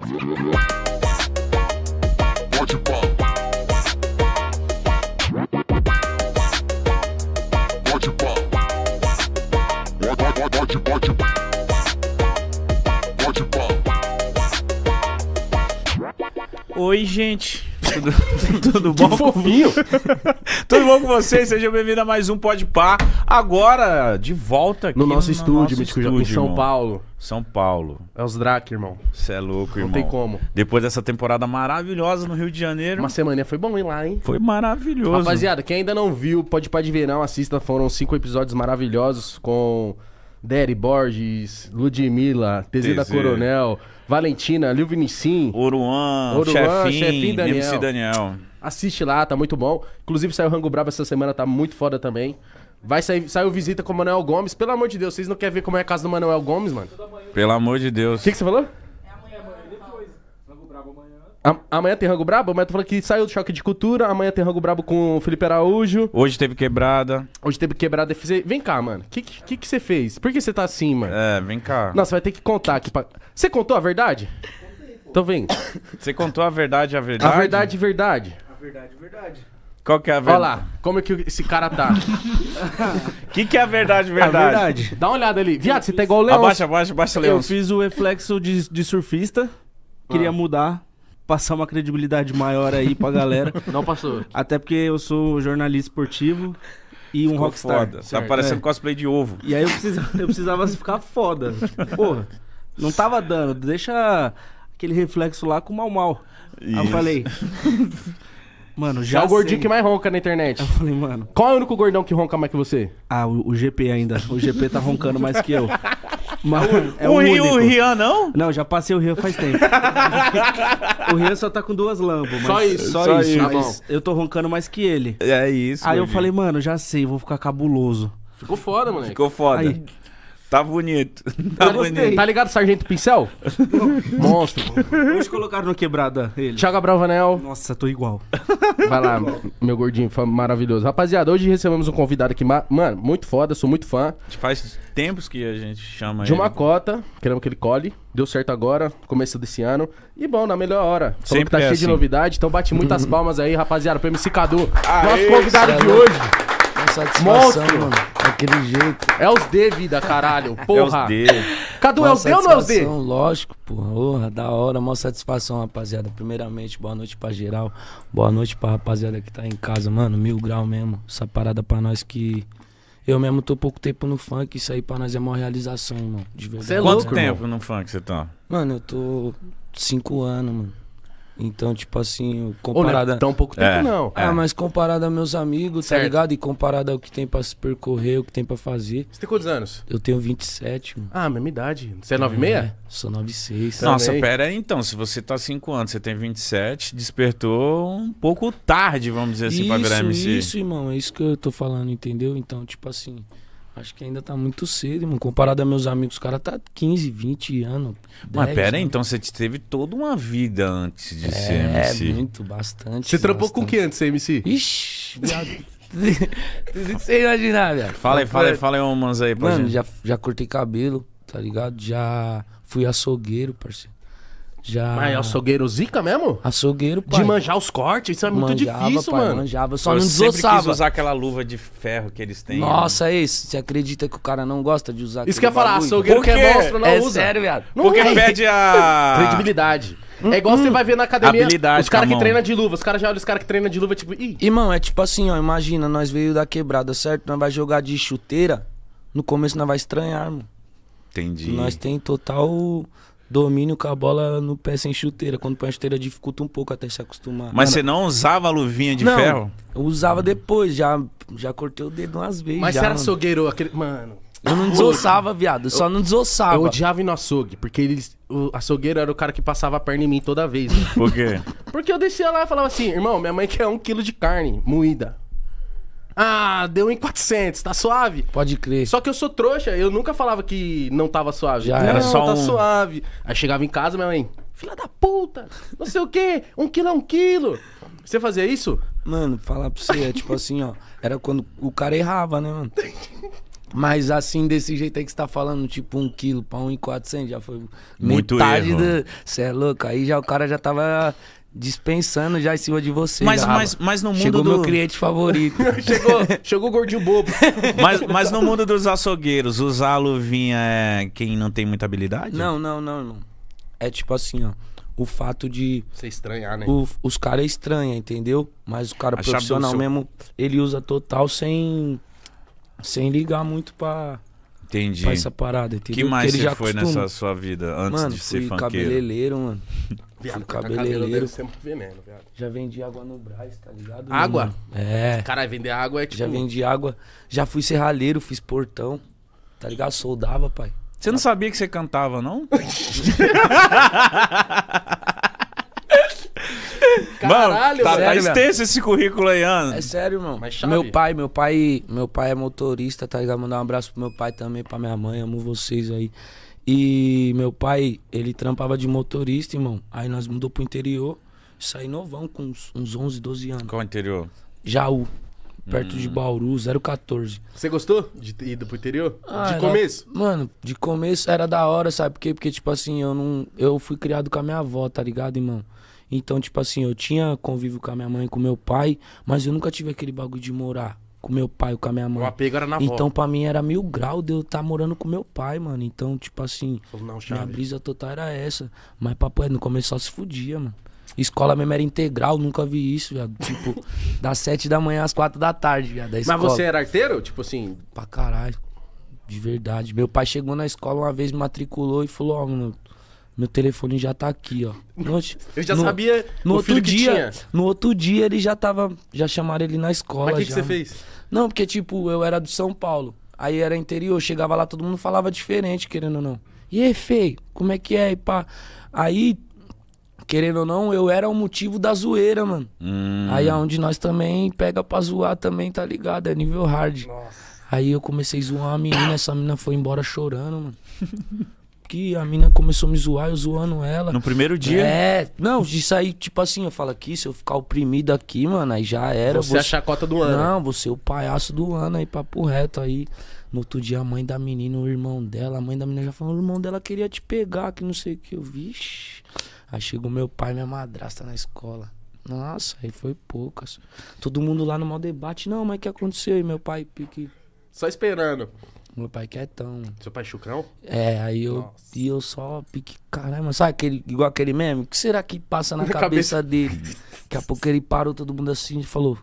Pode pá. Pode pá. Pode, pode, pode, pode. Oi, gente. Tudo, tudo bom? fofinho! tudo bom com vocês? Sejam bem-vindos a mais um Pode Pá. Agora, de volta aqui no nosso no estúdio, nosso estúdio, em São irmão. Paulo. São Paulo. É os Drac, irmão. Você é louco, irmão. Não tem como. Depois dessa temporada maravilhosa no Rio de Janeiro. Uma semana foi bom ir lá, hein? Foi maravilhoso. Rapaziada, quem ainda não viu, pode pá de verão, assista. Foram cinco episódios maravilhosos com Dery Borges, Ludmilla, da Coronel, Valentina, Lil Vinicim, Oruan, Oruan Chefim, Daniel. MC Daniel. Assiste lá, tá muito bom. Inclusive saiu Rango Bravo essa semana, tá muito foda também. Vai sair, saiu visita com o Manuel Gomes. Pelo amor de Deus, vocês não querem ver como é a casa do Manuel Gomes, mano? Pelo amor de Deus. O que, que você falou? Amanhã tem Rango Brabo? Amanhã tu falando que saiu do Choque de Cultura. Amanhã tem Rango Brabo com o Felipe Araújo. Hoje teve quebrada. Hoje teve quebrada. Vem cá, mano. O que, que, que você fez? Por que você tá assim, mano? É, vem cá. Nossa, vai ter que contar aqui. Pra... Você contou a verdade? Contei, então vem. Você contou a verdade, a verdade? A verdade, verdade. A verdade, verdade. Qual que é a verdade? Olha lá, como é que esse cara tá. O que, que é a verdade, verdade? A verdade. Dá uma olhada ali. Viado, você tá igual o Leão. Abaixa, abaixa, abaixa, Leão. Eu fiz o reflexo de, de surfista. Queria ah. mudar passar uma credibilidade maior aí pra galera. Não passou. Até porque eu sou jornalista esportivo e um Ficou rockstar. Foda. Tá certo. Tá parecendo é. cosplay de ovo. E aí eu precisava, eu precisava ficar foda. Porra, não tava dando. Deixa aquele reflexo lá com o mal mal. Aí eu falei. Mano, já. É o gordinho sei. que mais ronca na internet. Eu falei, mano. Qual é o único gordão que ronca mais que você? Ah, o, o GP ainda. O GP tá roncando mais que eu. Mas é o, o, Rio, o Rian não? Não, já passei o Rian faz tempo. o Rian só tá com duas lambas. Só isso, só, só isso. isso. Tá mas eu tô roncando mais que ele. É isso. Aí eu filho. falei, mano, já sei, vou ficar cabuloso. Ficou foda, moleque. Ficou foda. Aí, Tá bonito. Tá, bonito. tá ligado, Sargento Pincel? Monstro. Hoje colocaram no quebrada ele. Thiago Abravanel. Nossa, tô igual. Vai lá, meu gordinho maravilhoso. Rapaziada, hoje recebemos um convidado aqui, mano, muito foda, sou muito fã. Faz tempos que a gente chama De ele. uma cota, queremos que ele colhe. Deu certo agora, começo desse ano. E bom, na melhor hora. Falou Sempre que tá é cheio assim. de novidade, então bate muitas palmas aí, rapaziada, pro MC Cadu. Aê, nosso convidado de hoje. Uma satisfação, Monstro. mano. Daquele jeito. É os D, vida, caralho. Porra. É os D. Cadu, é os D ou não é os D? Lógico, porra. da hora, maior satisfação, rapaziada. Primeiramente, boa noite pra geral. Boa noite pra rapaziada que tá em casa, mano. Mil grau mesmo. Essa parada pra nós que. Eu mesmo tô pouco tempo no funk, isso aí pra nós é uma realização, mano. De é verdade. é louco, Quanto tempo irmão? no funk você tá? Mano, eu tô cinco anos, mano. Então, tipo assim, comparada. Ou não é tão pouco tempo, é, não. É. Ah, mas comparado a meus amigos, tá certo. tá ligado? E comparado ao que tem pra se percorrer, o que tem pra fazer. Você tem quantos anos? Eu tenho 27. Mano. Ah, mesma idade. Você é 96? É, sou 96. Nossa, também. pera aí então. Se você tá 5 anos, você tem 27, despertou um pouco tarde, vamos dizer assim, isso, pra virar MC. Isso, irmão. É isso que eu tô falando, entendeu? Então, tipo assim. Acho que ainda tá muito cedo, irmão. Comparado a meus amigos, o cara tá 15, 20 anos. 10, Mas pera aí, né? então você teve toda uma vida antes de é, ser MC. É, muito, bastante. Você bastante. trampou com o que antes de ser MC? Ixi, viado. Sem imaginar, velho. Fala aí, fala aí, é, fala aí umas aí pra Mano, gente. Já, já cortei cabelo, tá ligado? Já fui açougueiro, parceiro. Já. Mas é açougueiro zica mesmo? Açougueiro, pai. De manjar os cortes? Isso é muito manjava, difícil, pai, mano. Manjava, só eu não desossava. Eu sempre quis usar aquela luva de ferro que eles têm. Nossa, esse é isso. Você acredita que o cara não gosta de usar Isso que eu ia falar, açougueiro que é monstro, não é usa. É sério, viado. Não Porque é. perde a... Credibilidade. é igual hum. você vai ver na academia Habilidade, os caras que treinam de luva. Os caras já olham os caras que treinam de luva, tipo... Ih. Irmão, é tipo assim, ó. Imagina, nós veio da quebrada, certo? Nós vai jogar de chuteira. No começo nós vai estranhar, mano. Entendi. Nós tem total domínio com a bola no pé sem chuteira. Quando põe a chuteira dificulta um pouco até se acostumar. Mas você não usava a luvinha de não, ferro? Eu usava depois, já, já cortei o dedo umas vezes. Mas já, você era açougueiro aquele. Mano. Eu não desossava, viado. Eu só não desossava. Eu odiava ir no açougue, porque eles, o açougueiro era o cara que passava a perna em mim toda vez. Né? Por quê? Porque eu descia lá e falava assim, irmão, minha mãe quer um quilo de carne moída. Ah, deu em 400, tá suave. Pode crer. Só que eu sou trouxa, eu nunca falava que não tava suave. Já não, era só tá um... suave. Aí chegava em casa, minha mãe, filha da puta, não sei o quê, um quilo é um quilo. Você fazia isso? Mano, falar pra você, é tipo assim, ó, era quando o cara errava, né, mano? Mas assim, desse jeito aí que você tá falando, tipo um quilo pra um e quatrocentos, já foi Muito metade erro. Você é louco, aí já o cara já tava dispensando já em cima de você. Mas, mas, mas no mundo Chegou do... meu cliente favorito. chegou, chegou o gordinho bobo. mas, mas no mundo dos açougueiros, usar a luvinha é quem não tem muita habilidade? Não, não, não, não. É tipo assim, ó. O fato de. Você estranhar, né? O, os caras é estranham, entendeu? Mas o cara a profissional seu... mesmo, ele usa total sem. Sem ligar muito pra. Entendi. Pra essa parada, entendeu? que mais ele já foi nessa sua vida antes mano, de ser funkeiro? Mano, cabeleireiro, mano. Viado, cabeleireiro sempre veneno, viado. Já vendi água no Brás, tá ligado? Água? Mano? Hum. É. Caralho, vender água é tipo. Já vendi água. Já fui serralheiro, fiz portão. Tá ligado? Soldava, pai. Você não sabia que você cantava, não? Caralho, mano, tá, tá, tá extenso esse currículo aí, Ana. É sério, irmão. Mas chave. meu pai, meu pai, meu pai é motorista, tá ligado? Mandar um abraço pro meu pai também, pra minha mãe, amo vocês aí. E meu pai, ele trampava de motorista, irmão. Aí nós mudou pro interior. Saí novão com uns, uns 11, 12 anos. Qual interior? Jaú. Perto hum. de Bauru, 014. Você gostou de ter ido pro interior? Ah, de era, começo? Mano, de começo era da hora, sabe por quê? Porque, tipo assim, eu não. Eu fui criado com a minha avó, tá ligado, irmão? Então, tipo assim, eu tinha convívio com a minha mãe, com meu pai, mas eu nunca tive aquele bagulho de morar com meu pai, com a minha mãe. O apego era na avó. Então, pra mim, era mil grau de eu estar tá morando com meu pai, mano. Então, tipo assim, não, minha brisa total era essa. Mas, papo, no começo só se fudia, mano. Escola mesmo era integral, nunca vi isso, viado. Tipo, das sete da manhã às quatro da tarde, viado. Da Mas você era arteiro? Tipo assim. Pra caralho. De verdade. Meu pai chegou na escola uma vez, me matriculou e falou: Ó, oh, mano, meu telefone já tá aqui, ó. Oxe, eu já no, sabia no outro dia. No outro dia ele já tava. Já chamaram ele na escola. Mas o que, que você né? fez? Não, porque, tipo, eu era do São Paulo. Aí era interior, chegava lá, todo mundo falava diferente, querendo ou não. E aí, feio, como é que é? E pá. Aí, querendo ou não, eu era o motivo da zoeira, mano. Hum. Aí aonde nós também pega pra zoar também, tá ligado? É nível hard. Nossa. Aí eu comecei a zoar a menina, essa menina foi embora chorando, mano. que a mina começou a me zoar, eu zoando ela. No primeiro dia? É, não, isso aí, tipo assim, eu falo aqui, se eu ficar oprimido aqui, mano, aí já era. Você é a chacota do ano. Não, você é o palhaço do ano, aí papo reto, aí... No outro dia, a mãe da menina, o irmão dela, a mãe da menina já falou, o irmão dela queria te pegar, que não sei o que. Eu, vixe. Aí chegou meu pai e minha madrasta na escola. Nossa, aí foi poucas. Todo mundo lá no mau debate. Não, mas o que aconteceu? aí, meu pai, pique. Só esperando. Meu pai quietão. É Seu pai é chucrão? É, aí eu, e eu só pique, caramba, sabe aquele, igual aquele meme? O que será que passa na, cabeça, cabeça dele? Daqui a pouco ele parou todo mundo assim e falou: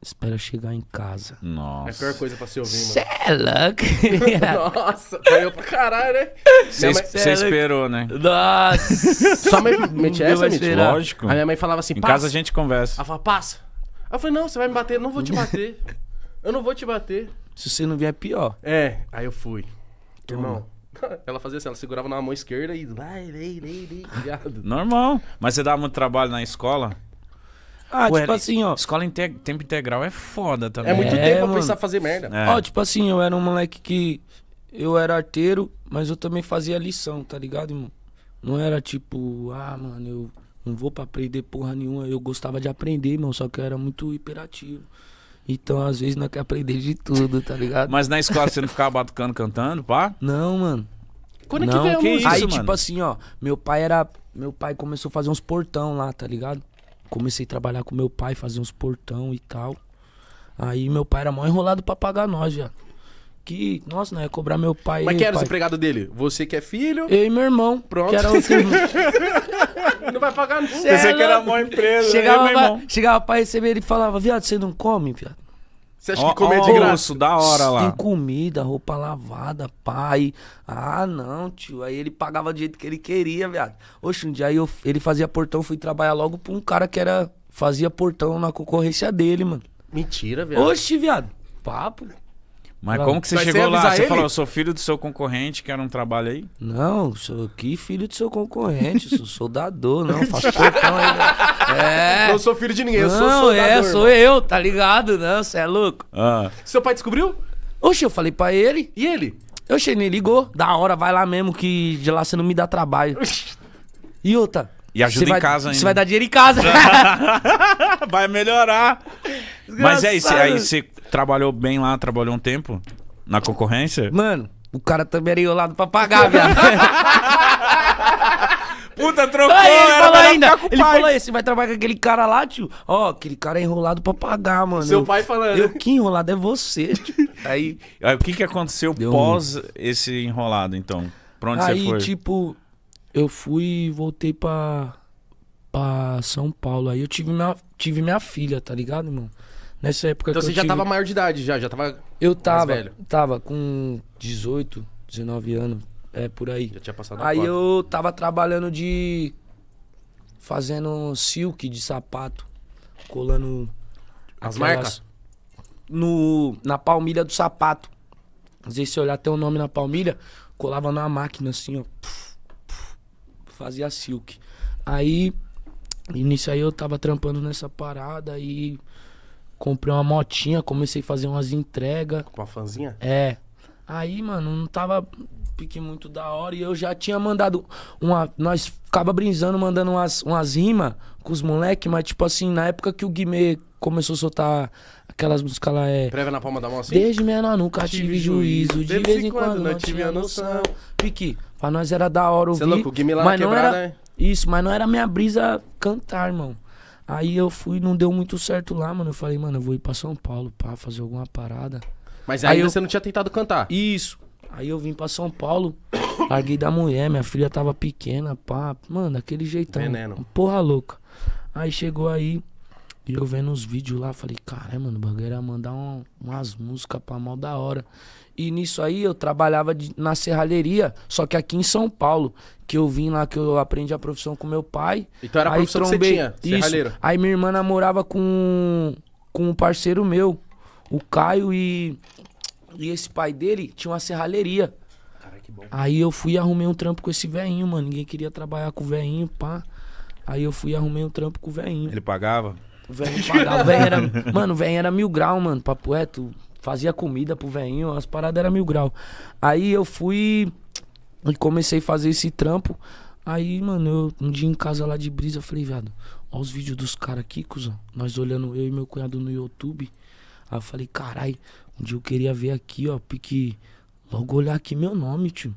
Espera chegar em casa. Nossa. É a pior coisa pra se ouvir, mano. Cê é louco. Nossa, caiu pra caralho, né? Você mãe... esperou, né? Nossa. Só me mete essa, me Lógico. A minha mãe falava assim, Em casa a gente conversa. Ela fala, passa. Eu falei, não, você vai me bater, eu não vou te bater. Eu não vou te bater. Se você não vier, pior. É, aí eu fui. Toma. Irmão, ela fazia assim, ela segurava na mão esquerda e vai, lei, lei, lei, Normal. Mas você dava muito trabalho na escola? Ah, Ué, tipo era... É- assim, ó. Escola em inte... tempo integral é foda também. É muito é, tempo mano. pra precisar fazer merda. É. Ó, tipo assim, eu era um moleque que. Eu era arteiro, mas eu também fazia lição, tá ligado, irmão? Não era tipo, ah, mano, eu não vou pra aprender porra nenhuma. Eu gostava de aprender, irmão, só que eu era muito hiperativo. Então, às vezes, não quer aprender de tudo, tá ligado? Mas na escola você não ficava batucando cantando, pá? Não, mano. Quando não, é que veio a música? Aí, tipo mano? tipo assim, ó, meu pai era. Meu pai começou a fazer uns portão lá, tá ligado? Comecei a trabalhar com meu pai, fazer uns portão e tal. Aí meu pai era mó enrolado pra pagar nós, viado que, nossa, não ia cobrar meu pai. Mas quem era os empregados dele? Você que é filho? Eu e meu irmão. Pronto. Que era não vai pagar nunca. Você Pensei que era uma empresa. Né? Chegava, pra, chegava pra receber ele falava, viado, você não come, viado? Você acha oh, que comer oh, de grosso da hora lá. Tem comida, roupa lavada, pai. Ah, não, tio. Aí ele pagava do jeito que ele queria, viado. Oxe, um dia eu, ele fazia portão, fui trabalhar logo pra um cara que era fazia portão na concorrência dele, mano. Mentira, viado. Oxe, viado. Papo. Mas Pronto. como que você Vai chegou lá? Você ele? falou, eu sou filho do seu concorrente, quero um trabalho aí? Não, sou que filho do seu concorrente, sou soldador, não, faço portão aí. É. Não sou filho de ninguém, não, eu sou é, soldador. É, irmão. sou eu, tá ligado? Não, você é louco. Ah. Seu pai descobriu? Oxe, eu falei pra ele. E ele? Oxe, ele ligou. Da hora, vai lá mesmo, que de lá você não me dá trabalho. E outra, e ajuda vai, em casa ainda. Você vai dar dinheiro em casa. vai melhorar. Desgraçado. Mas é isso. Aí você trabalhou bem lá, trabalhou um tempo na concorrência? Mano, o cara também era enrolado pra pagar, viado. Puta, trocou, Aí ele falou ainda. Ele pai. falou você vai trabalhar com aquele cara lá, tio. Ó, oh, aquele cara é enrolado pra pagar, mano. Seu eu, pai falando. Eu, que enrolado é você, tio. Aí, Aí o que que aconteceu Deu pós um... esse enrolado, então? Pra onde Aí, você foi? Aí, tipo, eu fui voltei pra, pra São Paulo. Aí eu tive minha, tive minha filha, tá ligado, mano? Nessa época então você já tive... tava maior de idade, já, já tava. Eu tava, tava com 18, 19 anos, é por aí. Já tinha passado Aí eu tava trabalhando de. fazendo silk de sapato, colando. As aquelas... marcas? No, na palmilha do sapato. Às vezes, se olhar até o nome na palmilha, colava na máquina assim, ó. fazia silk. Aí, e nisso aí eu tava trampando nessa parada e Comprei uma motinha, comecei a fazer umas entregas. Com uma fanzinha? É. Aí, mano, não tava pique muito da hora e eu já tinha mandado uma. Nós ficava brinzando, mandando umas, umas rimas com os moleques, mas tipo assim, na época que o Guimê começou a soltar aquelas músicas lá é. na palma da mão assim? Desde menor nunca tive, juízo. De vez em quando, não tive a noção. Pique, pra nós era da hora é ouvir. Você é louco, o Guimê lá mas não quebrada, era... Né? Isso, mas não era minha brisa cantar, irmão. Aí eu fui, não deu muito certo lá, mano. Eu falei, mano, eu vou ir pra São Paulo pra fazer alguma parada. Mas aí eu... você não tinha tentado cantar? Isso. Aí eu vim pra São Paulo, larguei da mulher, minha filha tava pequena, pá. Mano, aquele jeitão. Veneno. Porra louca. Aí chegou aí, e eu vendo os vídeos lá, falei, cara, mano, o bagulho era mandar um, umas músicas pra mal da hora. E nisso aí eu trabalhava de, na serralheria, só que aqui em São Paulo, que eu vim lá, que eu aprendi a profissão com meu pai. Então era a profissão trombei, que você tinha, isso, Aí minha irmã namorava com, com um parceiro meu, o Caio, e, e esse pai dele tinha uma serralheria. Cara, que bom. Aí eu fui e arrumei um trampo com esse velhinho, mano. Ninguém queria trabalhar com o velhinho, pá. Aí eu fui e arrumei um trampo com o velhinho. Ele pagava? O velho pagava. o era, mano, o velho era mil grau, mano, papo tu fazia comida pro velhinho, as paradas eram mil grau. Aí eu fui e comecei a fazer esse trampo. Aí, mano, eu, um dia em casa lá de brisa, eu falei, viado, olha os vídeos dos caras aqui, cuzão. Nós olhando eu e meu cunhado no YouTube. Aí eu falei, carai, um dia eu queria ver aqui, ó, pique. Logo olhar aqui meu nome, tio.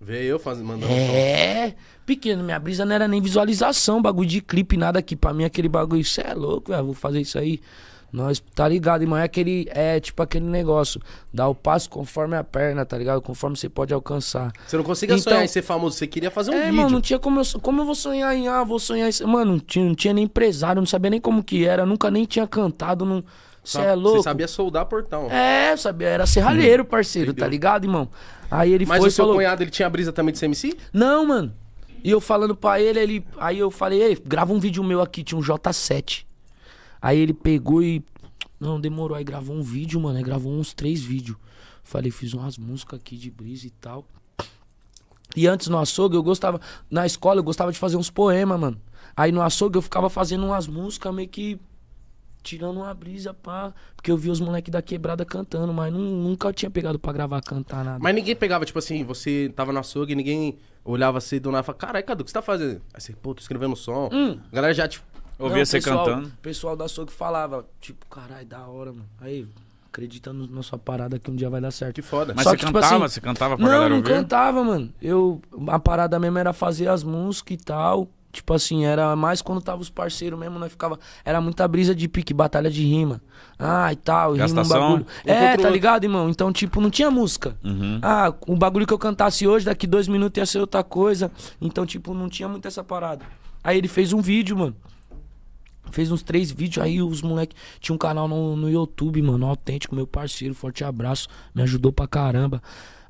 Veio eu faz, mandando. É, pequeno, minha brisa não era nem visualização, bagulho de clipe, nada aqui. Pra mim, aquele bagulho, isso é louco, velho, vou fazer isso aí. Nós, tá ligado, irmão? É aquele. É tipo aquele negócio. Dá o passo conforme a perna, tá ligado? Conforme você pode alcançar. Você não conseguia então, sonhar em ser famoso, você queria fazer um é, vídeo. Mano, não tinha como eu, como eu vou sonhar em. Ah, vou sonhar em. Mano, não tinha, não tinha nem empresário, não sabia nem como que era, nunca nem tinha cantado. Não... Você é louco? Você sabia soldar portão. É, sabia. Era serralheiro, hum, parceiro, tá Entendeu? tá ligado, irmão? Aí ele Mas foi. Mas o seu falou... cunhado, ele tinha brisa também de CMC? Não, mano. E eu falando pra ele, ele. Aí eu falei, ei, grava um vídeo meu aqui, tinha um J7. Aí ele pegou e. Não, demorou. Aí gravou um vídeo, mano. Aí gravou uns três vídeos. Falei, fiz umas músicas aqui de brisa e tal. E antes no açougue eu gostava. Na escola eu gostava de fazer uns poemas, mano. Aí no açougue eu ficava fazendo umas músicas meio que. Tirando uma brisa, pá. Porque eu via os moleques da quebrada cantando, mas não, nunca eu tinha pegado pra gravar, cantar nada. Mas ninguém pegava, tipo assim, você tava no açougue, ninguém olhava assim do nada e falava, caralho, Cadu, o que você tá fazendo? Aí você, pô, tô escrevendo som. Hum. A galera já, tipo, Ouvia você cantando. O pessoal da que falava, tipo, caralho, da hora, mano. Aí, acreditando na sua parada que um dia vai dar certo. Que foda. Mas Só você que, tipo cantava? Tipo assim, você cantava pra não, galera ouvir? Não, não cantava, mano. Eu, a parada mesmo era fazer as músicas e tal. Tipo assim, era mais quando tava os parceiros mesmo, nós ficava... Era muita brisa de pique, batalha de rima. Ah, e tal, Gastação, rima, um bagulho. é, tá ligado, irmão? Então, tipo, não tinha música. Uhum. Ah, o bagulho que eu cantasse hoje, daqui dois minutos ia ser outra coisa. Então, tipo, não tinha muito essa parada. Aí ele fez um vídeo, mano. Fez uns três vídeos aí, os moleque tinha um canal no, no YouTube, mano, autêntico, meu parceiro, forte abraço, me ajudou pra caramba.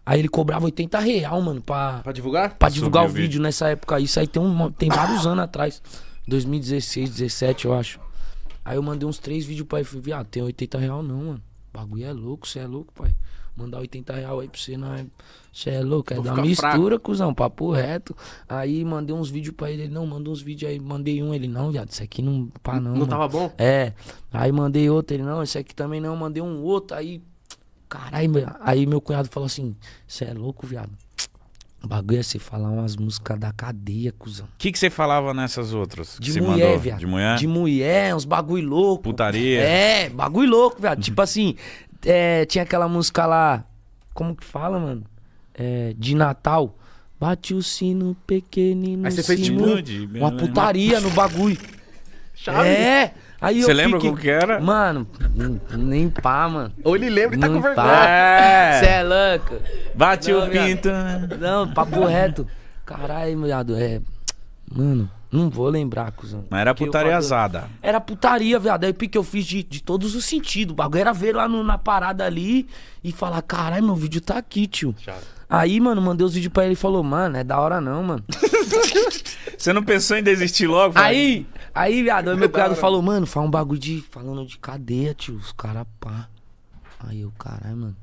Aí ele cobrava 80 real, mano, pra... Pra divulgar? Pra divulgar Subiu o vídeo, vídeo nessa época. Isso aí tem, um, tem vários anos atrás, 2016, 17, eu acho. Aí eu mandei uns três vídeos pra ele, falei, ah, tem 80 real não, mano. O bagulho é louco, você é louco, pai. Mandar 80 real aí pra você, não é... Você é louco, é da mistura, fraco. cuzão, papo reto. Aí mandei uns vídeos pra ele, ele não, mandou uns vídeos aí, mandei um, ele não, viado, isso aqui não pá não. Não mano. tava bom? É. Aí mandei outro, ele não, isso aqui também não, mandei um outro, aí. Caralho, aí meu cunhado falou assim: você é louco, viado. O bagulho é você falar umas músicas da cadeia, cuzão. O que você falava nessas outras? De mulher, mandou? viado. De mulher? De mulher, uns bagulho louco. Putaria. É, bagulho louco, viado. tipo assim, é, tinha aquela música lá. Como que fala, mano? é, de Natal. Bate o sino pequenino. Aí você fez tipo uma putaria no bagulho. Chave. É! Aí Você lembra pique... como que era? Mano, nem pá, mano. Ou ele lembra e tá conversando com vergonha. Você é. é louco. Bate não, o pinto. Né? Não, papo reto. Caralho, molhado. É. Mano, não vou lembrar, cuzão. Mas era putariazada. azada. Era putaria, viado. Aí o eu fiz de, de todos os sentidos. O bagulho era ver lá no, na parada ali e falar, caralho, meu vídeo tá aqui, tio. Chato. Aí, mano, mandei os vídeos pra ele e falou, mano, é da hora não, mano. Você não pensou em desistir logo? Aí, aí, viado, aí meu cunhado falou, mano, faz um bagulho de. falando de cadeia, tio. Os caras pá. Aí eu, caralho, mano.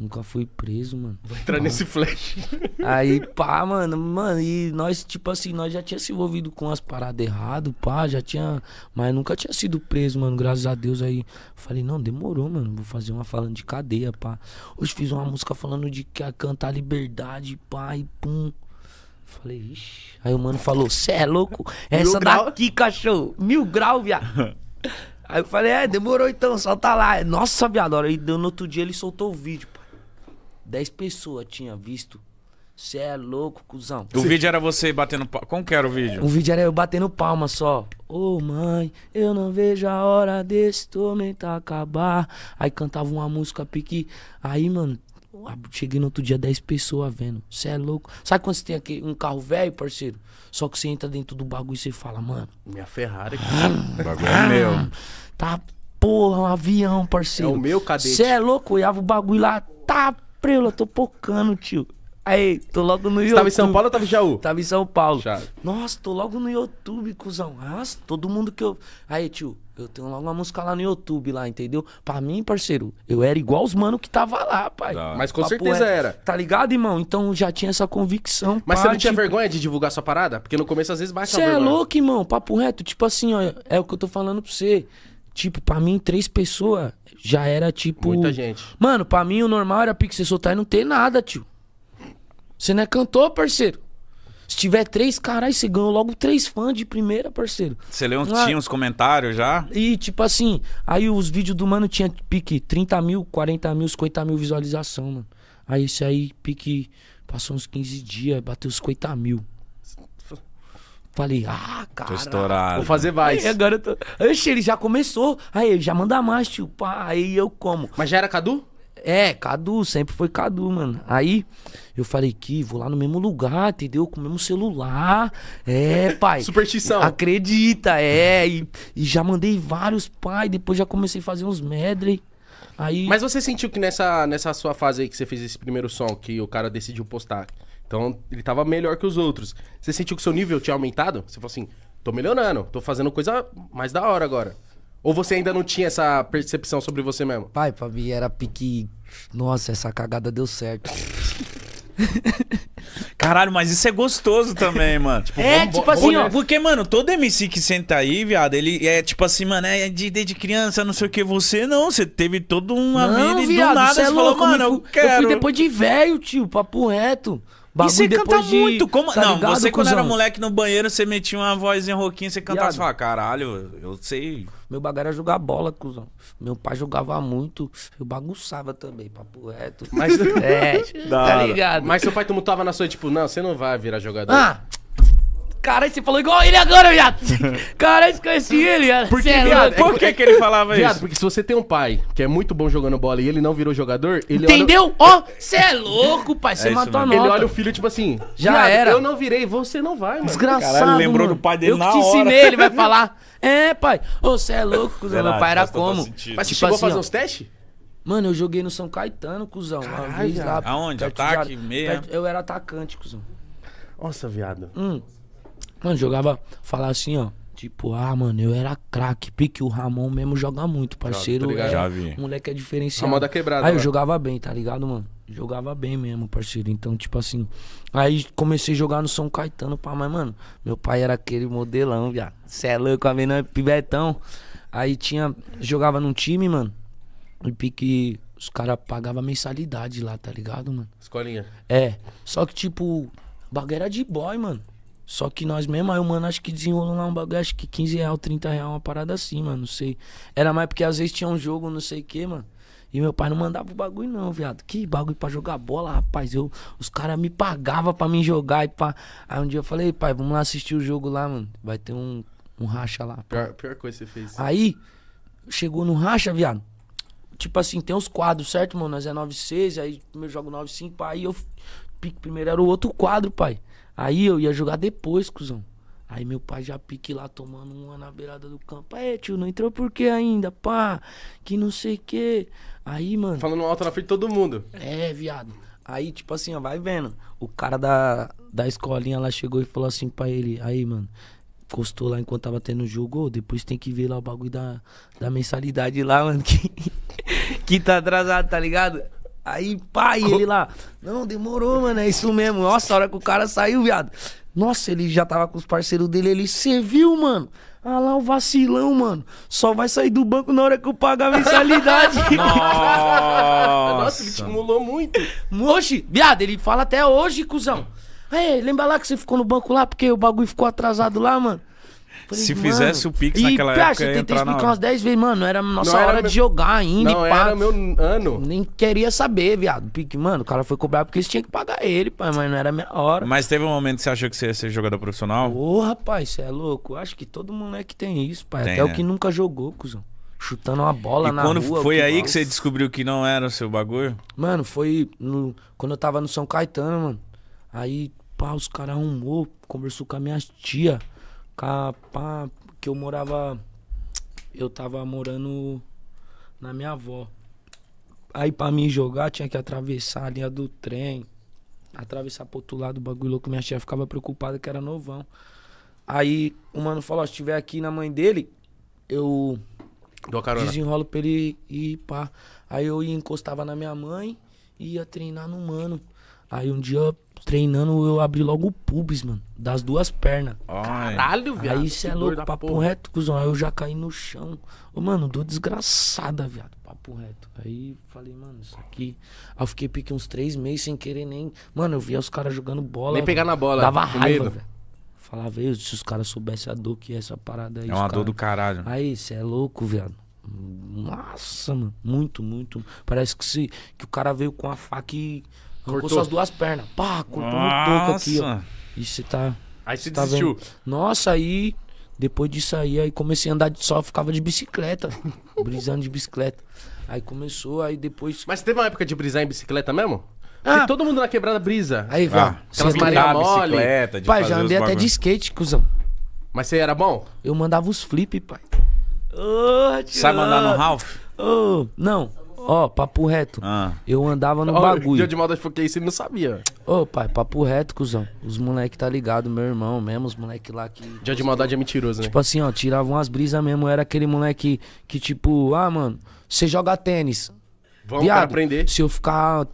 Nunca fui preso, mano. Vou entrar pá. nesse flash. Aí, pá, mano, mano, e nós, tipo assim, nós já tinha se envolvido com as paradas errado, pá, já tinha. Mas nunca tinha sido preso, mano, graças a Deus. Aí falei, não, demorou, mano, vou fazer uma falando de cadeia, pá. Hoje fiz uma música falando de que cantar liberdade, pá, e pum. Falei, ixi. Aí o mano falou, cê é louco? Essa Mil daqui, grau. cachorro. Mil grau, viado. Aí eu falei, é, demorou então, solta tá lá. Nossa, viado, aí no outro dia ele soltou o vídeo, pá. 10 pessoas tinham visto. Você é louco, cuzão. O Sim. vídeo era você batendo palma. Como que era o vídeo? O vídeo era eu batendo palma só. Ô oh, mãe, eu não vejo a hora desse tormento acabar. Aí cantava uma música pique. Aí, mano, cheguei no outro dia 10 pessoas vendo. Você é louco. Sabe quando você tem aqui um carro velho, parceiro? Só que você entra dentro do bagulho e você fala, mano. Minha Ferrari. o bagulho é meu. Tá porra, um avião, parceiro. É o meu cadete. Você é louco, olhava o bagulho lá, tá eu tô pocando, tio. Aí, tô logo no YouTube. Você tava em São Paulo ou tava em Jaú? Tava em São Paulo. já Nossa, tô logo no YouTube, cuzão. Nossa, todo mundo que eu. Aí, tio, eu tenho logo uma música lá no YouTube, lá, entendeu? Pra mim, parceiro, eu era igual os mano que tava lá, pai. Tá. Mas com Papo certeza era. era. Tá ligado, irmão? Então já tinha essa convicção. Mas pá, você não tinha tipo... vergonha de divulgar sua parada? Porque no começo às vezes baixa Você é louco, irmão. Papo reto, tipo assim, ó, é o que eu tô falando pra você. Tipo, pra mim, três pessoas já era tipo. Muita gente. Mano, pra mim o normal era pique você soltar e não ter nada, tio. Você não é cantor, parceiro. Se tiver três, caras você ganhou logo três fãs de primeira, parceiro. Você leu, ah. tinha uns comentários já? E, tipo assim, aí os vídeos do mano tinha pique 30 mil, 40 mil, 50 mil visualização, mano. Aí isso aí, pique, passou uns 15 dias, bateu os 50 mil. Falei, ah, cara. Tô estourado. Vou fazer mais. Aí, agora eu tô... Oxe, ele já começou. Aí ele já manda mais, tio. Pá, aí eu como. Mas já era Cadu? É, Cadu, sempre foi Cadu, mano. Aí eu falei que vou lá no mesmo lugar, entendeu? Com o mesmo celular. É, pai. Superstição. Acredita, é. E, e já mandei vários, pai. Depois já comecei a fazer uns medley. Aí... Mas você sentiu que nessa, nessa sua fase aí que você fez esse primeiro som, que o cara decidiu postar, então, ele tava melhor que os outros. Você sentiu que seu nível tinha aumentado? Você falou assim, tô melhorando, tô fazendo coisa mais da hora agora. Ou você ainda não tinha essa percepção sobre você mesmo? Pai, pra mim era pique. Nossa, essa cagada deu certo. Caralho, mas isso é gostoso também, mano. tipo, é, vamos, tipo assim, ó. Porque, mano, todo MC que senta aí, viado, ele é tipo assim, mano, é de, desde criança, não sei o que. Você não, você teve toda uma não, vida e do nada é você é falou, mano, eu, eu, quero. Eu fui depois de velho, tio, papo reto. Bagulho e você canta de... muito. Como... Tá não, ligado, você cuzão? quando era moleque no banheiro, você metia uma voz em roquinho, você cantava e falava, caralho, eu sei. Meu bagulho era jogar bola, cuzão. Meu pai jogava muito, eu bagunçava também, papo reto. Mas... é, tá ligado? Mas seu pai mutava na sua, tipo, não, você não vai virar jogador. Ah! Caralho, você falou igual ele agora, viado. Cara, esqueci ele, viado. Por que, viado? É por que, que ele falava viado, isso? Porque se você tem um pai que é muito bom jogando bola e ele não virou jogador, ele Entendeu? Ó, você é louco, pai. Você é matou a nota. Ele olha o filho, tipo assim, já viado, era. Eu não virei, você não vai, mano. Desgraçado. Caralho, lembrou mano. do pai dele eu na hora. Eu te ensinei, ele vai falar. É, pai. Ô, você é louco, cuzão. Meu pai era como? Mas tipo chegou assim, a fazer os testes? Mano, eu joguei no São Caetano, cuzão. Caralho, lá, Aonde? Ataque, meia? eu era atacante, cuzão. Nossa, viado. Hum. Mano, jogava, falar assim, ó. Tipo, ah, mano, eu era craque. Pique o Ramon mesmo joga muito, parceiro. Já, tá é, já vi. O moleque é diferenciado. Ramon é quebrada. Aí eu jogava bem, tá ligado, mano? Jogava bem mesmo, parceiro. Então, tipo assim. Aí comecei a jogar no São Caetano, pá. Mas, mano, meu pai era aquele modelão, viado. Cê é louco, a menina é pivetão. Aí tinha. Jogava num time, mano. E pique. Os caras pagavam mensalidade lá, tá ligado, mano? Escolinha. É. Só que, tipo. Bagulho era de boy, mano. Só que nós mesmo, aí o mano acho que desenrolou lá um bagulho, acho que 15 real, 30 real, uma parada assim, mano, não sei. Era mais porque às vezes tinha um jogo, não sei o que, mano. E meu pai não mandava o bagulho não, viado. Que bagulho pra jogar bola, rapaz. Eu, os caras me pagavam pra mim jogar e pá. Aí um dia eu falei, pai, vamos lá assistir o jogo lá, mano. Vai ter um, um racha lá. Pior, pior coisa que você fez. Aí, chegou no racha, viado. Tipo assim, tem uns quadros, certo, mano? Nós é 9-6, aí primeiro jogo 9-5, aí eu... Primeiro era o outro quadro, pai. Aí eu ia jogar depois, cuzão. Aí meu pai já pique lá tomando uma na beirada do campo. É, tio, não entrou por quê ainda? Pá, que não sei o quê. Aí, mano. Falando alto na frente de todo mundo. É, viado. Aí, tipo assim, ó, vai vendo. O cara da, da escolinha lá chegou e falou assim pra ele: Aí, mano, encostou lá enquanto tava tendo jogo, depois tem que ver lá o bagulho da, da mensalidade lá, mano, que, que tá atrasado, tá ligado? Aí, pai, ele lá. Não, demorou, mano. É isso mesmo. Nossa, a hora que o cara saiu, viado. Nossa, ele já tava com os parceiros dele ali. serviu viu, mano? Ah lá, o vacilão, mano. Só vai sair do banco na hora que eu pagar a mensalidade. Nossa, ele estimulou muito. Oxi, viado, ele fala até hoje, cuzão. Aí, lembra lá que você ficou no banco lá porque o bagulho ficou atrasado lá, mano? Falei, Se fizesse o Pix naquela época. eu tentei explicar umas 10 vezes, mano. Era nossa não, hora era de meu... jogar ainda. Não, era meu ano. Nem queria saber, viado. Pique, mano, o cara foi cobrar porque eles tinham que pagar ele, pai, mas não era minha hora. Mas teve um momento que você achou que você ia ser jogador profissional? Ô, oh, rapaz, você é louco. Acho que todo moleque tem isso, pai. Tem, Até né? o é. que nunca jogou, cuzão. Chutando uma bola e na quando rua. Foi que aí mal. que você descobriu que não era o seu bagulho? Mano, foi no... quando eu tava no São Caetano, mano. Aí, pá, os caras arrumou, conversou com a minha tia cá, pá, que eu morava. Eu tava morando na minha avó. Aí pra mim jogar tinha que atravessar a linha do trem, atravessar pro outro lado o bagulho louco. Minha tia ficava preocupada que era novão. Aí o mano falou: se tiver aqui na mãe dele, eu desenrolo pra ele e pá. Aí eu encostava na minha mãe e ia treinar no mano. Aí um dia Treinando, eu abri logo o pubis, mano. Das duas pernas. Ai. Caralho, viado. Aí você é louco, papo porra. reto, cuzão. Aí eu já caí no chão. Ô, mano, dor desgraçada, viado. Papo reto. Aí falei, mano, isso aqui. Aí eu fiquei pique uns três meses sem querer nem. Mano, eu via os caras jogando bola. Nem pegar na bola. Dava raiva, velho. Falava, eu, se os caras soubessem a dor que é essa parada aí. É uma cara... dor do caralho. Aí, você é louco, viado. Nossa, mano. Muito, muito. Parece que, se, que o cara veio com a faca e Cortou, cortou suas duas pernas. Pá, cortou Nossa. no toco aqui, ó. E você tá. Aí você tá desistiu. Vendo. Nossa, aí. Depois disso aí, aí comecei a andar de sol, ficava de bicicleta. brisando de bicicleta. Aí começou, aí depois. Mas teve uma época de brisar em bicicleta mesmo? Ah. todo mundo na quebrada brisa. Aí, vá. Ah, aquelas maria mole. De pai, já andei até de skate, cuzão. Mas você era bom? Eu mandava os flip, pai. Oh, Sai mandar no Ralph? Oh, não, Ó, papo reto. Ah. Eu andava no oh, bagulho. Dia de foi que isso e não sabia. Ô, pai, papo reto, cuzão. Os moleque tá ligado, meu irmão mesmo, os moleque lá que. Dia de maldade é mentiroso, né? Tipo assim, ó, tiravam umas brisas mesmo. Era aquele moleque que, tipo, ah, mano, você joga tênis. Vamos Viado, aprender. Se eu ficar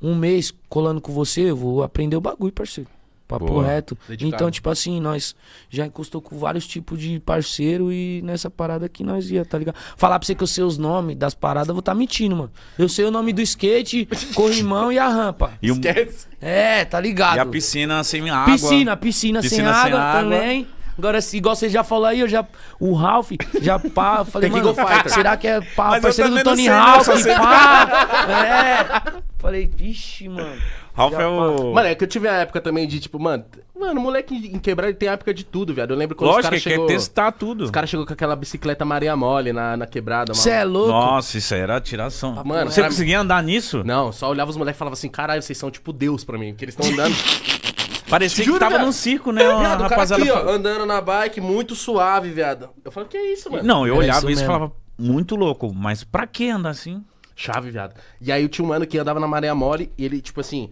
um mês colando com você, eu vou aprender o bagulho, parceiro. Papo Boa. reto. Dedicado. Então, tipo assim, nós já encostou com vários tipos de parceiro e nessa parada aqui nós ia, tá ligado? Falar pra você que eu sei os nomes das paradas, eu vou tá mentindo, mano. Eu sei o nome do skate, corrimão e a rampa. E o... É, tá ligado? E a piscina sem água. Piscina, piscina, piscina sem, sem, água, água. também. Agora, se, igual você já falou aí, eu já. O Ralph, já pá, falei, mano, será que é pá, parceiro do Tony Ralph? pá. É. Falei, vixe, mano. Ralph é o. Mano, é que eu tive a época também de, tipo, mano. Mano, moleque em quebrar, tem tem época de tudo, viado. Eu lembro quando Lógico, os caras é chegou... quer testar tudo. Os caras chegou com aquela bicicleta Maria Mole na, na quebrada, mano. Você é louco? Nossa, isso aí era atiração. Ah, mano, você era... conseguia andar nisso? Não, só olhava os moleques e falava assim, caralho, vocês são tipo Deus pra mim, porque eles estão andando. Parecia Juro, que tava viado. num circo, né? É, viado, o cara aqui, ó, andando na bike, muito suave, viado. Eu falei, que é isso, mano? Não, eu era é olhava isso e falava, muito louco, mas pra que andar assim? Chave, viado. E aí eu tinha um mano que andava na maria mole e ele, tipo assim,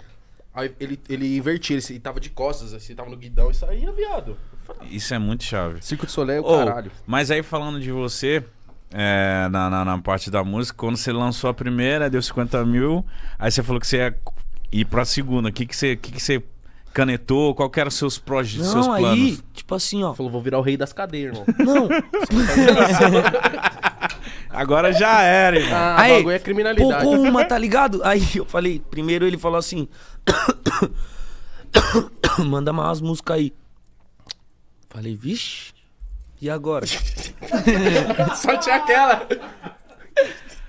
Aí ele, ele invertia, ele, tava de costas, assim, tava no guidão e saía, viado. Ah, Isso é muito chave. Circo de Soleil, oh, caralho. Mas aí falando de você, é, na, na, na, parte da música, quando você lançou a primeira, deu 50 mil, aí você falou que você ia ir pra segunda. O que, que, você, que, que você canetou? Qual que eram seus projetos, seus planos? Aí, tipo assim, ó. Falou, vou virar o rei das cadeiras, irmão. Não. Agora já era, irmão. Ah, aí, é criminalidade. Pô, uma, tá ligado? Aí eu falei, primeiro ele falou assim: Manda mais umas músicas aí. Falei, vixe, e agora? Só tinha aquela.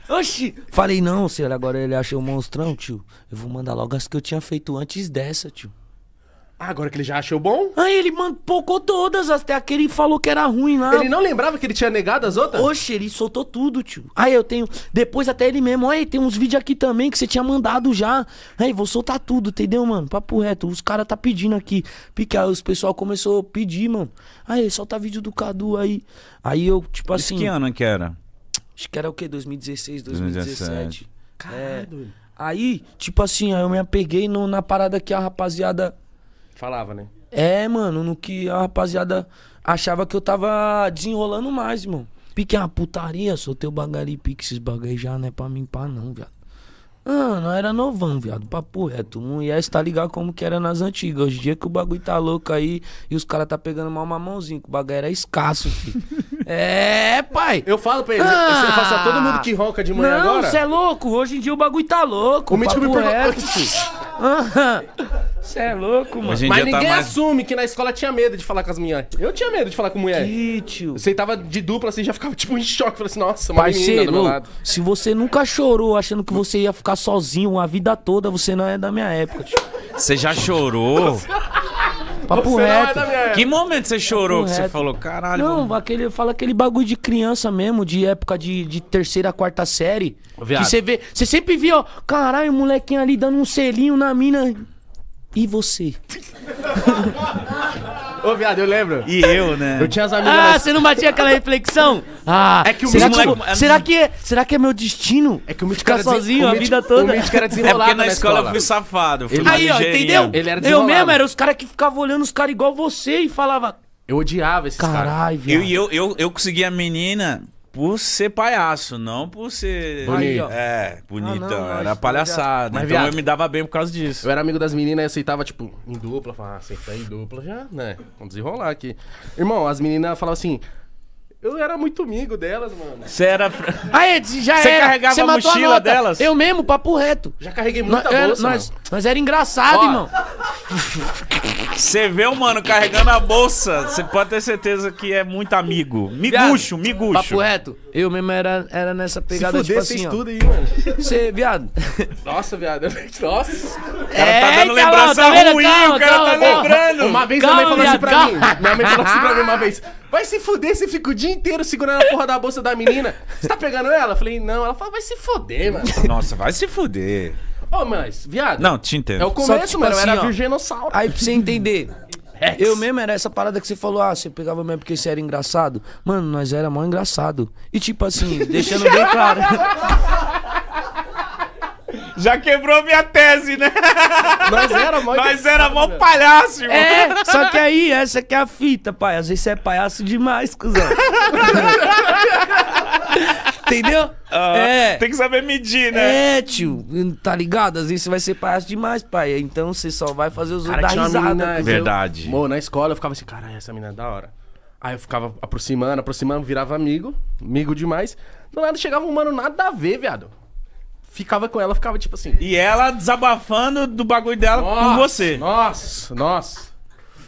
Oxi! Falei, não, senhor, agora ele achou um monstrão, tio. Eu vou mandar logo as que eu tinha feito antes dessa, tio. Ah, agora que ele já achou bom? Ah, ele mancou todas, até aquele falou que era ruim lá. Ele não lembrava que ele tinha negado as outras? Oxe, ele soltou tudo, tio. Aí ah, eu tenho. Depois até ele mesmo, aí tem uns vídeos aqui também que você tinha mandado já. Aí vou soltar tudo, entendeu, mano? Papo reto, os caras tá pedindo aqui. porque aí os pessoal começou a pedir, mano. Aí, solta vídeo do Cadu aí. Aí eu, tipo assim. Isso que ano que era? Acho que era o quê? 2016, 2017. 2017. Caralho. É, aí, tipo assim, aí eu me apeguei no, na parada que a rapaziada Falava, né? É, mano, no que a rapaziada achava que eu tava desenrolando mais, irmão. Pique é uma putaria, sou teu bagari pique esses bagulho já não é pra mim, pá, não, viado. Ah, não era novão, viado. Papo reto. Não ia ligado como que era nas antigas. Hoje em dia que o bagulho tá louco aí e os caras tá pegando mal mamãozinho, que o bagulho era escasso, filho. é, pai. Eu falo pra eles, ah, eu faço ah. todo mundo que roca de manhã não, agora. Não, cê é louco. Hoje em dia o bagulho tá louco. O mítico me perguntou. Você ah, é louco, mano. Mas tá ninguém tá mais... assume que na escola tinha medo de falar com as mulheres. Eu tinha medo de falar com mulher. Que, tio. Você tava de dupla assim, já ficava tipo em choque. Falei assim, nossa, uma Parceiro, menina do meu lado. Se você nunca chorou achando que você ia ficar sozinho a vida toda, você não é da minha época, Você já chorou? Papo você é reto. É que momento você chorou Papo que reto. você falou, caralho? Não, aquele, fala aquele bagulho de criança mesmo, de época de, de terceira, quarta série. Que você vê, você sempre via, ó, caralho, o molequinho ali dando um selinho na mina. E você? Ô, viado, eu lembro. E eu, né? Eu tinha as amigas. Ah, você não batia aquela reflexão? Ah, é que o será, que, será, que é, será que é meu destino? É que o Mítico ficar sozinho a vida toda. O Mítico era desenrolado. É porque na, na escola, escola eu fui safado. Fui aí, ó, entendeu? Ele era eu mesmo era os caras que ficavam olhando os caras igual você e falava. Eu odiava esses caras. Caralho, cara. viado. E eu, eu, eu, eu consegui a menina por ser palhaço, não por ser. Bonito. É, bonita. Ah, não, era palhaçada. Mas, então viado, eu me dava bem por causa disso. Eu era amigo das meninas e aceitava, tipo, em dupla. Falava, ah, aceitar em dupla já, né? Vamos desenrolar aqui. Irmão, as meninas falavam assim. Eu era muito amigo delas, mano. Você era. Ah, é, já Você era. carregava Cê a mochila delas? Eu mesmo, papo reto. Já carreguei muita nós, bolsa. Nós, nós era engraçado, Ó. irmão. Você vê o mano carregando a bolsa, você pode ter certeza que é muito amigo. Miguxo, miguxo. Papo reto, eu mesmo era, era nessa pegada Se fuder, tipo assim, ó. tudo aí, mano. Você, viado. Nossa, viado. É nossa. O cara tá é, dando tá lembrança tá ruim, calma, o cara tá calma, tá calma. lembrando. Uma vez calma, minha mãe falou assim pra mim. Minha mãe falou assim pra mim uma vez. Vai se fuder, você fica o dia inteiro segurando a porra da bolsa da menina. Você tá pegando ela? Eu falei, não. Ela fala, vai se fuder, mano. Nossa, vai se fuder. Ô, oh, mas, viado. Não, te entendo. É o começo, que, tipo, mano. Assim, era virgenossauro. Aí pra você entender. É. Eu mesmo era essa parada que você falou, ah, você pegava mesmo porque você era engraçado. Mano, nós era mó engraçado. E tipo assim, deixando bem claro. Já quebrou minha tese, né? Nós era mó Nós era mó palhaço, irmão. É, só que aí, essa que é a fita, pai. Às vezes você é palhaço demais, cuzão. Entendeu? Ah, é. Tem que saber medir, né? É, tio. Tá ligado? Às vezes você vai ser palhaço demais, pai. Então você só vai fazer os outros dar risada. Menina, Verdade. Eu, na escola eu ficava assim, cara, essa menina é da hora. Aí eu ficava aproximando, aproximando, virava amigo, amigo demais. Do nada chegava um mano nada a ver, viado ficava com ela, ficava tipo assim. E ela desabafando do bagulho dela nossa, com você. Nossa, nossa.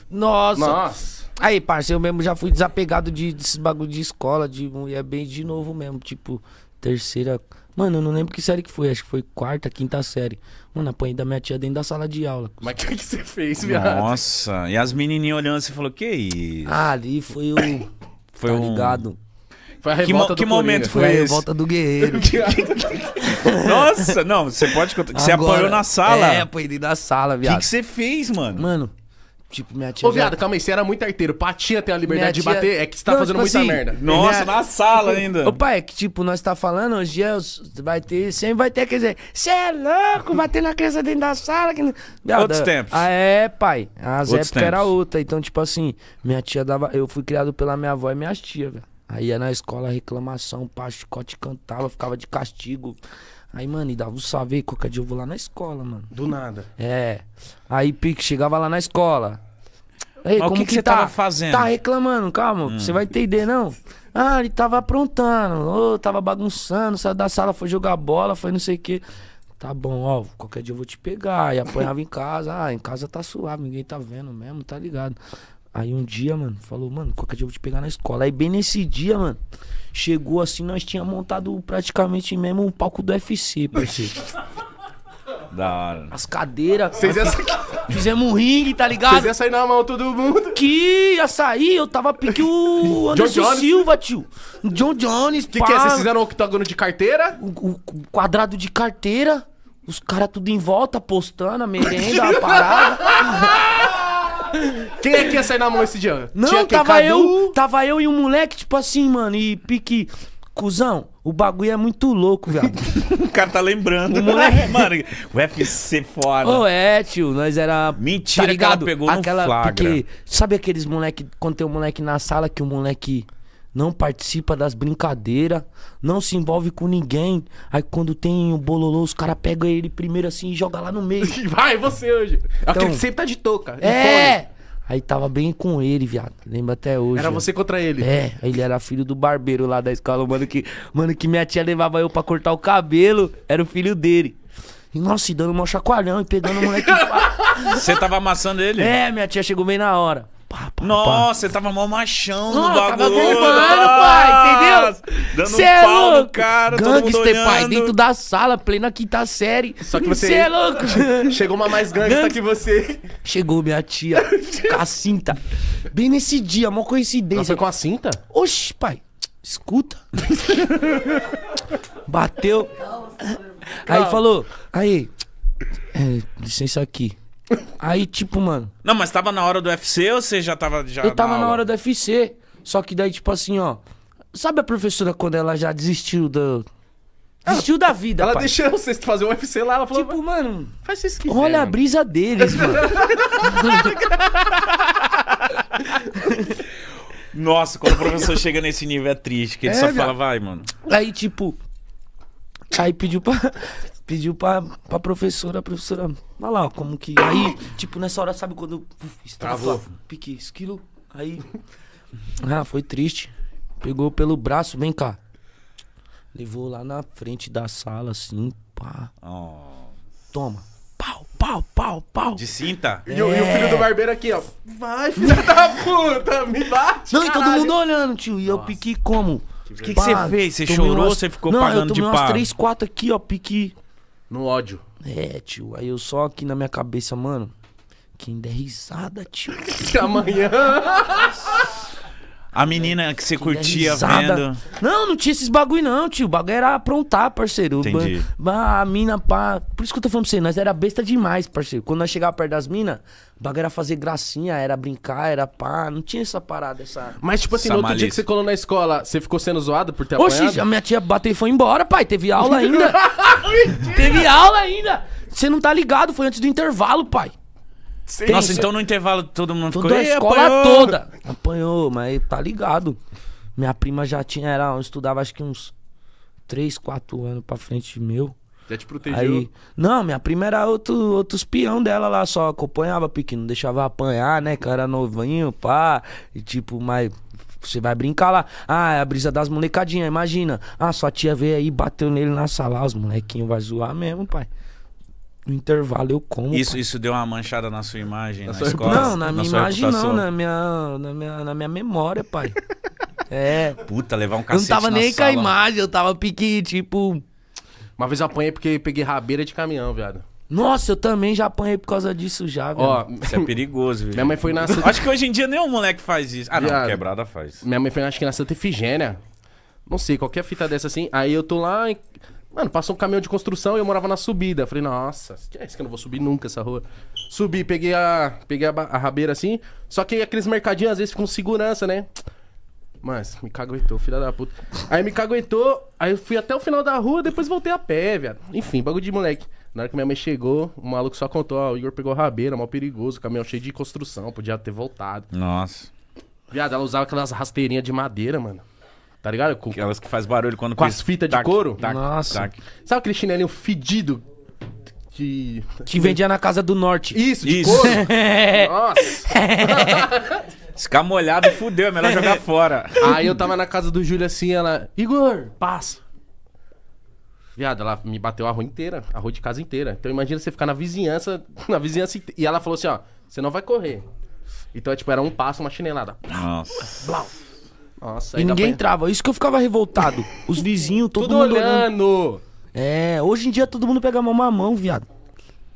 Nossa. Nossa. Aí, parceiro, eu mesmo já fui desapegado de, desses bagulho de escola, de mulher é bem de novo mesmo. Tipo, terceira. Mano, eu não lembro que série que foi. Acho que foi quarta, quinta série. Mano, apanhei da minha tia dentro da sala de aula. Mas o que, que você fez, viado? Nossa. E as menininhas olhando, você assim, falou, que isso? Ah, ali foi o. foi tá um... ligado? Foi a revolta que, mo que momento foi, foi esse? a revolta do guerreiro. Nossa, não, você pode contar. Agora, você apoiou na sala. É, ele na sala, viado. O que você fez, mano? Mano, Tipo, minha tia. Ô, viado, calma aí, você era muito arteiro. Patinha tem a liberdade tia... de bater, é que você tá não, fazendo tipo muita assim, merda. Nossa, minha... na sala ainda. Ô, pai, é que tipo, nós tá falando, hoje vai ter, sempre vai ter, quer dizer, você é louco, bater na criança dentro da sala. Que... Viado, Outros tempos. Ah, é, pai. As Outros épocas eram era outra. Então, tipo assim, minha tia dava. Eu fui criado pela minha avó e minhas tias, velho. Aí ia na escola reclamação, pá, chicote cantava, ficava de castigo. Aí, mano, e dava um salve aí, qualquer dia eu vou lá na escola, mano. Do nada. É. Aí, Pique, chegava lá na escola. Ei, Mas como o que, você tá? tava fazendo? Tá reclamando, calma, hum. você vai entender, não? Ah, ele tava aprontando, ou tava bagunçando, saiu da sala, foi jogar bola, foi não sei o quê. Tá bom, ó, qualquer dia eu vou te pegar. E apanhava em casa, ah, em casa tá suave, ninguém tá vendo mesmo, tá ligado? Aí um dia, mano, falou, mano, qualquer dia eu vou te pegar na escola. Aí bem nesse dia, mano, chegou assim, nós tínhamos montado praticamente mesmo o palco do UFC, parceiro. Da hora. As cadeiras. Vocês ia... Fizemos um ringue, tá ligado? Vocês ia sair na mão todo mundo. Que ia sair, eu tava pique o Anderson John Silva, tio. John Jones, O que, é? Vocês fizeram o octógono de carteira? O, o, o quadrado de carteira. Os caras tudo em volta, postando a merenda, a parada. Quem é que ia sair na mão esse dia? Não, Tinha tava Cadu? eu, tava eu e um moleque, tipo assim, mano, e pique. Cusão, o bagulho é muito louco, velho. o cara tá lembrando. O moleque... Mano, o FC foda. Ô, oh, é, tio, nós era. Tá Mentira, tá ligado? que ela pegou aquela, no flagra. Porque, sabe aqueles moleque, quando tem um moleque na sala que o moleque não participa das brincadeiras, não se envolve com ninguém. Aí quando tem o bololô, os caras pegam ele primeiro assim e joga lá no meio. Vai, você hoje. É então, Aquele que sempre tá de touca. é! Aí tava bem com ele, viado. Lembro até hoje. Era você contra ele. É, ele era filho do barbeiro lá da escola, mano, que, mano, que minha tia levava eu pra cortar o cabelo. Era o filho dele. E, nossa, e dando um chacoalhão e pegando o moleque. Você tava amassando ele? É, minha tia chegou bem na hora. Pá, pá, Nossa, você tava mó machão Não, no bagulho. Tava bombando, pai, entendeu? Dando Cê um é pau louco. no cara, Gangster, pai, dentro da sala, plena quinta série. Só que você... Cê é louco. Chegou uma mais gangsta Gang... que você. Chegou minha tia, com a cinta. Bem nesse dia, mó coincidência. Não foi com a cinta? Oxi, pai, escuta. Bateu. Calma. Aí falou, aí, é, licença aqui. Aí, tipo, mano. Não, mas tava na hora do UFC ou você já tava. Já eu tava na, na hora do UFC. Só que daí, tipo assim, ó. Sabe a professora quando ela já desistiu da Desistiu da vida, Ela pai. deixou vocês fazer um UFC lá, ela falou... Tipo, mano... Faz isso que Olha a brisa deles, mano. Nossa, quando o professor chega nesse nível é triste, que ele é, só minha... fala, vai, mano. Aí, tipo... Aí pediu pra pediu pra, pra professora, a professora, vai lá, como que. Aí, tipo, nessa hora, sabe quando. Uf, estrafa, esquilo. Aí. Ah, foi triste. Pegou pelo braço, vem cá. Levou lá na frente da sala, assim, pá. Nossa. Toma. Pau, pau, pau, pau. De cinta? E, o, e o filho é. do barbeiro aqui, ó. Vai, filho da puta, me bate. Não, e todo mundo olhando, tio. E eu piquei como? O que, que, você fez? Você chorou? Você ficou Não, pagando de pau? Não, eu tomei umas três, quatro aqui, ó, piquei. No ódio. É, tio. Aí eu só aqui na minha cabeça, mano. Quem der risada, tio. Amanhã. A menina que você curtia vendo. Não, não tinha esses bagulho, não, tio. O bagulho era aprontar, parceiro. Entendi. a mina, pá. Por isso que eu tô falando pra você, nós era besta demais, parceiro. Quando nós chegava perto das minas, o bagulho era fazer gracinha, era brincar, era pá. Não tinha essa parada, essa. Mas, tipo assim, essa no outro malícia. dia que você colou na escola, você ficou sendo zoado por ter Oxi, apanhado? a minha tia bateu e foi embora, pai. Teve aula ainda. Teve aula ainda. Você não tá ligado, foi antes do intervalo, pai. Sim, Nossa, então no intervalo todo mundo ficou. A escola apanhou. toda. Apanhou, mas tá ligado. Minha prima já tinha, era, estudava acho que uns 3, 4 anos pra frente meu. Já te protegeu? Aí, não, minha prima era outro, espião dela lá, só acompanhava pequeno, deixava apanhar, né? Cara novinho, pá. E tipo, mas você vai brincar lá. Ah, é a brisa das molecadinhas, imagina. Ah, sua tia veio aí, bateu nele na sala. Ah, os molequinhos vai zoar mesmo, pai no intervalo eu como. Isso, isso deu uma manchada na sua imagem, na, na sua escola? Não, na, na minha imagem reputação. não, na minha, na, minha, na minha memória, pai. é. Puta, levar um cacete Eu não tava nem sala. com a imagem, eu tava pique, tipo... Uma vez eu apanhei porque peguei rabeira de caminhão, viado. Nossa, eu também já apanhei por causa disso já, velho. Ó, isso é perigoso, Minha mãe foi na... Acho que hoje em dia nenhum moleque faz isso. Ah, não, quebrada faz. Minha mãe foi, acho que na Santa Efigênia. Não sei, qualquer fita dessa assim. Aí eu tô lá... Mano, passou um caminhão de construção e eu morava na subida. Falei, nossa, Que é isso que eu não vou subir nunca essa rua. Subi, peguei a. Peguei a, a rabeira assim. Só que aqueles mercadinhos às vezes ficam segurança, né? Mas me caguetou, filha da puta. Aí me caguetou, aí eu fui até o final da rua, depois voltei a pé, viado. Enfim, bagulho de moleque. Na hora que minha mãe chegou, o maluco só contou, ó, o Igor pegou a rabeira, mal perigoso, caminhão cheio de construção, podia ter voltado. Nossa. Viado, ela usava aquelas rasteirinhas de madeira, mano. Tá ligado? Com, Aquelas que faz barulho quando com as fitas de couro. Tac, Nossa. Tac. Sabe aquele chinelinho fedido que. Que vendia na Casa do Norte. Isso, de Isso. couro. Nossa. Ficar molhado fudeu, é melhor jogar fora. Aí eu tava na casa do Júlio assim, ela. Igor, passa. Viado, ela me bateu a rua inteira, a rua de casa inteira. Então imagina você ficar na vizinhança, na vizinhança E ela falou assim, ó, você não vai correr. Então, é, tipo, era um passo, uma chinelada. Nossa. Blau. Nossa, e ninguém pra... entrava. Isso que eu ficava revoltado. Os vizinhos, todo Tudo mundo olhando. olhando. É, hoje em dia todo mundo pega a mão na mão, viado.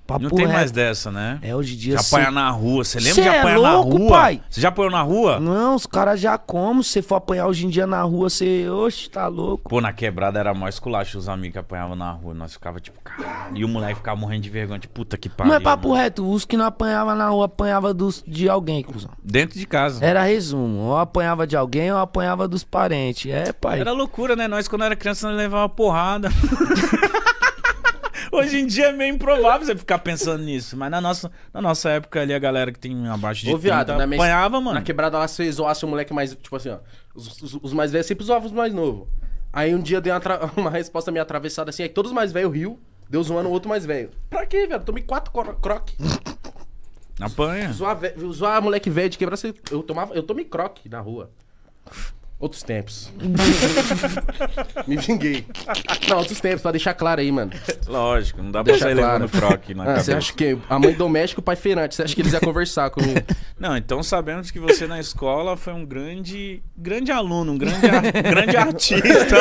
Papo não tem reto. mais dessa, né? É, hoje em dia. Já apanhar na rua. Você lembra cê de é apanhar é louco, na rua? Pai. Você já apanhou na rua? Não, os caras já como. Se você for apanhar hoje em dia na rua, você. Oxe, tá louco. Pô, na quebrada era mais esculacho os amigos que apanhavam na rua. Nós ficava tipo, caralho. E o moleque ficava morrendo de vergonha. Tipo, puta que pariu. Mas é papo mano. reto, os que não apanhava na rua, apanhava dos, de alguém, cuzão. Dentro de casa. Era resumo. Ou apanhava de alguém ou apanhava dos parentes. É, pai. Era loucura, né? Nós, quando era criança, nós levava porrada. Hoje em dia é meio improvável você ficar pensando nisso. Mas na nossa, na nossa época ali, a galera que tem abaixo de Ô, viado, 30 apanhava, mano. Na quebrada lá, você zoasse o moleque mais... Tipo assim, ó. Os, os, os mais velhos sempre zoavam os mais novos. Aí um dia deu uma, tra... uma resposta meio atravessada assim. Aí todos os mais velhos riu. Deu zoando o outro mais velho. Pra quê, velho? Tomei quatro cro croque. Apanha. Zoar, zoar moleque velho de quebrar... Eu, tomava... eu tomei croque na rua. Outros tempos. Me vinguei. Não, outros tempos, pra deixar claro aí, mano. Lógico, não dá pra deixar ele claro. no frock na ah, cabeça. Tá você acha que a mãe doméstica e o pai feirante, você acha que eles iam conversar comigo? Não, então sabemos que você na escola foi um grande, grande aluno, um grande, grande artista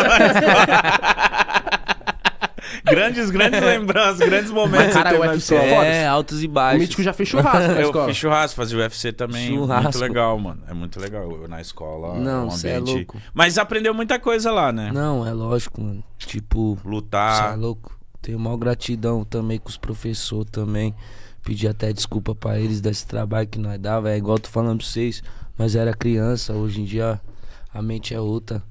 grandes, grandes é. lembranças, grandes momentos. cara, o UFC é, altos e baixos. O Mítico já fez churrasco na escola. Eu fiz churrasco, fazia UFC também. Churrasco. Muito legal, mano. É muito legal. Eu, na escola, é Não, um é ambiente... é louco. Mas aprendeu muita coisa lá, né? Não, é lógico, mano. Tipo... Lutar. Você é louco. Tenho maior gratidão também com os professores também. Pedi até desculpa pra eles desse trabalho que nós dava. É igual eu tô falando pra vocês. mas era criança, hoje em dia a mente é outra.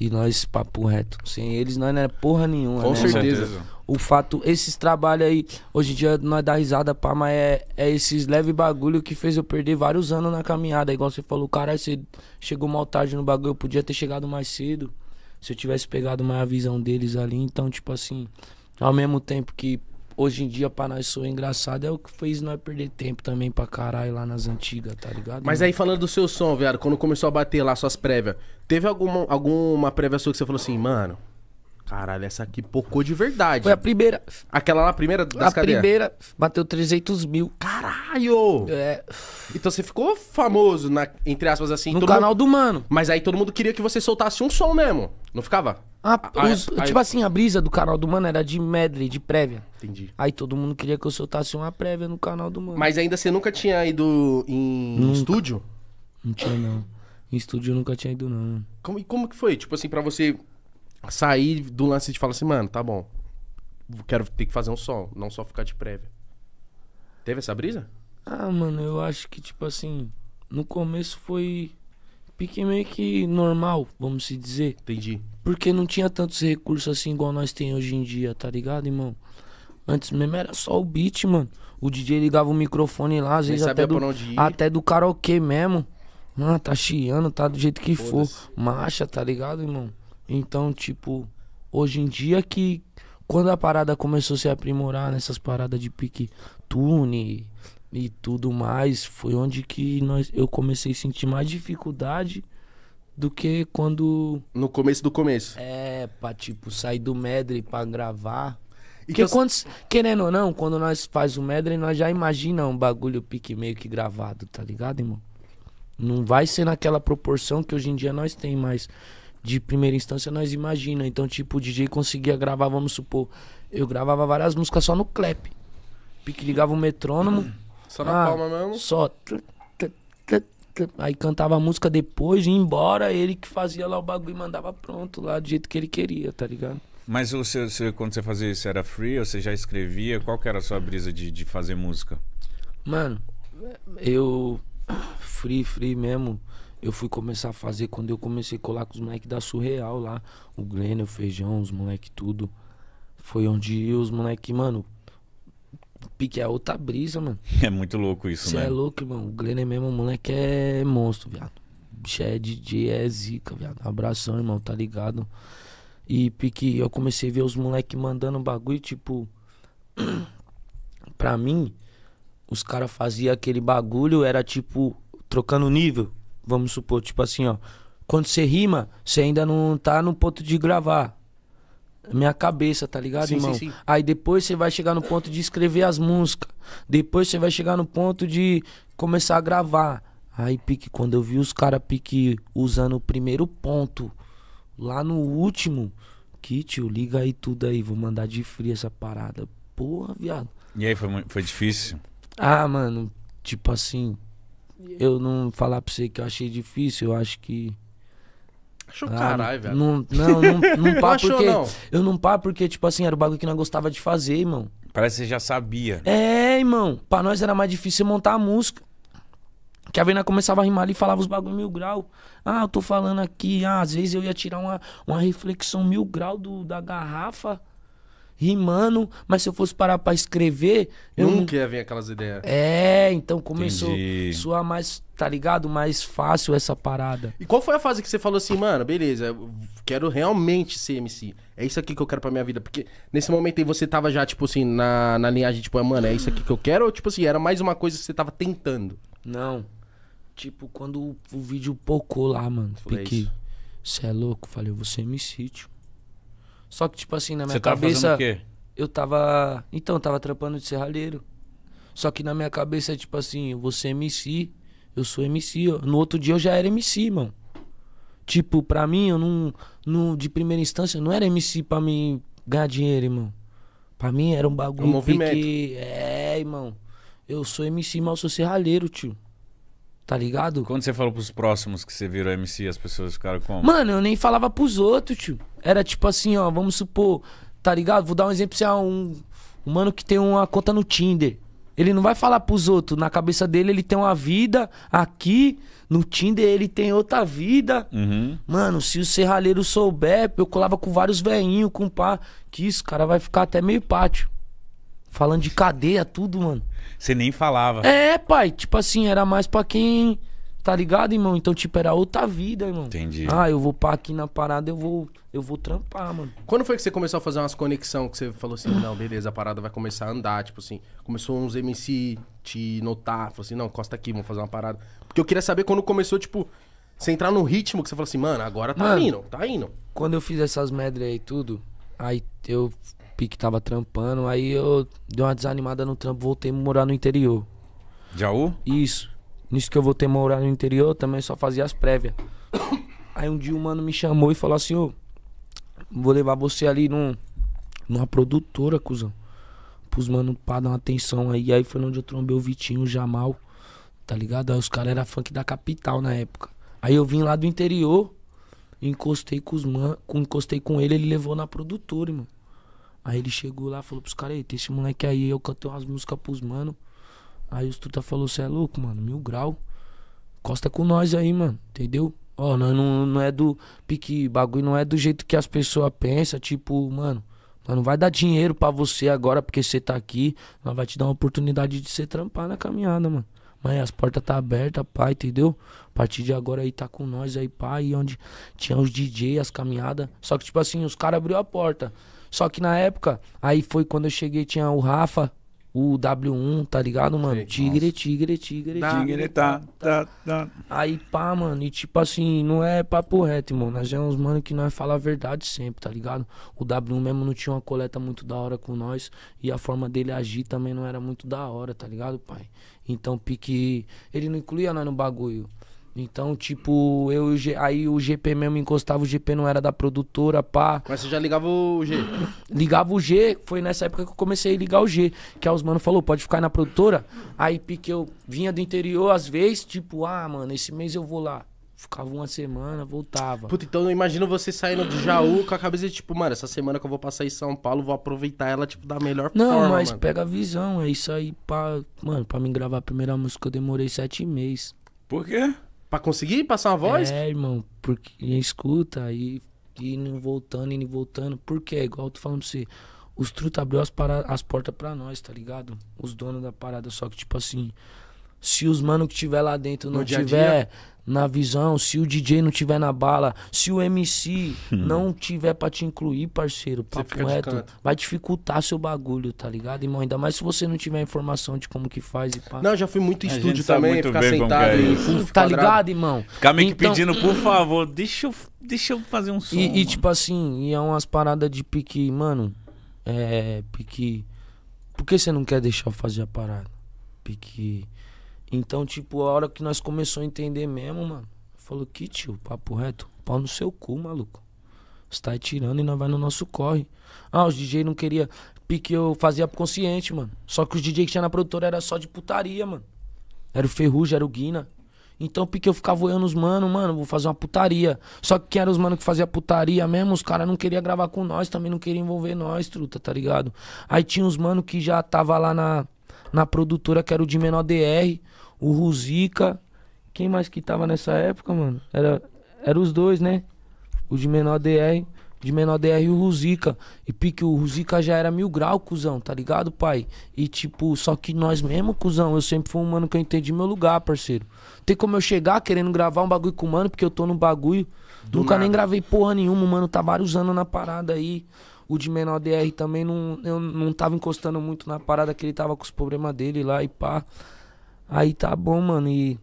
E nós, papo reto. Sem eles, nós não é porra nenhuma. Com né, certeza. O fato, esses trabalhos aí, hoje em dia nós dá risada, pá, mas é, é esses leve bagulho que fez eu perder vários anos na caminhada. Igual você falou, caralho, você chegou mal tarde no bagulho, eu podia ter chegado mais cedo. Se eu tivesse pegado mais a visão deles ali. Então, tipo assim, ao mesmo tempo que hoje em dia pra nós sou engraçado é o que fez nós perder tempo também pra caralho lá nas antigas, tá ligado? Mas mano? aí falando do seu som, viado, quando começou a bater lá suas prévias, teve alguma, alguma prévia sua que você falou assim, mano, caralho, essa aqui pocou de verdade. Foi a primeira. Aquela lá, a primeira das A primeira bateu 300 mil. Caralho! É. Então você ficou famoso, na, entre aspas, assim. No canal mundo... do Mano. Mas aí todo mundo queria que você soltasse um som mesmo, não ficava? Ah, a, os, a, a, tipo assim, a brisa do canal do Mano era de medley, de prévia. Entendi. Aí todo mundo queria que eu soltasse uma prévia no canal do Mano. Mas ainda você nunca tinha ido em nunca. estúdio? Não tinha, não. Em estúdio eu nunca tinha ido, não. Como, e como que foi? Tipo assim, pra você sair do lance de falar assim, mano, tá bom. Quero ter que fazer um som, não só ficar de prévia. Teve essa brisa? Ah, mano, eu acho que, tipo assim, no começo foi pique meio que normal, vamos se dizer. Entendi. Porque não tinha tantos recursos assim igual nós tem hoje em dia, tá ligado, irmão? Antes mesmo era só o beat, mano. O DJ ligava o microfone lá, às vezes até do, até do karaokê mesmo. Mano, tá chiando, tá do jeito que for. Marcha, tá ligado, irmão? Então, tipo, hoje em dia que quando a parada começou a se aprimorar nessas paradas de pique tune, e tudo mais, foi onde que nós, eu comecei a sentir mais dificuldade do que quando. No começo do começo. É, pra tipo, sair do medre pra gravar. E Porque quando, querendo ou não, quando nós faz o medre nós já imaginamos um bagulho pique meio que gravado, tá ligado, irmão? Não vai ser naquela proporção que hoje em dia nós tem, mas de primeira instância nós imagina. Então, tipo, o DJ conseguia gravar, vamos supor, eu gravava várias músicas só no clap. Pique ligava o metrônomo. Só na ah, palma mesmo? Só. Aí cantava a música depois, e embora, ele que fazia lá o bagulho e mandava pronto lá do jeito que ele queria, tá ligado? Mas o seu, seu, quando você fazia isso, era free ou você já escrevia? Qual que era a sua brisa de, de fazer música? Mano, eu. Free, free mesmo. Eu fui começar a fazer quando eu comecei a colar com os moleques da Surreal lá. O Glenn, o Feijão, os moleques, tudo. Foi onde os moleques, mano, Pique é outra brisa, mano. É muito louco isso, Cê é né? é louco, mano. O Glenn é mesmo, moleque é monstro, viado. Bicho é DJ, é zica, viado. Abração, irmão, tá ligado? E pique, eu comecei a ver os moleques mandando bagulho, tipo. pra mim, os caras faziam aquele bagulho, era tipo, trocando nível. Vamos supor, tipo assim, ó. Quando você rima, você ainda não tá no ponto de gravar minha cabeça, tá ligado, sim, irmão? Sim, sim. Aí depois você vai chegar no ponto de escrever as músicas. Depois você vai chegar no ponto de começar a gravar. Aí, pique, quando eu vi os caras pique usando o primeiro ponto lá no último, que tio, liga aí tudo aí, vou mandar de frio essa parada. Porra, viado. E aí, foi, foi difícil? Ah, mano, tipo assim, eu não falar pra você que eu achei difícil, eu acho que Acho ah, caralho, velho. Não, não, não, não pá porque. Não. Eu não pá porque, tipo assim, era o bagulho que não gostava de fazer, irmão. Parece que você já sabia. Né? É, irmão. Pra nós era mais difícil montar a música. Que a Vena começava a rimar ali e falava os bagulho mil grau. Ah, eu tô falando aqui. Ah, às vezes eu ia tirar uma, uma reflexão mil grau do, da garrafa rimando, mas se eu fosse parar para escrever. Eu nunca ia vir aquelas ideias. É, então começou a suar mais tá ligado? Mais fácil essa parada. E qual foi a fase que você falou assim, mano, beleza, quero realmente ser MC. É isso aqui que eu quero pra minha vida. Porque nesse momento aí você tava já, tipo assim, na, na linhagem, tipo, ah, mano, é isso aqui que eu quero? Ou, tipo assim, era mais uma coisa que você tava tentando? Não. Tipo, quando o, o vídeo pocou lá, mano, Pique, você é louco? falei, eu vou ser MC, tipo. Só que, tipo assim, na minha cabeça... Você tava fazendo o quê? Eu tava... Então, eu tava trampando de serralheiro. Só que na minha cabeça, tipo assim, eu vou ser MC eu sou MC. Ó. No outro dia eu já era MC, mano. Tipo, pra mim, eu não, não. De primeira instância, não era MC pra mim ganhar dinheiro, irmão. Pra mim era um bagulho. É um movimento. É, irmão. Eu sou MC, mas eu sou serralheiro, tio. Tá ligado? Quando você falou pros próximos que você virou MC, as pessoas ficaram como? Mano, eu nem falava pros outros, tio. Era tipo assim, ó, vamos supor, tá ligado? Vou dar um exemplo, se lá, um, um mano que tem uma conta no Tinder. Ele não vai falar pros outros. Na cabeça dele, ele tem uma vida aqui. No Tinder, ele tem outra vida. Uhum. Mano, se o serralheiro souber, eu colava com vários veinhos, com pá. Que isso, cara vai ficar até meio pátio. Falando de cadeia, tudo, mano. Você nem falava. É, pai. Tipo assim, era mais pra quem Tá ligado, irmão? Então, tipo, era outra vida, irmão. Entendi. Ah, eu vou parar aqui na parada, eu vou, eu vou trampar, mano. Quando foi que você começou a fazer umas conexões que você falou assim, não, beleza, a parada vai começar a andar, tipo assim, começou uns MC te notar, falou assim, não, costa aqui, vamos fazer uma parada. Porque eu queria saber quando começou, tipo, você entrar no ritmo que você falou assim, mano, agora tá mano, indo, tá indo. Quando eu fiz essas medley e tudo, aí eu pique tava trampando, aí eu dei uma desanimada no trampo, voltei a morar no interior. Jaú? Isso. Nisso que eu vou ter morar no interior, também só fazia as prévias. Aí um dia o um mano me chamou e falou assim, ô, vou levar você ali num, numa produtora, cuzão. Pros mano pra dar uma atenção aí. Aí foi onde eu trombei o Vitinho, o Jamal, tá ligado? Aí os caras eram funk da capital na época. Aí eu vim lá do interior, encostei com os mano, encostei com ele, ele levou na produtora, mano. Aí ele chegou lá, falou pros caras, tem esse moleque aí, eu cantei umas músicas pros mano. Aí os tuta falou, você é louco, mano, mil grau. Costa com nós aí, mano, entendeu? Ó, não não, não é do pique, bagulho não é do jeito que as pessoas pensam, tipo, mano, não vai dar dinheiro para você agora porque você tá aqui, mas vai te dar uma oportunidade de você trampar na caminhada, mano. Mas as portas tá aberta, pai, entendeu? A partir de agora aí tá com nós aí, pai, onde tinha os DJ, as caminhadas. Só que tipo assim, os caras abriu a porta. Só que na época, aí foi quando eu cheguei, tinha o Rafa, o W1, tá ligado, mano? Tigre, tigre, tigre, tigre. Tá, tigre, tá, tá, tá, tá. Aí, pá, mano, e tipo assim, não é papo reto, irmão. Nós é uns mano que nós fala a verdade sempre, tá ligado? O W1 mesmo não tinha uma coleta muito da hora com nós. E a forma dele agir também não era muito da hora, tá ligado, pai? Então, pique. Ele não incluía nós no bagulho. Então, tipo, eu aí o GP mesmo encostava, o GP não era da produtora, pá. Mas você já ligava o G? Ligava o G, foi nessa época que eu comecei a ligar o G. Que aí os mano falou, pode ficar na produtora. Aí porque eu vinha do interior às vezes, tipo, ah, mano, esse mês eu vou lá. Ficava uma semana, voltava. Puta, então eu imagino você saindo de Jaú com a cabeça de tipo, mano, essa semana que eu vou passar em São Paulo, vou aproveitar ela, tipo, da melhor Não, forma. Não, mas mano. pega a visão, é isso aí. Pra, mano, pra mim gravar a primeira música eu demorei sete meses. Por quê? Pra conseguir passar uma voz? É, irmão, porque escuta, e indo voltando, indo voltando. Porque é igual eu tô falando pra você. Os truta abriu as, para, as portas pra nós, tá ligado? Os donos da parada. Só que, tipo assim, se os mano que tiver lá dentro não tiver na visão, se o DJ não tiver na bala, se o MC não tiver pra te incluir, parceiro, papo reto, vai dificultar seu bagulho, tá ligado, irmão? Ainda mais se você não tiver informação de como que faz e pá. Não, já fui muito é em estúdio também, ficar sentado e Tá ligado, irmão? Ficar meio então... que pedindo, por favor, deixa eu, deixa eu fazer um som. E, e tipo assim, e é umas paradas de pique, mano, é, pique... Por que você não quer deixar eu fazer a parada? Pique então, tipo, a hora que nós começamos a entender mesmo, mano, falou que tio, papo reto, pau no seu cu, maluco. Você tá tirando e nós vai no nosso corre. Ah, os DJ não queria pique eu fazia consciente, mano. Só que os DJ que tinha na produtora era só de putaria, mano. Era o Ferrugem, era o Guina. Então pique eu ficava voando os mano, mano, vou fazer uma putaria. Só que quem eram os mano que fazia putaria mesmo, os caras não queriam gravar com nós, também não queriam envolver nós, truta, tá ligado? Aí tinha uns mano que já tava lá na, na produtora, que era o de menor DR o Ruzica. Quem mais que tava nessa época, mano? Era, era os dois, né? O de menor DR, de menor DR e o Ruzica. E pique, o Ruzica já era mil grau, cuzão, tá ligado, pai? E tipo, só que nós mesmo, cuzão, eu sempre fui um mano que eu entendi meu lugar, parceiro. Tem como eu chegar querendo gravar um bagulho com o mano, porque eu tô no bagulho. Do Nunca nada. nem gravei porra nenhuma, mano. Tá vários anos na parada aí. O de menor DR também não, eu não tava encostando muito na parada, que ele tava com os problemas dele lá e pá. Aí tá bom, mano. E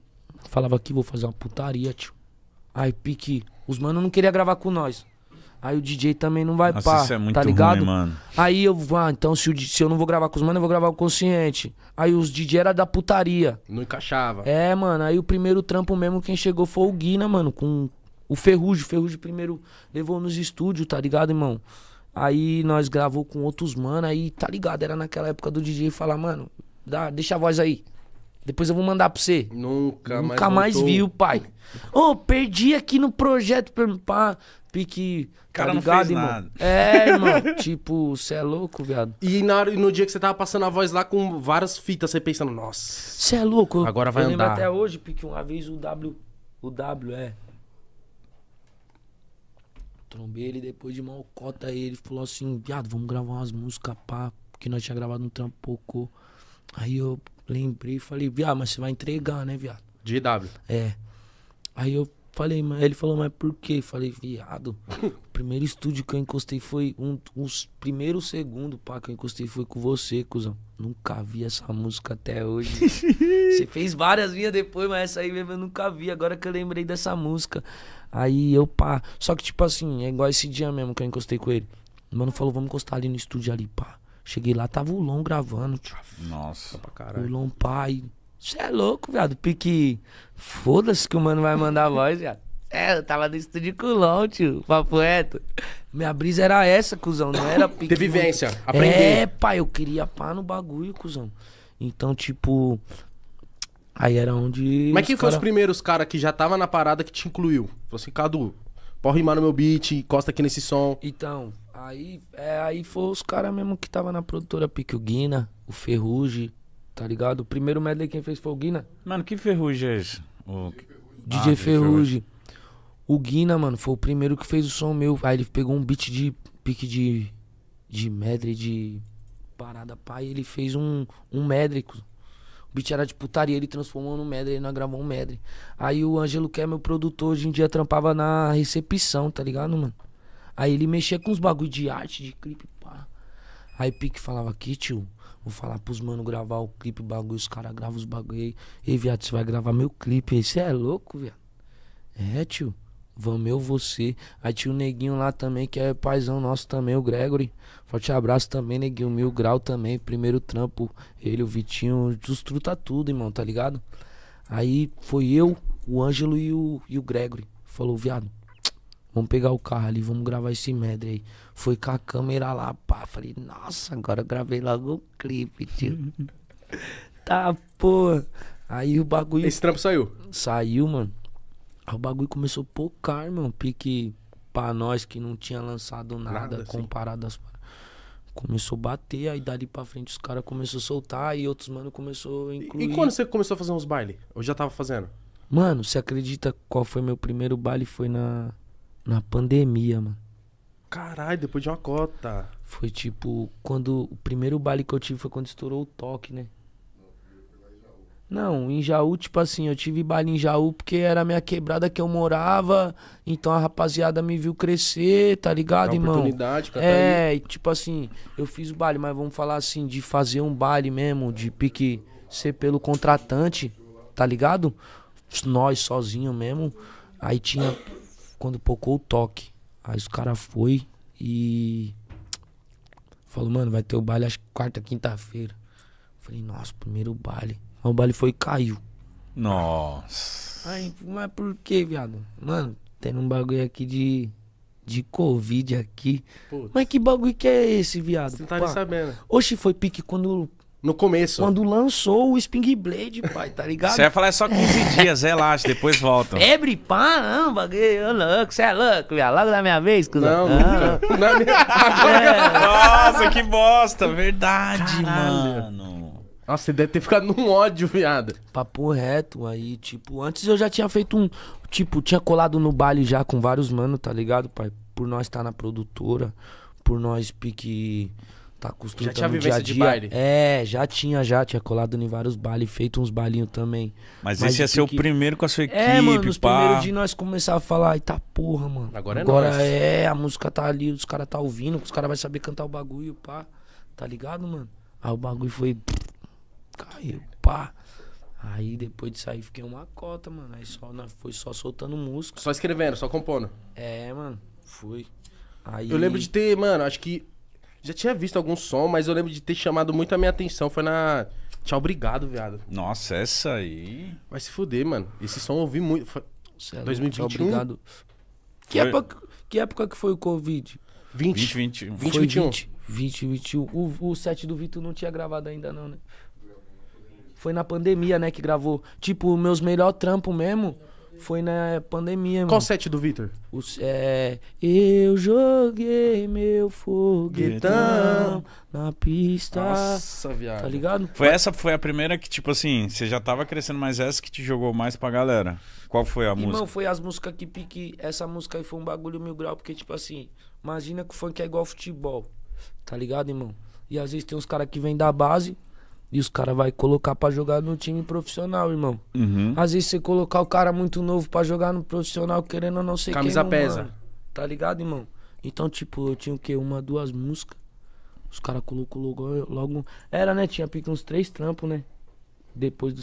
falava aqui, vou fazer uma putaria, tio. Aí pique. Os manos não queria gravar com nós. Aí o DJ também não vai Nossa, pá, isso é muito tá ligado? Ruim, mano. Aí eu, ah, então se, o, se, eu não vou gravar com os manos, eu vou gravar com o consciente. Aí os DJ era da putaria. Não encaixava. É, mano, aí o primeiro trampo mesmo, quem chegou foi o Guina, mano, com o Ferrugem. O Ferrugem primeiro levou nos estúdios, tá ligado, irmão? Aí nós gravou com outros manos, aí tá ligado, era naquela época do DJ falar, mano, dá, deixa a voz aí. Depois eu vou mandar pra você. Nunca, Nunca mais, mais viu, pai. Ô, oh, perdi aqui no projeto. Pá, pique. Cara, não fez irmão? Nada. É, irmão. tipo, você é louco, viado. E na, no dia que você tava passando a voz lá com várias fitas, você pensando, nossa. Você é louco. Agora vai eu andar. até hoje, pique, uma vez o W. O W é. Trombei ele depois de cota ele. Falou assim, viado, vamos gravar umas músicas, pá. Porque nós tinha gravado um trampo pouco. Aí eu Lembrei e falei, viado, mas você vai entregar, né, viado? De W. É. Aí eu falei, mas ele falou, mas por quê? Falei, viado, o primeiro estúdio que eu encostei foi. Um, os primeiro segundo, pá, que eu encostei foi com você, cuzão. Nunca vi essa música até hoje. você fez várias minhas depois, mas essa aí mesmo eu nunca vi. Agora que eu lembrei dessa música. Aí eu, pá. Só que, tipo assim, é igual esse dia mesmo que eu encostei com ele. O mano falou, vamos encostar ali no estúdio ali, pá. Cheguei lá, tava o Long gravando. Nossa. O Long pai. Você é louco, viado. Pique. Foda-se que o mano vai mandar a voz, viado. É, eu tava no estúdio com o tio. Papo reto. Minha brisa era essa, cuzão. Não era pique. Ter vivência. Aprender. É, pai, eu queria pá no bagulho, cuzão. Então, tipo. Aí era onde. Mas quem cara... foi os primeiros cara que já tava na parada que te incluiu? Falou assim, Cadu, pode rimar no meu beat, encosta aqui nesse som. Então, Aí, é, aí foi os caras mesmo que tava na produtora Pique, o Guina, o Ferrugem, tá ligado? O primeiro medley quem fez foi o Guina. Mano, que Ferruge é esse? O... DJ ah, O Guina, mano, foi o primeiro que fez o som meu. Aí ele pegou um beat de pique de, de medley, de parada, pai. Ele fez um, um médrico. O beat era de putaria, ele transformou no medley, ele não gravou um medley. Aí o Ângelo, que é meu produtor, hoje em dia trampava na recepção, tá ligado, mano? Aí ele mexia com os bagulho de arte, de clipe, pá. Aí Pique falava aqui, tio, vou falar pros mano gravar o clipe, bagulho, os caras gravam os bagulho aí. Ei, viado, você vai gravar meu clipe aí, você é louco, viado? É, tio, vamos eu, você. Aí tinha o Neguinho lá também, que é paizão nosso também, o Gregory. Forte abraço também, Neguinho, Mil Grau também, primeiro trampo. Ele, o Vitinho, destruta tudo, irmão, tá ligado? Aí foi eu, o Ângelo e o, e o Gregory. Falou, viado, Vamos pegar o carro ali, vamos gravar esse medley aí. Foi com a câmera lá, pá. Falei, nossa, agora gravei logo o clipe, tio. tá, pô. Aí o bagulho. Esse trampo saiu? Saiu, mano. Aí o bagulho começou a pocar, mano. Pique pra nós que não tinha lançado nada, nada comparado assim. às começou a bater, aí dali pra frente os caras começaram a soltar e outros, mano, começou a incluir. E, quando você começou a fazer uns bailes? Ou já tava fazendo? Mano, você acredita qual foi meu primeiro baile? Foi na na pandemia, mano. Caralho, depois de uma cota. Foi tipo, quando. O primeiro baile que eu tive foi quando estourou o toque, né? Não, em Jaú, tipo assim, eu tive baile em Jaú porque era a minha quebrada que eu morava, então a rapaziada me viu crescer, tá ligado, irmão? Oportunidade, cara, tá é, tipo assim, eu fiz o baile, mas vamos falar assim, de fazer um baile mesmo, de pique ser pelo contratante, tá ligado? Nós sozinho mesmo. Aí tinha quando pocou o toque. Aí os caras foi e falou, mano, vai ter o baile acho que quarta, quinta-feira. Falei, nossa, primeiro baile. Aí o baile foi e caiu. Nossa. Aí, mas por que, viado? Mano, tem um bagulho aqui de. De Covid aqui. Putz. Mas que bagulho que é esse, viado? Você não tá nem sabendo. Oxe, foi pique quando no começo. Quando lançou o Sping Blade, pai, tá ligado? Você ia falar é só 15 dias, relaxa, depois volta. Febre, pá, não, bagulho, louco, você é louco, viado. logo na minha vez, cuzão. Não, ah. não. Na minha... É. Nossa, que bosta, verdade, Caralho. mano. Nossa, você deve ter ficado num ódio, viado. Papo reto, aí, tipo, antes eu já tinha feito um, tipo, tinha colado no baile já com vários mano, tá ligado, pai? Por nós estar tá na produtora, por nós pique tá construindo já tinha no dia a dia. De baile. É, já tinha, já tinha colado em vários bailes, feito uns balinhos também. Mas, Mas esse ia ser o primeiro com a sua é, equipe, é, mano, nos pá. primeiro de nós começar a falar, eita porra, mano. Agora, é Agora é, a música tá ali, os caras tá ouvindo, os caras vai saber cantar o bagulho, pá. Tá ligado, mano? Aí o bagulho foi caiu, pá. Aí depois de sair fiquei uma cota, mano. Aí só foi só soltando música. Só escrevendo, só compondo. É, mano. Fui. Aí... Eu lembro de ter, mano, acho que já tinha visto algum som, mas eu lembro de ter chamado muito a minha atenção. Foi na. Tchau, obrigado, viado. Nossa, essa aí. Vai se fuder, mano. Esse som eu ouvi muito. Foi... Cê 2021. É obrigado. Que, foi... época, que época que foi o Covid? 2021. 20, 20, 20 20, O, o set do Vitor não tinha gravado ainda, não, né? Foi na pandemia, né, que gravou. Tipo, meus melhor trampo mesmo foi na pandemia, Qual mano. set do Vitor? O é, eu joguei meu foguetão na pista. Nossa, tá viado. Tá ligado? Foi essa foi a primeira que, tipo assim, você já tava crescendo, mas essa que te jogou mais pra galera. Qual foi a e, música? Irmão, foi as músicas que pique. Essa música aí foi um bagulho mil grau, porque, tipo assim, imagina que o funk é igual futebol. Tá ligado, irmão? E às vezes tem uns caras que vêm da base, e os caras vai colocar para jogar no time profissional, irmão. Uhum. Às vezes você colocar o cara muito novo para jogar no profissional, querendo ou não sei Camisa quem, pesa. Mano. Tá ligado, irmão? Então, tipo, eu tinha o quê? Uma, duas músicas. Os caras colocou logo, logo. Era, né? Tinha pique uns três trampos, né? Depois do.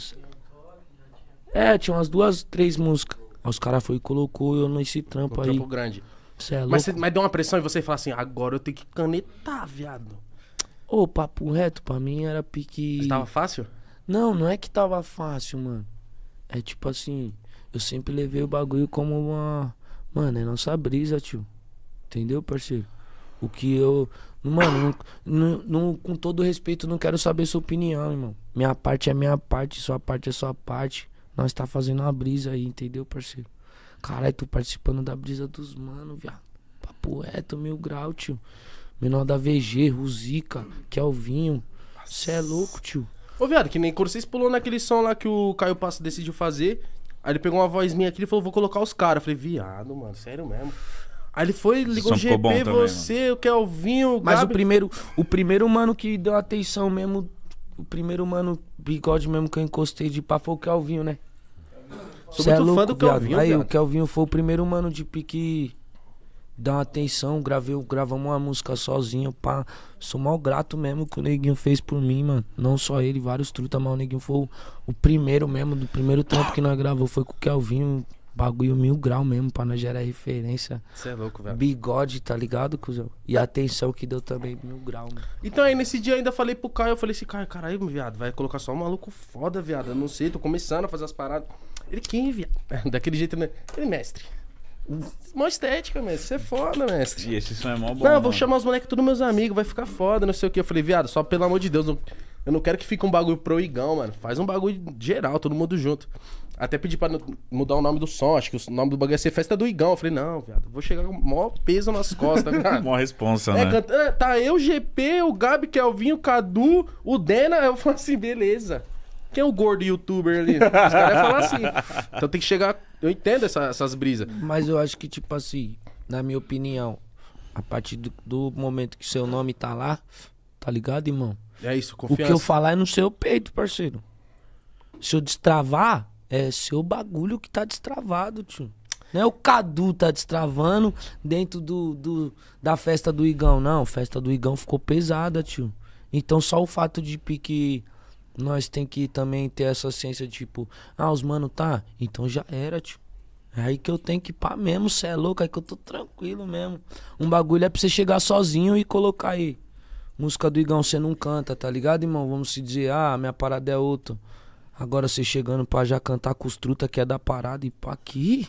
É, tinha umas duas, três músicas. Aí os caras foi e colocou eu nesse trampo aí. Trampo grande. Você é louco. Mas, cê, mas deu uma pressão e você fala assim, agora eu tenho que canetar, viado. Ô, papo reto, pra mim era pique. Mas tava fácil? Não, não é que tava fácil, mano. É tipo assim, eu sempre levei o bagulho como uma. Mano, é nossa brisa, tio. Entendeu, parceiro? O que eu. Mano, não, não, com todo respeito, não quero saber sua opinião, irmão. Minha parte é minha parte, sua parte é sua parte. Nós tá fazendo uma brisa aí, entendeu, parceiro? Caralho, tô participando da brisa dos mano, viado. Papo reto, mil grau, tio menor da VG, Ruzica, Kelvinho. É você é louco, tio. Ô, viado, que nem quando vocês pulou naquele som lá que o Caio Passo decidiu fazer. Aí ele pegou uma voz minha aqui e falou, vou colocar os caras. Falei, viado, mano, sério mesmo. Aí ele foi, ligou o GP, também, você, mano. o Kelvinho, é o Mas o primeiro, o primeiro mano que deu atenção mesmo, o primeiro mano bigode mesmo que eu encostei de pá foi o Kelvinho, né? Sou Cê é muito é louco, fã do Kelvinho, Aí o Kelvinho foi o primeiro mano de pique dá uma atenção, gravei, gravamos uma música sozinho, pá. Sou mal grato mesmo que o Neguinho fez por mim, mano. Não só ele, vários truta, mas o Neguinho foi o, o primeiro mesmo, do primeiro tempo que nós gravou, foi com o Kelvinho. Bagulho mil grau mesmo, pra nós gerar referência. Você é louco, velho. Bigode, tá ligado, cuzão? E a atenção que deu também, mil grau, mano. Então aí, nesse dia ainda falei pro Caio, eu falei assim, Caio, caralho, viado, vai colocar só um maluco foda, viado. Eu não sei, tô começando a fazer as paradas. Ele, quem, viado? Daquele jeito, né? Ele, mestre. Mó estética, mestre. Você é foda, mestre. E esse som é mó bom. Não, mano. vou chamar os moleques, todos meus amigos, vai ficar foda, não sei o que. Eu falei, viado, só pelo amor de Deus, eu não quero que fique um bagulho proigão, mano. Faz um bagulho geral, todo mundo junto. Até pedi pra mudar o nome do som, acho que o nome do bagulho ia ser Festa do Igão. Eu falei, não, viado, vou chegar com o maior peso nas costas, cara. maior responsa, é, né? Canta... É, tá eu, GP, o Gabi, é o Cadu, o Dena. Eu falo assim, beleza. Quem é o gordo youtuber ali? Os caras iam falar assim. Então tem que chegar. Eu entendo essa, essas brisas. Mas eu acho que, tipo assim, na minha opinião, a partir do, do momento que seu nome tá lá, tá ligado, irmão? É isso, confiança. O que eu falar é no seu peito, parceiro. Se eu destravar, é seu bagulho que tá destravado, tio. Não é o Cadu tá destravando dentro do, do, da festa do Igão, não. Festa do Igão ficou pesada, tio. Então só o fato de pique nós tem que também ter essa ciência de tipo, ah, os mano tá, então já era, tio. É aí que eu tenho que pá mesmo, cê é louco, aí é que eu tô tranquilo mesmo. Um bagulho é pra você chegar sozinho e colocar aí. Música do Igão, você não canta, tá ligado, irmão? Vamos se dizer, ah, minha parada é outra. Agora você chegando pra já cantar com os truta que é da parada e pá aqui.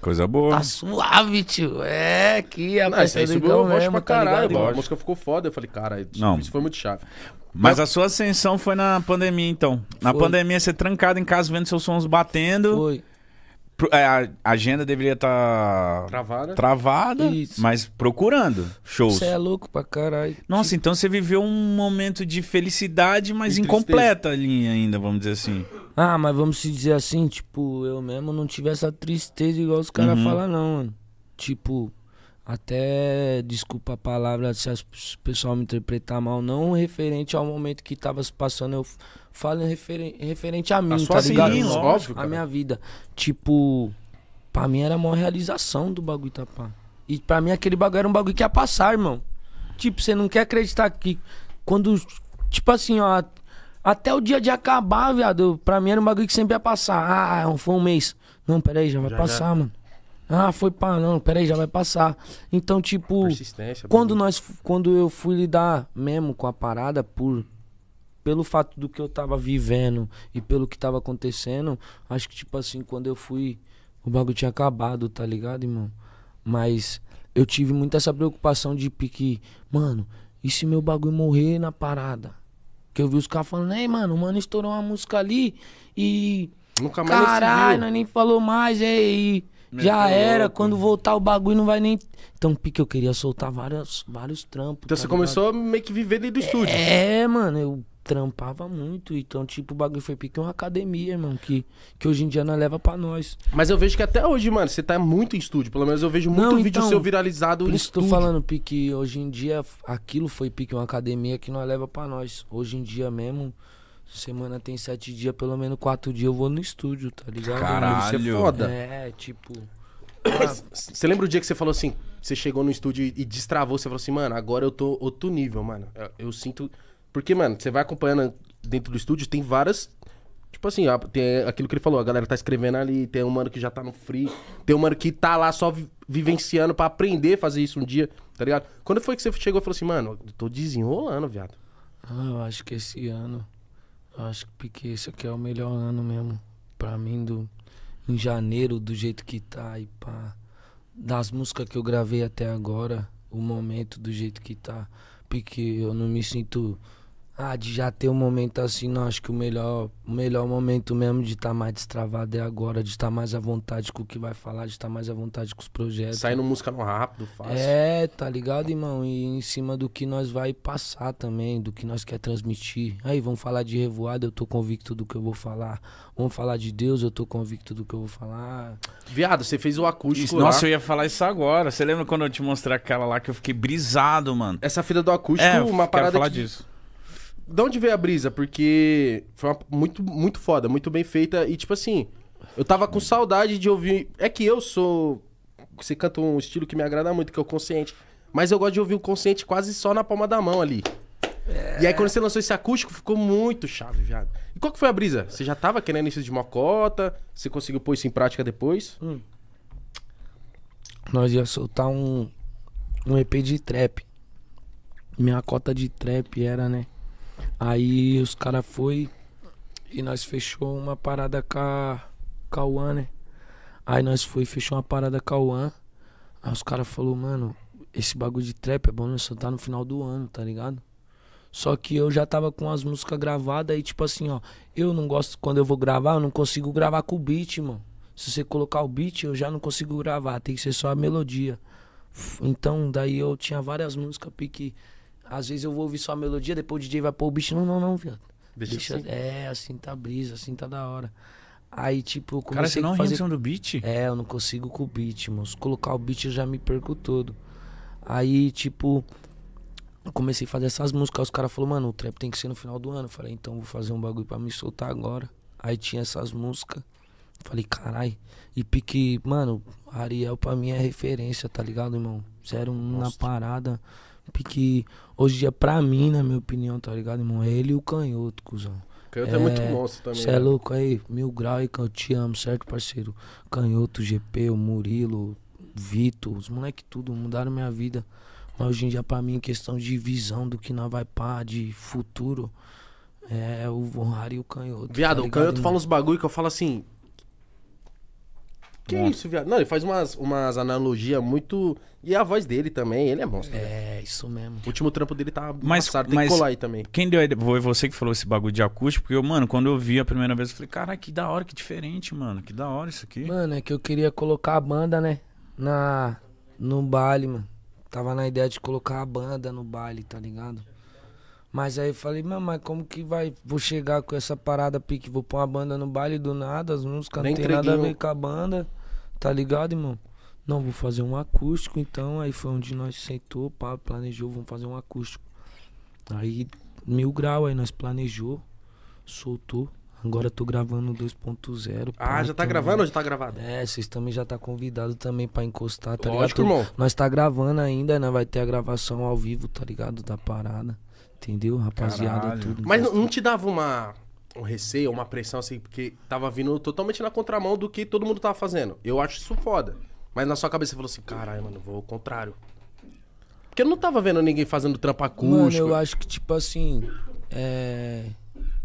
Coisa boa. Tá suave, tio. É, que a subiu é mesmo, pra tá caralho. Tá a música ficou foda. Eu falei, cara, Não. isso foi muito chave. Mas, a sua ascensão foi na pandemia, então. Na foi. pandemia, você trancado em casa, vendo seus sons batendo. Foi. É, a agenda deveria estar tá travada, travada Isso. mas procurando shows. Você é louco pra caralho. Nossa, então você viveu um momento de felicidade, mas e incompleta ali ainda, vamos dizer assim. Ah, mas vamos se dizer assim, tipo, eu mesmo não tive essa tristeza igual os caras uhum. falam, não, mano. Tipo, até, desculpa a palavra se o pessoal me interpretar mal, não referente ao momento que tava se passando, eu falo referen referente a mim, a tá ligado? Sim, óbvio, a minha vida. Tipo, pra mim era a maior realização do bagulho tapa tá, E pra mim aquele bagulho era um bagulho que ia passar, irmão. Tipo, você não quer acreditar que quando, tipo assim, ó, até o dia de acabar, viado, pra mim era um bagulho que sempre ia passar. Ah, é foi um mês. Não, peraí, já vai já, passar, já. mano. Ah, foi para não, peraí, já vai passar. Então, tipo, quando nós quando eu fui lidar mesmo com a parada por pelo fato do que eu tava vivendo e pelo que tava acontecendo, acho que tipo assim, quando eu fui, o bagulho tinha acabado, tá ligado, irmão? Mas eu tive muita essa preocupação de pique, mano, e se meu bagulho morrer na parada? Que eu vi os caras falando, ei, mano, o mano estourou uma música ali e Nunca mais Caralho, nem falou mais, ei, e meu já era, louco. quando voltar o bagulho não vai nem. Então, pique, eu queria soltar vários vários trampos. Então tá você ligado? começou a meio que viver dentro do estúdio. É, mano, eu trampava muito. Então, tipo, o bagulho foi pique é uma academia, irmão, que, que hoje em dia não é leva pra nós. Mas eu vejo que até hoje, mano, você tá muito em estúdio. Pelo menos eu vejo muito não, vídeo então, seu viralizado por em estúdio. tô falando, pique, hoje em dia aquilo foi pique é uma academia que não leva pra nós. Hoje em dia mesmo, Semana tem sete dias, pelo menos quatro dias eu vou no estúdio, tá ligado? Caralho. Isso é foda. É, tipo... Você lembra o dia que você falou assim, você chegou no estúdio e destravou, você falou assim, mano, agora eu tô outro nível, mano. Eu, eu sinto... Porque, mano, você vai acompanhando dentro do estúdio, tem várias... Tipo assim, ó, tem aquilo que ele falou, a galera tá escrevendo ali, tem um mano que já tá no free, tem um mano que tá lá só vivenciando para aprender a fazer isso um dia, tá ligado? Quando foi que você chegou e falou assim, mano, eu tô desenrolando, viado? Ah, eu acho que esse ano eu Acho que esse aqui é o melhor ano mesmo. Pra mim, do, em janeiro, do jeito que tá e pá. Das músicas que eu gravei até agora, o momento do jeito que tá. Porque eu não me sinto ah, de já ter um momento assim, não, acho que o melhor, o melhor momento mesmo de estar tá mais destravado é agora, de estar tá mais à vontade com o que vai falar, de estar tá mais à vontade com os projetos. Saindo música no rápido, fácil. É, tá ligado, irmão? E em cima do que nós vai passar também, do que nós quer transmitir. Aí, vamos falar de revoada, eu tô convicto do que eu vou falar. Vamos falar de Deus, eu tô convicto do que eu vou falar. Viado, você fez o acústico isso, né? Nossa, eu ia falar isso agora. Você lembra quando eu te mostrei aquela lá que eu fiquei brisado, mano? Essa fila do acústico, é, uma parada falar que... disso de onde veio a brisa? Porque foi uma, muito, muito foda, muito bem feita. E, tipo assim, eu tava com saudade de ouvir. É que eu sou. Você canta um estilo que me agrada muito, que é o consciente. Mas eu gosto de ouvir o consciente quase só na palma da mão ali. É. E aí, quando você lançou esse acústico, ficou muito chave, viado. E qual que foi a brisa? Você já tava querendo isso de mocota? Você conseguiu pôr isso em prática depois? Hum. Nós ia soltar um, um EP de trap. Minha cota de trap era, né? Aí os caras foi e nós fechou uma parada com a Cauã, né? Aí nós foi e fechou uma parada com a Cauã. Aí os caras falou, mano, esse bagulho de trap é bom, né? Só tá no final do ano, tá ligado? Só que eu já tava com as músicas gravadas e tipo assim, ó, eu não gosto quando eu vou gravar, eu não consigo gravar com o beat, mano. Se você colocar o beat, eu já não consigo gravar, tem que ser só a melodia. Então, daí eu tinha várias músicas pique às vezes eu vou ouvir só a melodia, depois o DJ vai pôr o bicho. Não, não, não, viado. Deixa, Deixa assim. É, assim tá brisa, assim tá da hora. Aí, tipo, eu comecei Cara, você não a fazer... do beat? É, eu não consigo com o beat, mano. Se colocar o beat, eu já me perco todo. Aí, tipo, eu comecei a fazer essas músicas. Os caras falaram, mano, o trap tem que ser no final do ano. Eu falei, então vou fazer um bagulho pra me soltar agora. Aí tinha essas músicas. Falei, carai. E pique, mano, Ariel pra mim é referência, tá ligado, irmão? Zero um na parada que hoje em dia, pra mim, na minha opinião, tá ligado, irmão? É ele e o canhoto, cuzão. Canhoto é, é muito monstro também. Você é né? louco aí, mil grau aí, que eu te amo, certo, parceiro? Canhoto, GP, o Murilo, Vitor, os moleque tudo, mudaram minha vida. Mas hoje em dia, pra mim, questão de visão do que nós vai pá, de futuro, é o Honrar e o Canhoto. Tá Viado, tá ligado, o Canhoto irmão? fala uns bagulho que eu falo assim, que Nossa. Né? isso, viado? Não, ele faz umas, umas analogias muito. E a voz dele também, ele é monstro. Né? É, isso mesmo. O último trampo dele tá mas, passado, tem mas que colar aí também. Quem deu a ideia? Foi você que falou esse bagulho de acústico, porque eu, mano, quando eu vi a primeira vez, eu falei, caralho, que da hora, que diferente, mano. Que da hora isso aqui. Mano, é que eu queria colocar a banda, né? Na. No baile, mano. Tava na ideia de colocar a banda no baile, tá ligado? Mas aí eu falei, mas como que vai? Vou chegar com essa parada pique, vou pôr uma banda no baile do nada, as músicas não tem nada a ver com a banda, tá ligado, irmão? Não, vou fazer um acústico, então. Aí foi onde nós sentou, pá, planejou, vamos fazer um acústico. Aí, mil grau, aí nós planejou, soltou. Agora eu tô gravando 2.0. Ah, já tá também. gravando ou já tá gravado? É, vocês também já tá convidado também pra encostar, tá Lógico, ligado? Irmão. Nós tá gravando ainda, né? Vai ter a gravação ao vivo, tá ligado? Da parada. Entendeu? Rapaziada, é tudo. Mas não, não te dava uma um receio, uma pressão assim, porque tava vindo totalmente na contramão do que todo mundo tava fazendo. Eu acho isso foda. Mas na sua cabeça você falou assim, caralho, mano, vou ao contrário. Porque eu não tava vendo ninguém fazendo trampa acústico. Mano, eu acho que, tipo assim, é...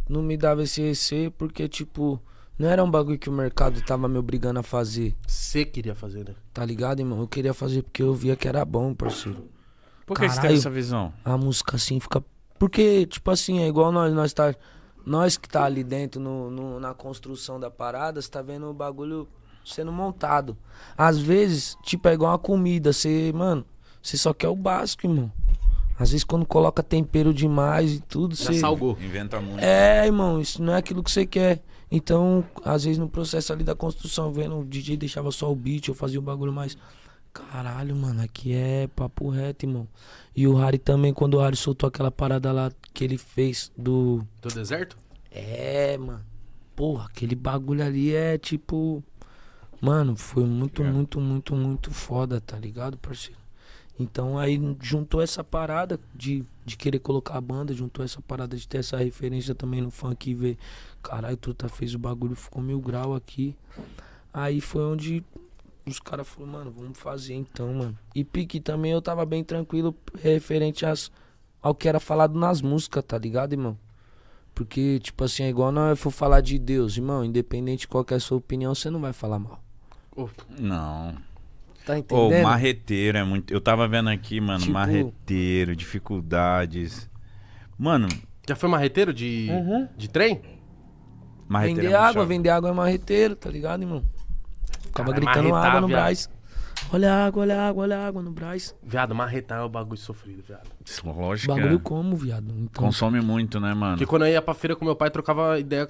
não me dava esse receio porque, tipo, não era um bagulho que o mercado tava me obrigando a fazer. Você queria fazer, né? Tá ligado, irmão? Eu queria fazer porque eu via que era bom, parceiro. Por que caralho, você tem essa visão? A música assim fica porque, tipo assim, é igual nós, nós tá. Nós que tá ali dentro no, no na construção da parada, você tá vendo o bagulho sendo montado. Às vezes, tipo, é igual uma comida. Você, mano, você só quer o básico, irmão. Às vezes quando coloca tempero demais e tudo, Já você. salgou. Inventa muito. É, irmão, isso não é aquilo que você quer. Então, às vezes no processo ali da construção, vendo o DJ deixava só o beat, eu fazia o bagulho mais Caralho, mano, aqui é papo reto, irmão. E o Harry também, quando o Harry soltou aquela parada lá que ele fez do. Do deserto? É, mano. Porra, aquele bagulho ali é tipo. Mano, foi muito, é. muito, muito, muito foda, tá ligado, parceiro? Então aí juntou essa parada de, de querer colocar a banda, juntou essa parada de ter essa referência também no funk e ver, caralho, tá fez o bagulho, ficou mil grau aqui. Aí foi onde os caras falaram, mano, vamos fazer então, mano. E pique também eu tava bem tranquilo referente às, ao que era falado nas músicas, tá ligado, irmão? Porque, tipo assim, é igual nós for falar de Deus, irmão, independente de qual é a sua opinião, você não vai falar mal. Não. Tá entendendo? Ô, marreteiro é muito. Eu tava vendo aqui, mano, tipo... marreteiro, dificuldades. Mano. Já foi marreteiro de, uhum. de trem? Marreteiro é vender é água, chave. vender água é marreteiro, tá ligado, irmão? Ficava gritando marretar, água no Braz. Olha a água, olha a água, olha a água no Braz. Viado, marretar é o bagulho sofrido, viado. Lógico. Bagulho é. como, viado. Então, Consome muito, né, mano? Porque quando eu ia pra feira com meu pai, trocava ideia.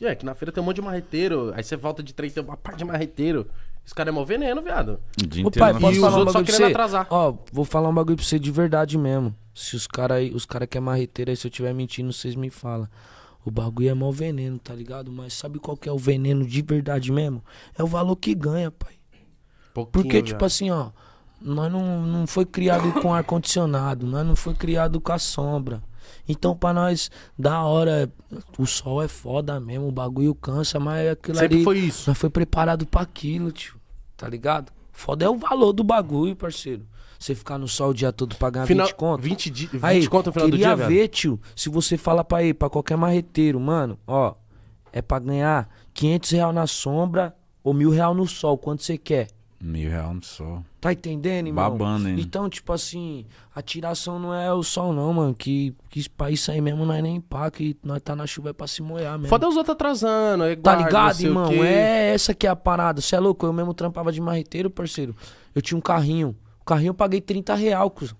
E é, que na feira tem um monte de marreteiro. Aí você volta de trem, tem uma parte de marreteiro. Esse cara é mó veneno, viado. o pai, posso e falar os um só bagulho querendo você? atrasar. Ó, vou falar um bagulho pra você de verdade mesmo. Se os cara aí, os cara que é marreteiro aí, se eu tiver mentindo, vocês me falam. O bagulho é mó veneno, tá ligado? Mas sabe qual que é o veneno de verdade mesmo? É o valor que ganha, pai. Pouquinho, Porque, tipo assim, ó, nós não, não foi criado com ar-condicionado, nós não foi criado com a sombra. Então, pra nós, da hora, o sol é foda mesmo, o bagulho cansa, mas é aquilo Sempre ali, foi isso. Nós foi preparado para aquilo, tio. Tá ligado? Foda é o valor do bagulho, parceiro. Você ficar no sol o dia todo pra ganhar final, 20 conto. 20, 20 aí, conto no final do dia, ver, velho. tio, se você fala pra ele, pra qualquer marreteiro, mano, ó, é pra ganhar 500 real na sombra ou mil real no sol, quanto você quer? Mil real no sol. Tá entendendo, irmão? Babando, hein? Então, tipo assim, a tiração não é o sol, não, mano. Que, que pra isso aí mesmo nós nem pá, que nós tá na chuva é pra se molhar mesmo. Foda os outros atrasando, é guarda, Tá ligado, irmão? É essa que é a parada. Você é louco? Eu mesmo trampava de marreteiro, parceiro. Eu tinha um carrinho. O carrinho eu paguei 30 real, cuzão.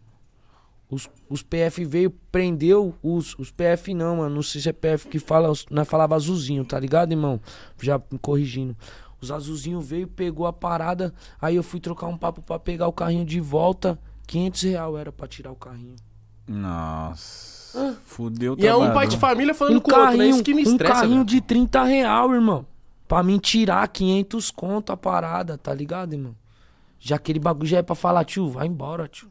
Os, os PF veio, prendeu os, os PF não, mano. Não sei se é PF que fala, nós é falava azulzinho, tá ligado, irmão? Já me corrigindo. Os azulzinhos veio, pegou a parada. Aí eu fui trocar um papo pra pegar o carrinho de volta. 500 real era pra tirar o carrinho. Nossa. Ah. Fudeu E é um pai de família falando um com carrinho, outro, né? Isso que me estressa. Um carrinho de 30 real, irmão. Pra mim tirar 500 conto a parada, tá ligado, irmão? Já aquele bagulho já é pra falar, tio, vai embora, tio.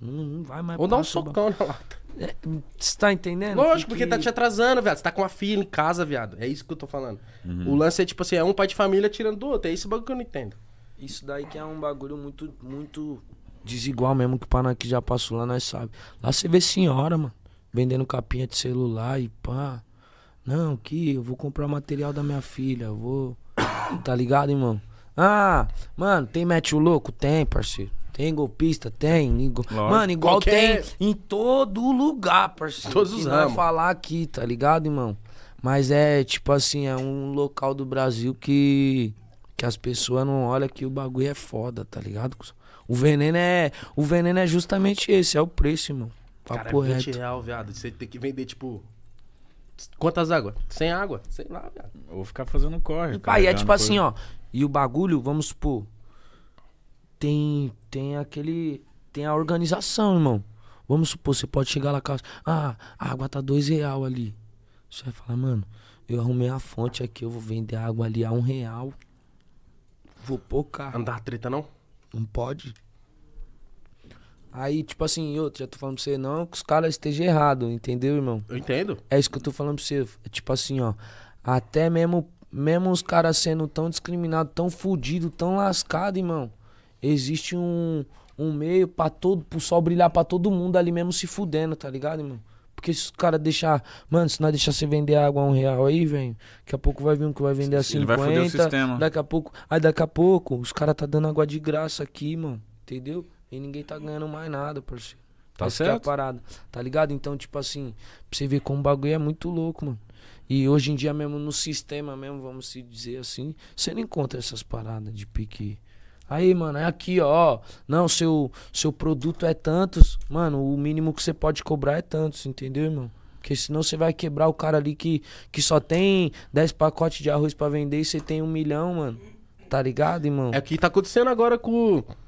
Não, não vai mais. Ou dá um socão na lata. É, você tá entendendo? Lógico, porque... tá te atrasando, viado. Você tá com a filha em casa, viado. É isso que eu tô falando. Uhum. O lance é tipo assim, é um pai de família tirando do outro. É esse bagulho que eu não entendo. Isso daí que é um bagulho muito, muito desigual mesmo que o Panaqui já passou lá, nós sabe. Lá você vê senhora, mano, vendendo capinha de celular e pá. Não, que eu vou comprar material da minha filha, eu vou. Tá ligado, irmão? Ah, mano, tem match louco? Tem, parceiro. Tem golpista? Tem. Mano, igual Qualquer... tem em todo lugar, parceiro. Todos os anos. Não falar aqui, tá ligado, irmão? Mas é, tipo assim, é um local do Brasil que que as pessoas não olham que o bagulho é foda, tá ligado? O veneno é, o veneno é justamente esse, é o preço, irmão. Papo Cara, é 20 reto. real, viado. Você tem que vender, tipo, Quantas águas? Sem água, sei lá, viado. Vou ficar fazendo corre. Tá pai, é tipo assim, ó. E o bagulho, vamos supor, tem, tem aquele. Tem a organização, irmão. Vamos supor, você pode chegar lá casa. Ah, a água tá dois real ali. Você vai falar, mano, eu arrumei a fonte aqui, eu vou vender a água ali a um real. Vou pôr carro. Andar treta não? Não pode. Aí, tipo assim, eu já tô falando pra você, não que os caras estejam errados, entendeu, irmão? Eu entendo. É isso que eu tô falando pra você. tipo assim, ó. Até mesmo mesmo os caras sendo tão discriminados, tão fudido, tão lascado, irmão, existe um, um meio para todo, pro sol brilhar para todo mundo ali mesmo se fudendo, tá ligado, irmão? Porque se os caras deixar. Mano, se nós deixar você vender água a um real aí, velho. Daqui a pouco vai vir um que vai vender a 50. Ele vai o sistema. Daqui a pouco. Aí daqui a pouco, os caras tá dando água de graça aqui, mano. Entendeu? E ninguém tá ganhando mais nada, parceiro. Tá Essa certo? é a parada. Tá ligado? Então, tipo assim, pra você ver como o bagulho é muito louco, mano. E hoje em dia mesmo no sistema mesmo, vamos se dizer assim, você não encontra essas paradas de pique. Aí, mano, é aqui, ó. Não, seu, seu produto é tantos. Mano, o mínimo que você pode cobrar é tantos, entendeu, irmão? Porque senão você vai quebrar o cara ali que, que só tem 10 pacotes de arroz para vender e você tem um milhão, mano. Tá ligado, irmão? É o que tá acontecendo agora com, com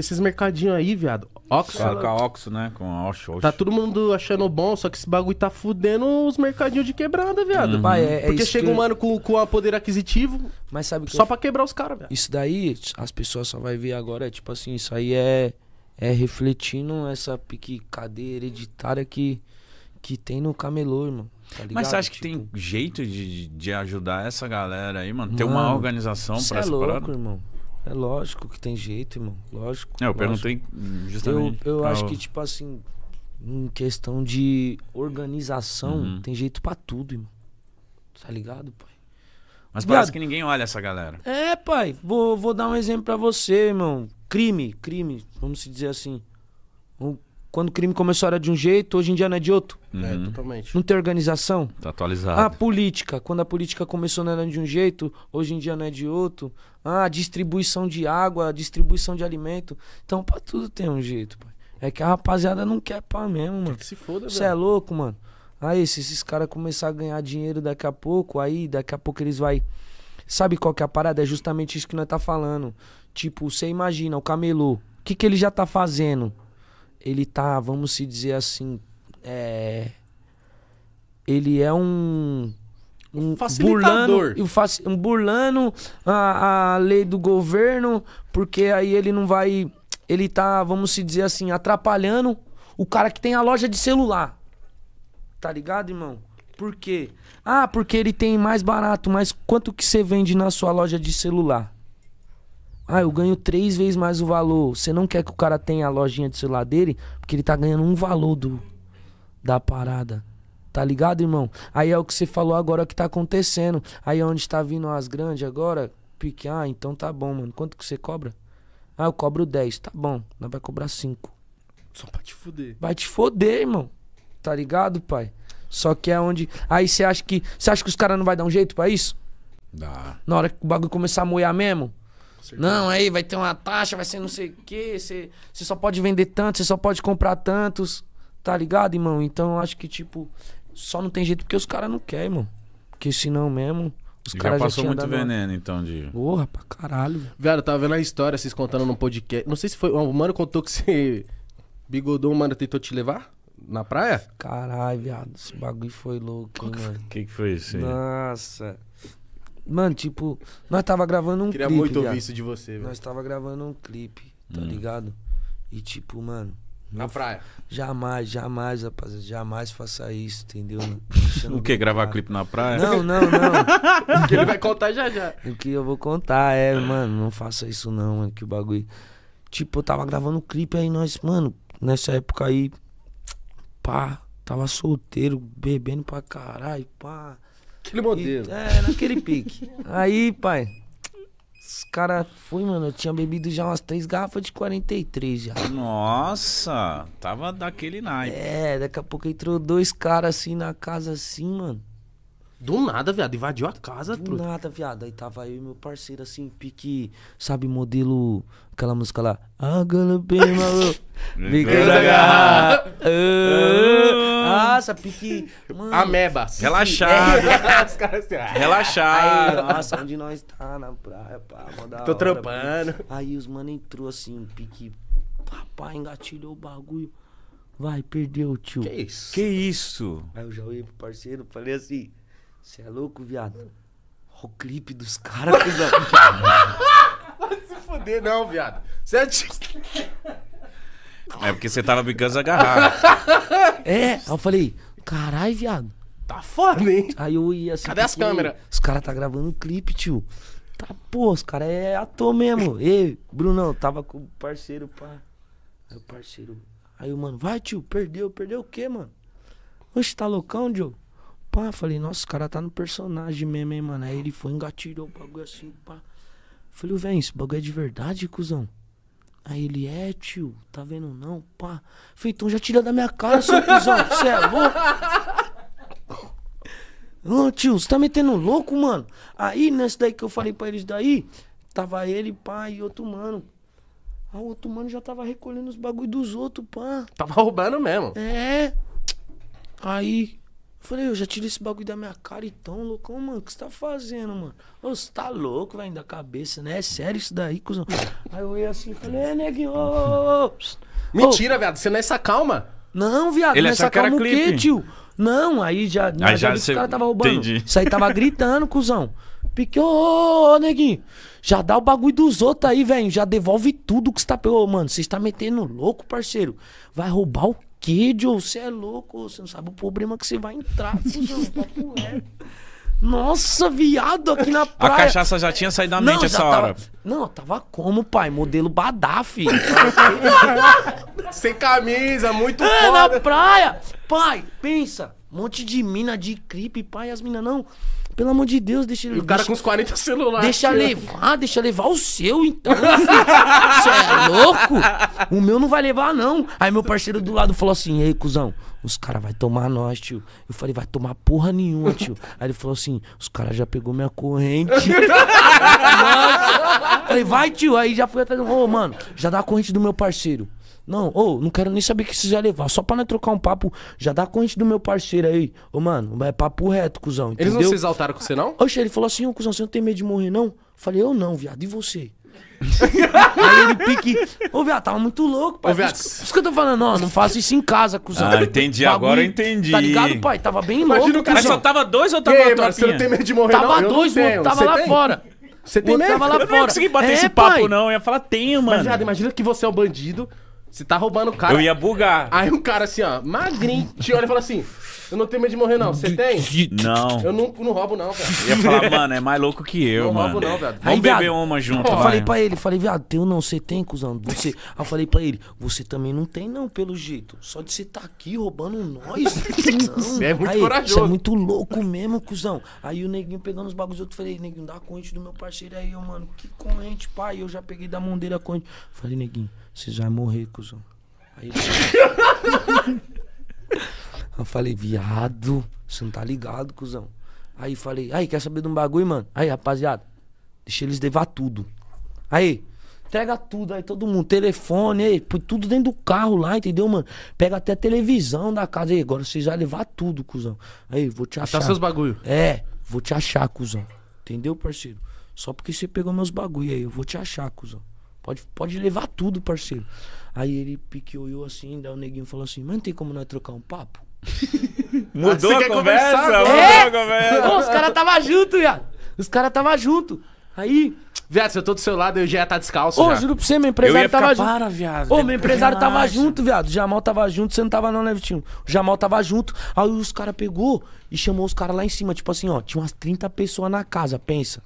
esses mercadinhos aí, viado. Oxo. Fala com a Oxo, né? Com a Oxo. Oxo. Tá todo mundo achando bom, só que esse bagulho tá fudendo os mercadinhos de quebrada, viado. Uhum. Pai, é, é Porque chega que... um mano com, com a poder aquisitivo Mas sabe só eu... pra quebrar os caras, velho. Isso daí, as pessoas só vai ver agora, é tipo assim, isso aí é, é refletindo essa pique cadeia hereditária que, que tem no camelô, irmão. Tá Mas você acha que tipo... tem jeito de, de ajudar essa galera aí, mano? Ter uma organização pra é essa louco, parada? irmão. É lógico que tem jeito, irmão. Lógico. É, eu lógico. perguntei justamente. Eu, eu acho que, tipo assim, em questão de organização, uhum. tem jeito para tudo, irmão. Tá ligado, pai? Mas Viado. parece que ninguém olha essa galera. É, pai. Vou, vou dar um exemplo para você, irmão. Crime, crime, vamos se dizer assim. Um quando o crime começou era de um jeito, hoje em dia não é de outro. Uhum. É, totalmente. Não tem organização. Tá atualizado. A ah, política, quando a política começou não era de um jeito, hoje em dia não é de outro. Ah, distribuição de água, distribuição de alimento. Então, pra tudo tem um jeito, pai. É que a rapaziada não quer pá mesmo, mano. Que se foda, Você é louco, mano. Aí, se esses caras começar a ganhar dinheiro daqui a pouco, aí daqui a pouco eles vai. Sabe qual que é a parada? É justamente isso que nós tá falando. Tipo, você imagina, o camelô, o que, que ele já tá fazendo? ele tá, vamos se dizer assim, é, ele é um um burlando, um burlando a, a lei do governo, porque aí ele não vai, ele tá, vamos se dizer assim, atrapalhando o cara que tem a loja de celular. Tá ligado, irmão? Por quê? Ah, porque ele tem mais barato, mas quanto que você vende na sua loja de celular? Ah, eu ganho três vezes mais o valor. Você não quer que o cara tenha a lojinha de celular dele? Porque ele tá ganhando um valor do, da parada. Tá ligado, irmão? Aí é o que você falou agora que tá acontecendo. Aí é onde tá vindo as grandes agora. Pique, ah, então tá bom, mano. Quanto que você cobra? Ah, eu cobro 10. Tá bom, nós vai cobrar 5. Só pra te foder. Vai te foder, irmão. Tá ligado, pai? Só que é onde. Aí você acha que. Você acha que os caras não vai dar um jeito pra isso? Dá. Na hora que o bagulho começar a moer mesmo? Não, aí vai ter uma taxa, vai ser não sei o quê. Você, você só pode vender tanto, você só pode comprar tantos. Tá ligado, irmão? Então eu acho que, tipo, só não tem jeito porque os caras não querem, irmão. Porque senão mesmo. Os já caras passou já muito veneno, lá. então, de. Porra, pra caralho. Velho, eu tava vendo a história, vocês contando no podcast. Não sei se foi. O mano contou que você. Bigodou, mano, tentou te levar? Na praia? Caralho, viado. Esse bagulho foi louco, que mano. O que, que foi isso aí? Nossa. Mano, tipo, nós tava gravando um Queria clipe. Queria muito ouvir isso de você, velho. Nós tava gravando um clipe, tá hum. ligado? E tipo, mano. Na praia. Jamais, jamais, rapaziada. Jamais faça isso, entendeu? o que? Gravar cara. clipe na praia? Não, não, não. o que ele vai contar já já. O que eu vou contar é, mano, não faça isso não, mano, que o bagulho. Tipo, eu tava gravando um clipe aí, nós, mano, nessa época aí, pá, tava solteiro, bebendo pra caralho, pá. Aquele modelo. E, é, naquele pique. Aí, pai, os caras foi, mano. Eu tinha bebido já umas três garrafas de 43 já. Nossa, tava daquele naipe. É, daqui a pouco entrou dois caras assim na casa, assim, mano. Do nada, viado, invadiu a casa, Do truta. nada, viado. Aí tava eu e meu parceiro, assim, pique, sabe, modelo. Aquela música lá. Ah, galopei, maluco. Ligando a ah. Ah. Nossa, pique. Mano, Amebas. Relaxado. Assim, Relaxado. Aí, nossa, onde nós tá na praia, pá, mandar. Tô hora, trampando. Pique. Aí os mano entrou assim, pique. Papai, engatilhou o bagulho. Vai, perdeu, tio. Que isso? Que isso? Aí eu já olhei pro parceiro, falei assim. Você é louco, viado? Olha o clipe dos caras, cuzão. Vai se fuder, não, viado. Você é. É porque você tava brincando agarrado. Né? É, aí eu falei, carai, viado. Tá foda, hein? Aí eu ia assim. Cadê as câmeras? Os caras tá gravando um clipe, tio. Tá, pô, os caras é ator mesmo. Ei, Brunão, tava com o parceiro, pá. Aí o parceiro. Aí o mano, vai, tio, perdeu, perdeu o quê, mano? Oxe, tá loucão, Diogo? pá, falei, nossa, o cara tá no personagem mesmo, hein, mano. Aí ele foi, engatilhou o bagulho assim, pá. Falei, velho, esse bagulho é de verdade, cuzão? Aí ele, é, tio, tá vendo não, pá. Falei, então já tira da minha cara, seu cuzão, você é louco? Ô, tio, você tá metendo louco, mano? Aí, nesse daí que eu falei pra eles daí, tava ele, pá, e outro mano. Aí o outro mano já tava recolhendo os bagulhos dos outros, pá. Tava roubando mesmo. É. Aí, Falei, eu já tirei esse bagulho da minha cara então, loucão, mano. O que você tá fazendo, mano? você tá louco, velho, da cabeça, né? É sério isso daí, cuzão? Aí eu ia assim, falei, é, neguinho, ô, Mentira, viado, você não é essa calma? Não, viado, Ele não é essa que calma o quê, tio? Não, aí já, aí já já vi que o cara tava roubando. Entendi. Isso aí tava gritando, cuzão. Pique, ô, ô, ô, neguinho. Já dá o bagulho dos outros aí, velho. Já devolve tudo que você tá pegando. Ô, mano, você está metendo louco, parceiro. Vai roubar o aqui, Joe, você é louco, você não sabe o problema que você vai entrar, Joe, tá Nossa, viado, aqui na praia. A cachaça já tinha saído da mente não, essa tava... hora. Não, tava como, pai? Modelo Badaf. Sem camisa, muito é, foda. na praia. Pai, pensa. Um monte de mina de creep, pai, as minas não. Pelo amor de Deus, deixa ele. O cara deixa, com os 40 celulares. Deixa levar, deixa levar o seu, então. Você é louco? O meu não vai levar, não. Aí meu parceiro do lado falou assim: Ei, cuzão, os caras vai tomar nós, tio. Eu falei, vai tomar porra nenhuma, tio. Aí ele falou assim: os caras já pegou minha corrente. Nossa. Falei, vai, tio. Aí já fui atrás do. Ô, mano, já dá a corrente do meu parceiro. Não, ô, oh, não quero nem saber o que vocês vão levar. Só pra não trocar um papo, já dá a corrente do meu parceiro aí. Ô, oh, mano, é papo reto, cuzão. Entendeu? Eles não se exaltaram com você, não? Oxe, ele falou assim, ô, oh, cuzão, você não tem medo de morrer, não? falei, eu não, viado, e você? aí ele pique. Ô, viado, tava muito louco, pai. Ô, viado. Por isso que eu tô falando, ó, não faço isso em casa, cuzão. Ah, entendi, Bagulho, agora eu entendi. Tá ligado, pai? Tava bem Imagina louco. Imagina o cara cuzão. só tava dois ou tava e, Você não tem medo de morrer, tava não? Tava dois, não tava você lá tem? fora. Você tem medo? Tava lá eu fora. não ia conseguir bater é, esse papo, pai. não. Eu ia falar, tem, mano. Mas, viado, imagina que você é o um bandido, você tá roubando o cara. Eu ia bugar. Aí um cara assim, ó, magrinho, te olha e fala assim: eu não tenho medo de morrer, não. Você tem? Não. Eu não, não roubo, não, cara. Eu ia falar, mano, é mais louco que eu, não mano. Roubo, não, velho. Vamos beber uma junto, Eu vai. falei pra ele, falei, viado, teu não, você tem, cuzão. Você... Aí eu falei pra ele, você também não tem, não, pelo jeito. Só de você tá aqui roubando nós. Você é muito Aí, corajoso. Você é muito louco mesmo, cuzão. Aí o neguinho pegando os bagulhos, eu falei, neguinho, dá a corrente do meu parceiro aí, eu, mano. Que corrente, pai? Eu já peguei da mão dele a corrente. Falei, neguinho, você vai morrer, cuzão. Aí ele... Eu falei, viado, você não tá ligado, cuzão. Aí falei, aí, quer saber de um bagulho, mano? Aí, rapaziada, deixa eles levar tudo. Aí, entrega tudo aí, todo mundo, telefone, aí, põe tudo dentro do carro lá, entendeu, mano? Pega até a televisão da casa aí, agora vocês vão levar tudo, cuzão. Aí, vou te achar. Até seus bagulho. É, vou te achar, cuzão. Entendeu, parceiro? Só porque você pegou meus bagulho aí, eu vou te achar, cuzão. Pode, pode levar tudo, parceiro. Aí ele piqueou eu assim, daí o neguinho falou assim, mas não tem como nós trocar um papo? Mudou ah, a conversa? Mudou é? a os caras tava junto, viado. Os caras tava junto. Aí, viado, se eu tô do seu lado, eu já ia estar tá descalço. Ô, já. juro pra você, meu empresário ficar, tava junto. Para, viado. Ô, né? meu empresário relaxa. tava junto, viado. O Jamal tava junto, você não tava não, né, Vitinho? O Jamal tava junto. Aí os caras pegou e chamou os caras lá em cima. Tipo assim, ó, tinha umas 30 pessoas na casa, pensa.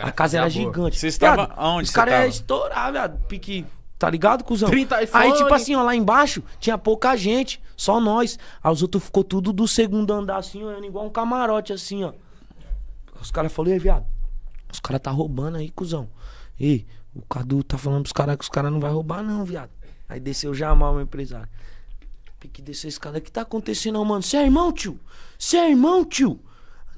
A casa era boa. gigante. Você estava onde? Os caras iam estourar, viado. Pique Tá ligado, cuzão? 30 iPhone. Aí, tipo assim, ó, lá embaixo tinha pouca gente, só nós. Aí os outros ficou tudo do segundo andar, assim, olhando igual um camarote, assim, ó. Os caras falaram, viado, os caras tá roubando aí, cuzão. Ei, o Cadu tá falando pros caras que os caras não vai roubar, não, viado. Aí desceu já mal o empresário. Pique desceu esse cara, o que tá acontecendo, mano? Você é irmão, tio? Você é irmão, tio?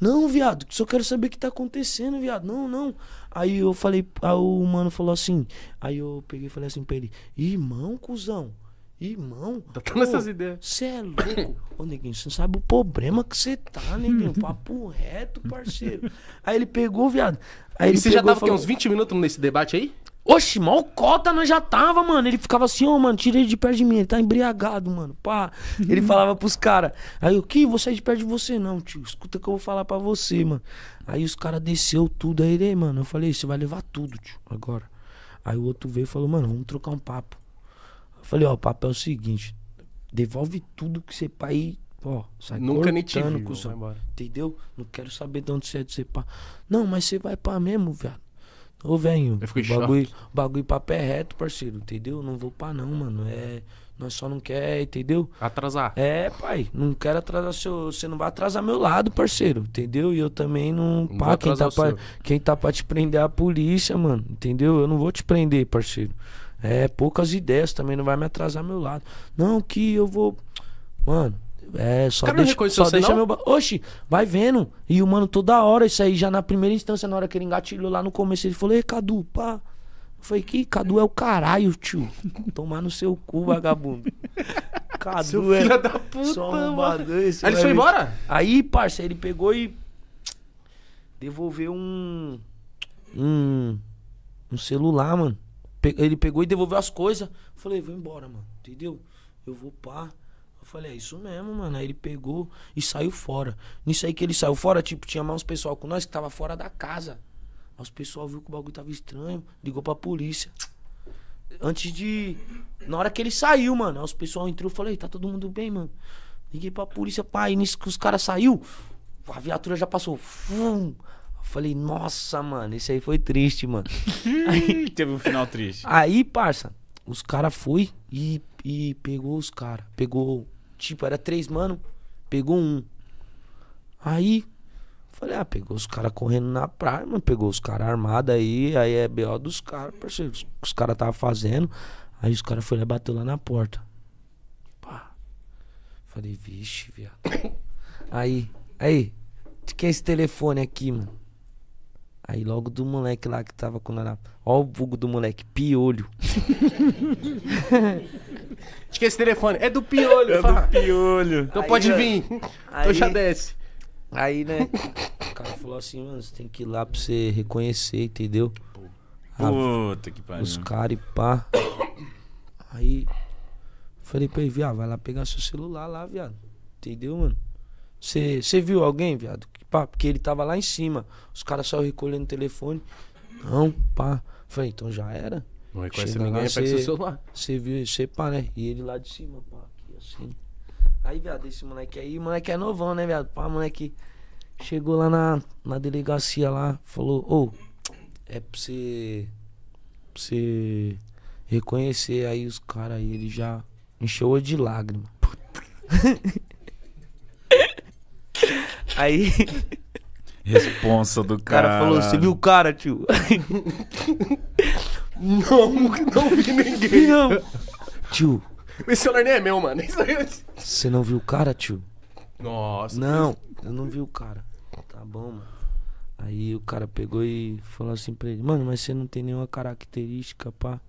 Não, viado, só quero saber o que tá acontecendo, viado. Não, não. Aí eu falei, aí o mano falou assim. Aí eu peguei e falei assim pra ele: Irmão, cuzão. Irmão, tá tendo essas ideias. Você é louco. Ô, neguinho, você não sabe o problema que você tá, neguinho. Papo reto, parceiro. Aí ele pegou, viado. Aí e você já tava falou, uns 20 minutos nesse debate aí? Oxi, mal cota nós já tava, mano. Ele ficava assim, ô, oh, mano, tira ele de perto de mim. Ele tá embriagado, mano. Pá. Ele uhum. falava pros caras. Aí o que vou sair é de perto de você, não, tio. Escuta que eu vou falar pra você, mano. Aí os caras desceu tudo. Aí ele, mano, eu falei, você vai levar tudo, tio, agora. Aí o outro veio e falou, mano, vamos trocar um papo. Eu falei, ó, oh, o papo é o seguinte. Devolve tudo que você pai. Ó, sai Nunca nem te viu, cuzão, Entendeu? Não quero saber de onde você é de ser pá. Não, mas você vai pá mesmo, viado. Ô, velho, bagulho, choque. bagulho pra pé reto, parceiro, entendeu? Não vou pra não, mano. É, nós só não quer, entendeu? Atrasar. É, pai, não quero atrasar seu. Você não vai atrasar meu lado, parceiro, entendeu? E eu também não. não pá, quem tá, pra, quem tá pra te prender é a polícia, mano, entendeu? Eu não vou te prender, parceiro. É, poucas ideias também, não vai me atrasar meu lado. Não, que eu vou. Mano, é, só cara deixa, só deixa meu. Oxi, vai vendo. E o mano, toda hora, isso aí, já na primeira instância, na hora que ele engatilhou lá no começo, ele falou: Ei, Cadu, pá. Eu falei: Que Cadu é o caralho, tio. Tomar no seu cu, vagabundo. Cadu seu é. Filho da puta, só um Aí ele foi embora? Aí, parça, ele pegou e. Devolveu um. Um. Um celular, mano. Ele pegou e devolveu as coisas. Falei: Vou embora, mano. Entendeu? Eu vou pá. Pra falei, é isso mesmo, mano. Aí ele pegou e saiu fora. Nisso aí que ele saiu fora, tipo, tinha mais uns pessoal com nós que tava fora da casa. Aí os pessoal viu que o bagulho tava estranho, ligou pra polícia. Antes de. Na hora que ele saiu, mano. Aí os pessoal entrou, falei, tá todo mundo bem, mano. Liguei pra polícia, pai, nisso que os caras saiu, a viatura já passou. Fum. Falei, nossa, mano, isso aí foi triste, mano. aí, Teve um final triste. Aí, parça, os caras foi e, e pegou os caras. Pegou Tipo, era três, mano. Pegou um. Aí, falei, ah, pegou os caras correndo na praia, mano. Pegou os caras armados aí. Aí é B.O. dos caras, parceiro. Os, os caras tava fazendo. Aí os caras foram lá bateu lá na porta. Pá. Falei, vixe, viado. Aí, aí, de que é esse telefone aqui, mano? Aí logo do moleque lá que tava com o Ó o vulgo do moleque, piolho. Acho que esse telefone é do piolho. É fala. do piolho. Então aí, pode vir. Aí, então já desce. Aí, né? O cara falou assim, mano, você tem que ir lá pra você reconhecer, entendeu? Puta ah, que pariu. Os caras e pá. Aí, falei pra ele, viado, vai lá pegar seu celular lá, viado. Entendeu, mano? Você viu alguém, viado? porque ele tava lá em cima. Os caras só recolhendo o telefone. Não, pá. Falei, então já era. Não reconhece Chega ninguém, seu celular. Você viu, você pá, né? E ele lá de cima, pá, aqui assim. Aí, viado, esse moleque aí, moleque é novão, né, viado? Pá, moleque chegou lá na, na delegacia lá, falou, ô, oh, é pra você. Pra você reconhecer aí os caras aí, ele já encheu de lágrima. aí. Responsa do cara. O cara falou, você viu o cara, tio? Não, não vi ninguém. Não. Tio. Esse celular nem é meu, mano. É você não viu o cara, tio? Nossa. Não, eu não vi o cara. Tá bom, mano. Aí o cara pegou e falou assim pra ele, mano, mas você não tem nenhuma característica, pá.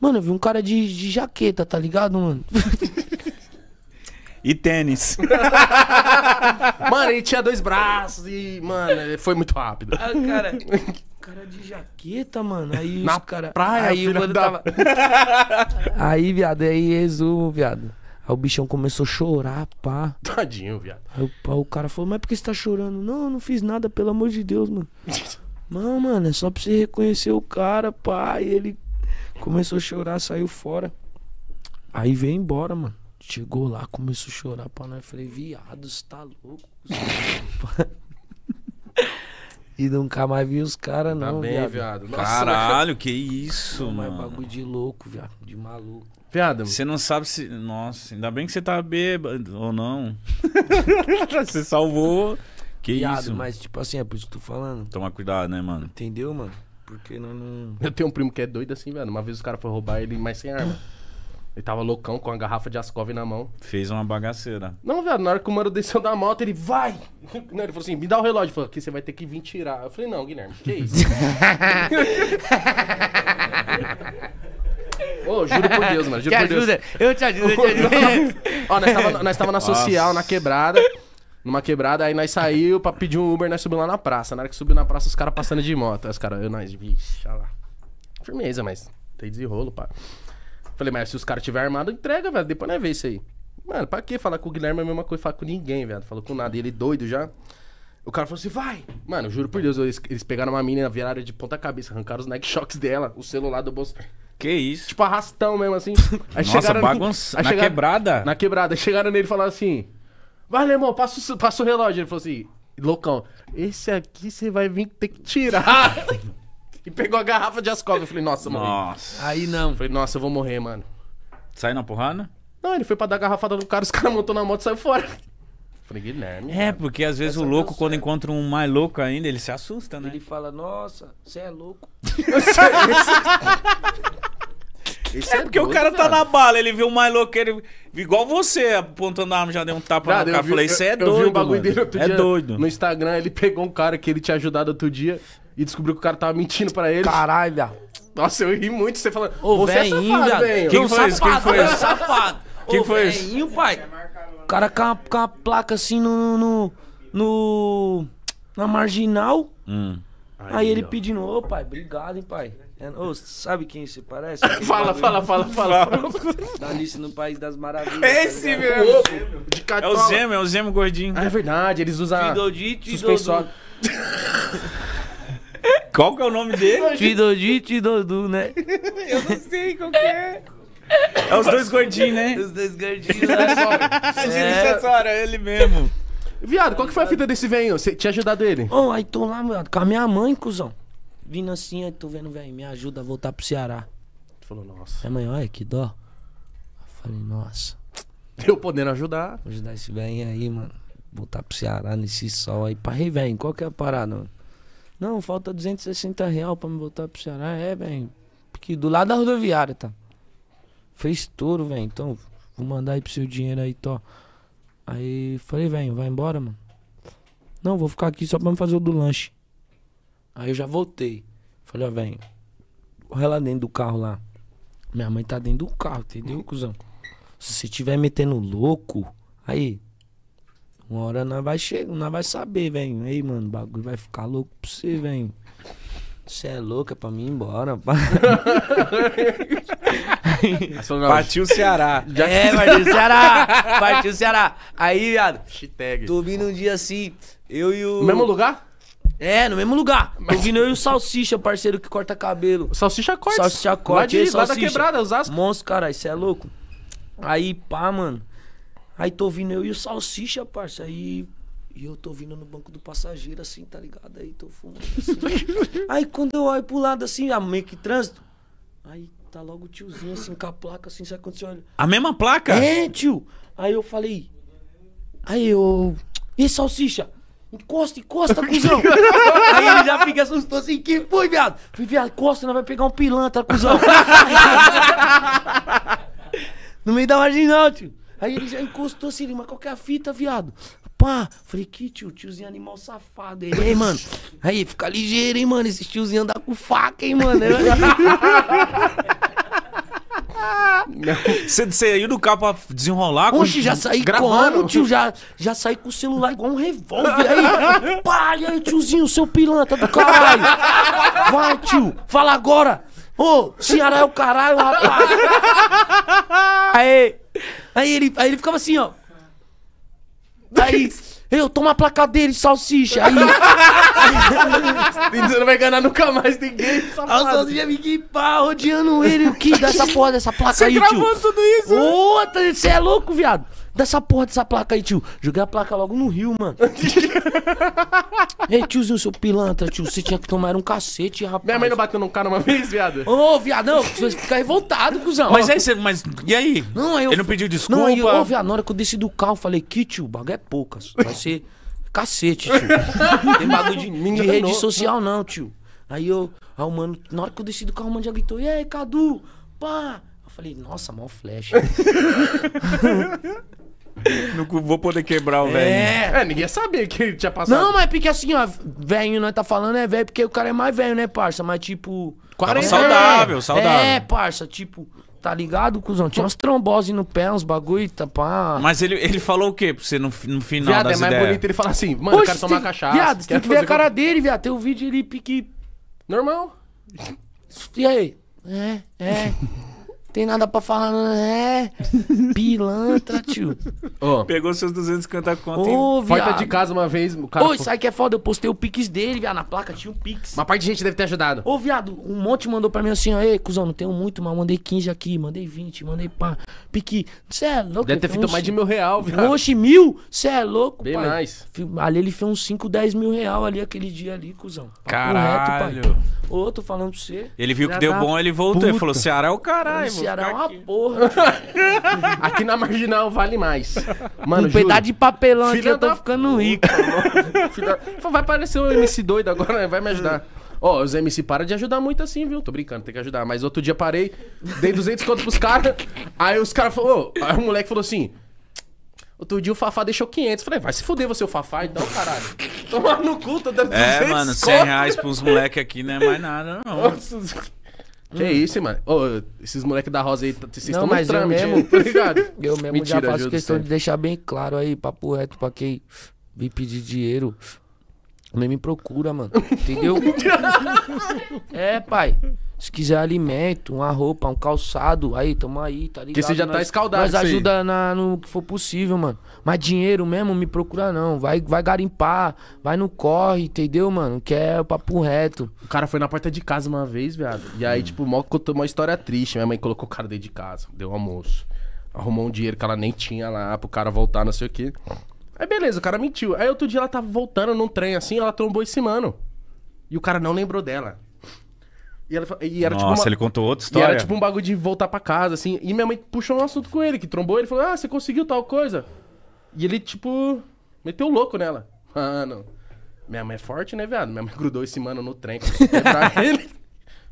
Mano, eu vi um cara de, de jaqueta, tá ligado, mano? E tênis. mano, ele tinha dois braços e, mano, foi muito rápido. Ah, cara. Cara de jaqueta, mano. Aí Na os cara... praia, aí o mano da... tava. aí, viado, aí resumo, viado. Aí o bichão começou a chorar, pá. Tadinho, viado. Aí o, aí o cara falou, mas por que você tá chorando? Não, eu não fiz nada, pelo amor de Deus, mano. Não, mano, é só pra você reconhecer o cara, pá. E ele começou a chorar, saiu fora. Aí veio embora, mano. Chegou lá, começou a chorar pra nós. Falei, viado, você tá louco? e nunca mais vi os caras, não. Tá bem, viado. viado. Nossa, Caralho, que isso, não, mano. Mas bagulho de louco, viado. De maluco. Viado. Você não sabe se. Nossa, ainda bem que você tá bêbado ou não. você salvou. Que viado, isso. Mas, tipo assim, é por isso que eu tô falando. Toma cuidado, né, mano? Entendeu, mano? Porque não. não... Eu tenho um primo que é doido assim, velho. Uma vez os caras foram roubar ele, mas sem arma. Ele tava loucão com a garrafa de Ascove na mão. Fez uma bagaceira. Não, velho, na hora que o mano desceu da moto, ele vai! Não, ele falou assim: me dá o relógio. Ele falou: aqui você vai ter que vir tirar. Eu falei: não, Guilherme, que isso? Ô, oh, juro por Deus, mano, juro por ajuda. Deus. Eu te ajudo, eu te ajudo. Ó, nós tava, nós tava na social, Nossa. na quebrada. Numa quebrada, aí nós saiu pra pedir um Uber, nós subimos lá na praça. Na hora que subiu na praça, os caras passando de moto. Aí os caras, eu, nós, vixe, olha lá. Firmeza, mas tem desenrolo, pá. Falei, mas se os caras tiverem armado, entrega, velho. Depois não é ver isso aí. Mano, pra que falar com o Guilherme é a mesma coisa falar com ninguém, velho? Falou com nada. E ele doido já. O cara falou assim, vai! Mano, juro por Deus, eles, eles pegaram uma mina, viraram de ponta cabeça, arrancaram os neck Shocks dela, o celular do bolso. Que isso? Tipo, arrastão mesmo, assim. Aí Nossa, bagunça. Na chegaram, quebrada? Na quebrada. Chegaram nele e falaram assim, vai, Lemão, passa, passa o relógio. Ele falou assim, loucão, esse aqui você vai vir ter que tirar. e pegou a garrafa de Ascov. Eu falei, nossa, mano. Nossa. Aí não. Eu falei, nossa, eu vou morrer, mano. Saiu na porrada? Não, ele foi pra dar a garrafada do cara, os caras montou na moto e saiu fora. falei, Guilherme. É, porque às vezes o louco, tá quando certo. encontra um mais louco ainda, ele se assusta, né? Ele fala, nossa, você é louco. Esse é, é, é porque doido, o cara tá cara. na bala, ele viu o mais louco, ele, igual você, apontando a arma, já deu um tapa cara, no cara. É eu falei, isso é doido. Eu vi o bagulho mano. dele outro é dia. É doido. No Instagram, ele pegou um cara que ele tinha ajudado outro dia e descobriu que o cara tava mentindo pra eles. Caralho! Nossa, eu ri muito você falando. Ô, você é safado, velho. Quem, Quem foi isso? Quem foi isso? Safado. Quem foi isso? pai. O cara com uma, com placa assim no. no, no na marginal. Hum. Aí, Aí, ele ó. pedindo, ô pai, obrigado, hein, pai. É, ô, sabe quem você parece? fala, fala, fala, fala, fala. no País das Maravilhas. Tá esse, tá meu! De é o Zemo, é o Zemo gordinho. Ah, é verdade, eles usam. Tidodite, suspensório. Qual que é o nome dele? Tidodi, Tidodu, né? Eu não sei qual que é. É os dois gordinhos, né? Os dois gordinhos. Né? Sucessora, é. é ele mesmo. Viado, qual que foi a fita desse velho? Você tinha ajudado ele? Ô, oh, aí tô lá, mano, com a minha mãe, cuzão. Vindo assim, aí tô vendo, velho, me ajuda a voltar pro Ceará. Tu falou, nossa. É mãe, olha que dó. Eu falei, nossa. Eu podendo ajudar. Vou ajudar esse velho aí, mano. Voltar pro Ceará nesse sol aí. Parei, velho, qual que é a parada, mano? Não, falta 260 real pra me voltar pro Ceará. É, bem. Porque do lado da rodoviária, tá? Fez touro, velho. Então, vou mandar aí pro seu dinheiro aí, tó. Aí falei, velho, vai embora, mano. Não, vou ficar aqui só pra me fazer o do lanche. Aí eu já voltei. Falei, ó, velho, olha lá dentro do carro lá. Minha mãe tá dentro do carro, entendeu, cuzão? Se você tiver metendo louco, aí, uma hora nós vai chegar, nós vai saber, velho. Ei, mano, o bagulho vai ficar louco pra você, velho. Você é louco, é pra mim ir embora. Pá. Partiu o Ceará. É, Já... É, partiu o Ceará. Partiu o Ceará. Aí, viado. Hashtag. Tô vindo um dia assim, eu e o. No mesmo lugar? É, no mesmo lugar. Mas... Tô vindo eu e o Salsicha, parceiro que corta cabelo. Salsicha corta. Salsicha corta. Lá, de, lá da quebrada, Osasco. Monstro, caralho, você é louco. Aí, pá, mano. Aí tô vindo eu e o Salsicha, parça. Aí e eu tô vindo no banco do passageiro, assim, tá ligado? Aí tô fumando assim. aí quando eu olho pro lado assim, ah, meio que trânsito. Aí tá logo o tiozinho assim, com a placa, assim, sabe quando você olha? A mesma placa? É, tio! Aí eu falei. Aí eu. E salsicha? Encosta, encosta, cuzão. aí ele já fica assustado assim, que foi, viado? Fui, viado, encosta, nós vai pegar um pilantra, cuzão. no meio da marginal, tio. Aí ele já encostou assim, mas qual que é a fita, viado? Pá, falei, que tio, tiozinho animal safado. Ele, mano? Aí, fica ligeiro, hein, mano? Esse tiozinho anda com faca, hein, mano? Você saiu do carro pra desenrolar? Oxe, com... já saí gravando. tio, já, já saí com o celular igual um revólver. Aí, pá, e aí, tiozinho, seu pilantra do caralho. Vai, tio, fala agora. Ô, Ceará é o caralho, rapaz! aí, aí, ele, aí ele ficava assim, ó. Aí, eu tomo a placa dele, salsicha. Aí. você não vai ganhar nunca mais ninguém. Aí o salsicha me guipar, rodeando ele. O que dá essa porra dessa placa você aí, tio? Você gravou tudo isso? Ô, você tá, é louco, viado dessa porra dessa placa aí, tio. Joguei a placa logo no rio, mano. Ei, tiozinho, seu pilantra, tio. Você tinha que tomar um cacete, rapaz. Minha mãe não bateu num cara uma vez, viado? Ô, viadão, você fica revoltado, cuzão. Mas aí você. Mas, e aí? Não, aí eu, Ele não pediu desculpa. Não, aí eu, viado, na hora que eu desci do carro, falei, que tio, o bagulho é poucas. Vai ser cacete, tio. Não tem bagulho de, de rede social, não, tio. Aí eu, aí o mano, na hora que eu desci do carro, o mano já gritou, e aí, Cadu? Pá! Eu falei, nossa, mal flecha. vou poder quebrar o é. velho. É. ninguém sabia que ele tinha passado. Não, mas é porque assim, ó, velho, nós tá falando é velho, porque o cara é mais velho, né, parça? Mas tipo. 40... saudável, é, saudável. É, parça, tipo. Tá ligado, cuzão? Tinha umas trombose no pé, uns bagulho, tá pá. Mas ele, ele falou o quê pra você no, no final viado, das é mais ideias? bonito ele falar assim, mano, eu quero tomar tem, cachaça. Viado, você tem que ver a cara dele, viado. Tem o um vídeo ele pique... Normal. E aí? É, é. Tem nada pra falar, não é? Pilantra, tio. Oh. Pegou seus 250 conto oh, Porta de casa uma vez. O cara Ô, sabe que é foda? Eu postei o Pix dele, viado, na placa tinha o Pix. Uma parte de gente deve ter ajudado. Ô, viado, um monte mandou pra mim assim, ó, ei, cuzão, não tenho muito, mas mandei 15 aqui, mandei 20, mandei pá. Pique, cê é louco. Deve ter feito uns... mais de mil real, viado. Oxe, mil? Cê é louco, Bem pai. mais. Ali ele fez uns 5, 10 mil real ali aquele dia ali, cuzão. caralho. Reto, pai. Ô, tô falando pra você. Ele viu que deu bom, ele voltou. Puta. Ele falou, Ceará é o caralho, mano. Ceará é uma aqui. porra. aqui na Marginal vale mais. Mano, um pedaço de papelão aqui, eu tô da... ficando rico. Vai aparecer um MC doido agora, né? vai me ajudar. Ó, oh, os MC, para de ajudar muito assim, viu? Tô brincando, tem que ajudar. Mas outro dia parei, dei 200 conto pros caras. Aí os caras falaram... aí o moleque falou assim... Outro dia o Fafá deixou 500. Falei, vai se fuder você, o Fafá, então, caralho. Tomar no cu, tô dando 200 É, mano, 100 conto. reais pros moleques aqui não é mais nada, não. Nossa... Que hum. isso, mano. Ô, esses moleques da Rosa aí, vocês estão mais trâmite, mesmo, Eu mesmo Mentira, já faço questão de deixar bem claro aí, papo reto, pra quem vir pedir dinheiro. Nem me procura, mano. Entendeu? é, pai. Se quiser alimento, uma roupa, um calçado, aí, toma aí, tá ligado? Porque você já tá nós, tá escaldado, Mas ajuda na, no que for possível, mano mais dinheiro mesmo, me procura não. Vai, vai garimpar, vai no corre, entendeu, mano? Que é o papo reto. O cara foi na porta de casa uma vez, viado. E aí, hum. tipo, mó, contou uma história triste. Minha mãe colocou o cara dentro de casa, deu um almoço. Arrumou um dinheiro que ela nem tinha lá pro cara voltar, não sei o quê. Aí beleza, o cara mentiu. Aí outro dia ela tava voltando num trem assim, ela trombou esse mano. E o cara não lembrou dela. E, ela, e era Nossa, tipo. Nossa, ele contou outra história. E era tipo um bagulho de voltar pra casa, assim. E minha mãe puxou um assunto com ele, que trombou ele falou: Ah, você conseguiu tal coisa? E ele, tipo, meteu louco nela. Mano, minha mãe é forte, né, viado? Minha mãe grudou esse mano no trem, começou a quebrar ele.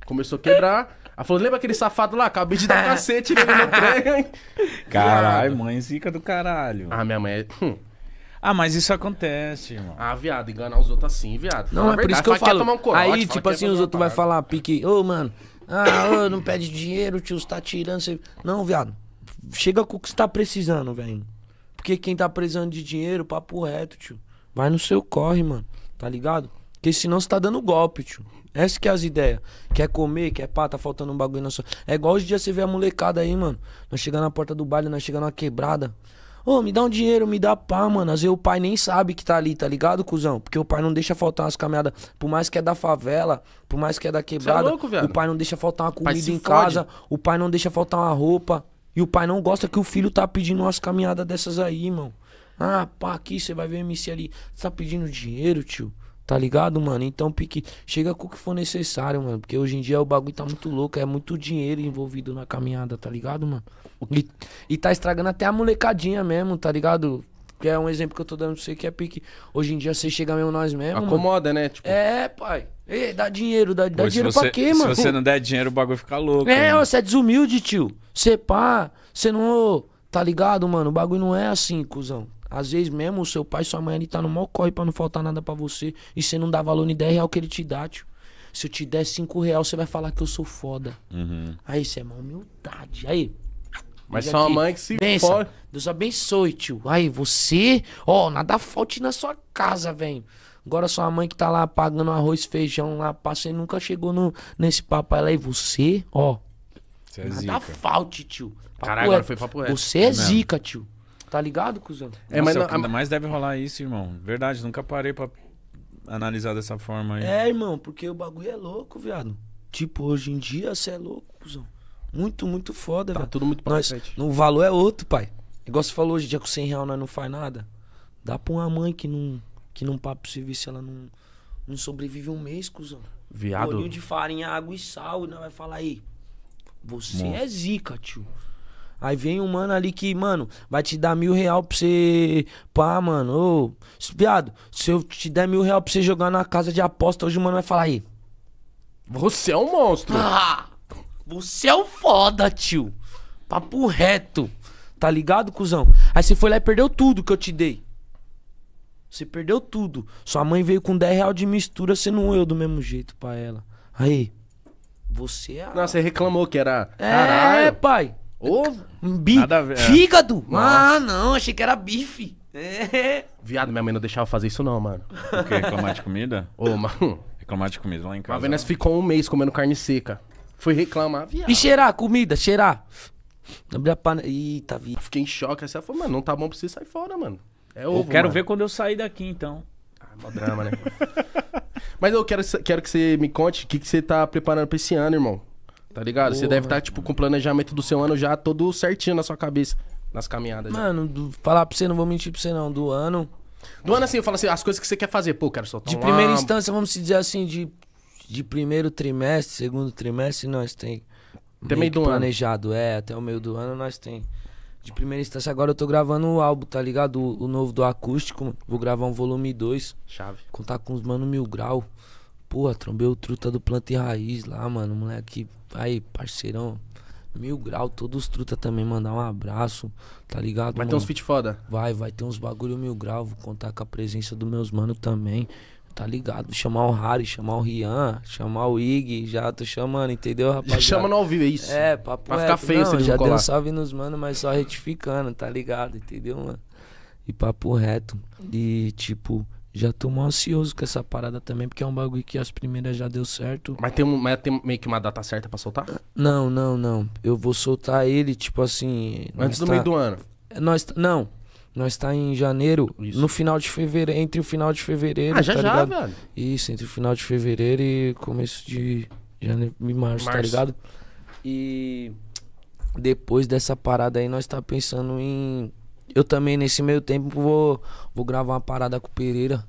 Começou a quebrar. Ela falou, lembra aquele safado lá? Acabei de dar cacete nele no trem. Caralho, mãe zica do caralho. Ah, minha mãe é... Hum. Ah, mas isso acontece, irmão. Ah, viado, enganar os outros assim, viado. Não, é por isso que eu falo. Um corote, Aí, tipo assim, os outros vão falar, pique, ô, oh, mano, ah, não pede dinheiro, tio, você tá tirando. Você... Não, viado, chega com o que você tá precisando, velho. Porque quem tá precisando de dinheiro, papo reto, tio. Vai no seu corre, mano. Tá ligado? Porque senão você tá dando golpe, tio. Essa que é as ideias. Quer comer, quer pá, tá faltando um bagulho na sua. É igual os dias você vê a molecada aí, mano. Nós chegando na porta do baile, nós chegando na quebrada. Ô, oh, me dá um dinheiro, me dá pá, mano. Às vezes o pai nem sabe que tá ali, tá ligado, cuzão? Porque o pai não deixa faltar umas caminhadas. Por mais que é da favela, por mais que é da é quebrada. É louco, o pai não deixa faltar uma comida em fode. casa. O pai não deixa faltar uma roupa. E o pai não gosta que o filho tá pedindo umas caminhadas dessas aí, irmão. Ah, pá, aqui você vai ver o MC ali. Você tá pedindo dinheiro, tio? Tá ligado, mano? Então, pique, chega com o que for necessário, mano. Porque hoje em dia o bagulho tá muito louco. É muito dinheiro envolvido na caminhada, tá ligado, mano? E, e tá estragando até a molecadinha mesmo, tá ligado? Que é um exemplo que eu tô dando pra você que é pique. Hoje em dia você chega mesmo nós mesmos. Acomoda, mano. né? Tipo... É, pai. Ei, dá dinheiro, dá, Pô, dá dinheiro você, pra quê, mano? Se você não der dinheiro, o bagulho fica louco. É, mano. você é desumilde, tio. Você pá, você não. Tá ligado, mano? O bagulho não é assim, cuzão. Às vezes mesmo o seu pai e sua mãe ali tá no maior corre pra não faltar nada pra você. E você não dá valor nem 10 reais que ele te dá, tio. Se eu te der 5 real, você vai falar que eu sou foda. Uhum. Aí, isso é uma humildade. Aí, mas só uma mãe que se Benção. Deus abençoe, tio. Aí, você, ó, oh, nada falte na sua casa, velho. Agora sua mãe que tá lá pagando arroz, feijão lá, passei, nunca chegou no, nesse papo. Ela aí, é você, ó. você é nada falte, tio. Caralho, agora foi papo reto. Você é, zica, tio. Tá ligado, cuzão? É, Nossa, mas não, ainda mais deve rolar é isso, irmão. Verdade, nunca parei pra analisar dessa forma aí. É, irmão, porque o bagulho é louco, viado. Tipo, hoje em dia você é louco, cuzão. Muito, muito foda, tá tudo muito pra nós, O valor é outro, pai. Igual você falou, hoje em dia com 100 reais nós não faz nada. Dá pra uma mãe que não, que não paga pro serviço, ela não, não sobrevive um mês, cuzão. Viado. Bolinho de farinha, água e sal. E nós vai falar aí, você é zica, tio. Aí vem um mano ali que, mano, vai te dar mil real pra você. Pá, mano, ô. Viado, se eu te der mil real pra você jogar na casa de aposta, hoje o mano vai falar aí. Você é um monstro. Ah! Você é o foda, tio. Papo reto. Tá ligado, cuzão? Aí você foi lá e perdeu tudo que eu te dei. Você perdeu tudo. Sua mãe veio com 10 reais de mistura, você não eu do mesmo jeito pra ela. Aí, você... Nossa, é você reclamou que era... É, Caralho. pai. Ô. Bi... Nada a ver. É. Fígado. Ah, Nossa. Ah, não, achei que era bife. É. Viado, minha mãe não deixava fazer isso não, mano. O quê? Reclamar de comida? Ô, mano... Reclamar de comida lá em casa. A Vênus ficou um mês comendo carne seca. Foi reclamar, viado. E cheirar, comida, cheirar. Abri a panela. Eita, viado. Fiquei em choque. Essa assim, falou, mano, não tá bom pra você sair fora, mano. É ovo, eu quero mano. ver quando eu sair daqui, então. Ah, mó drama, né? Mas eu quero, quero que você me conte o que, que você tá preparando pra esse ano, irmão. Tá ligado? Porra, você deve estar, tá, tipo, com o planejamento do seu ano já todo certinho na sua cabeça, nas caminhadas. Mano, do, falar pra você, não vou mentir pra você, não. Do ano. Do ano, assim, eu falo assim, as coisas que você quer fazer. Pô, quero soltar De um primeira instância, vamos dizer assim, de de primeiro trimestre, segundo trimestre, nós tem até meio do planejado, ano. é, até o meio do ano nós tem. De primeira instância, agora eu tô gravando o álbum, tá ligado? O, o novo do acústico, vou gravar um volume 2. Chave. Contar com os mano mil grau. Porra, trombei o truta do planta e raiz lá, mano. Moleque, vai, parceirão. Mil grau, todos os truta também, mandar um abraço, tá ligado? Vai mano? ter uns fit foda. Vai, vai ter uns bagulho mil grau. Vou contar com a presença dos meus mano também tá ligado? Chamar o Harry, chamar o Rian, chamar o Ig, já tô chamando, entendeu, rapaz? Já chama no ao vivo, é isso? É, papo Pra ficar feio não, já deu um salve nos mano, mas só retificando, tá ligado? Entendeu, mano? E papo reto. E, tipo, já tô mal ansioso com essa parada também, porque é um bagulho que as primeiras já deu certo. Mas tem, mas tem meio que uma data certa pra soltar? Não, não, não. Eu vou soltar ele, tipo assim... Antes do tá... meio do ano? Nós, não, nós tá em janeiro, Isso. no final de fevereiro, entre o final de fevereiro. Ah, já tá já, ligado? velho. Isso, entre o final de fevereiro e começo de janeiro, março, março. tá ligado? E depois dessa parada aí, nós tá pensando em. Eu também, nesse meio tempo, vou, vou gravar uma parada com o Pereira.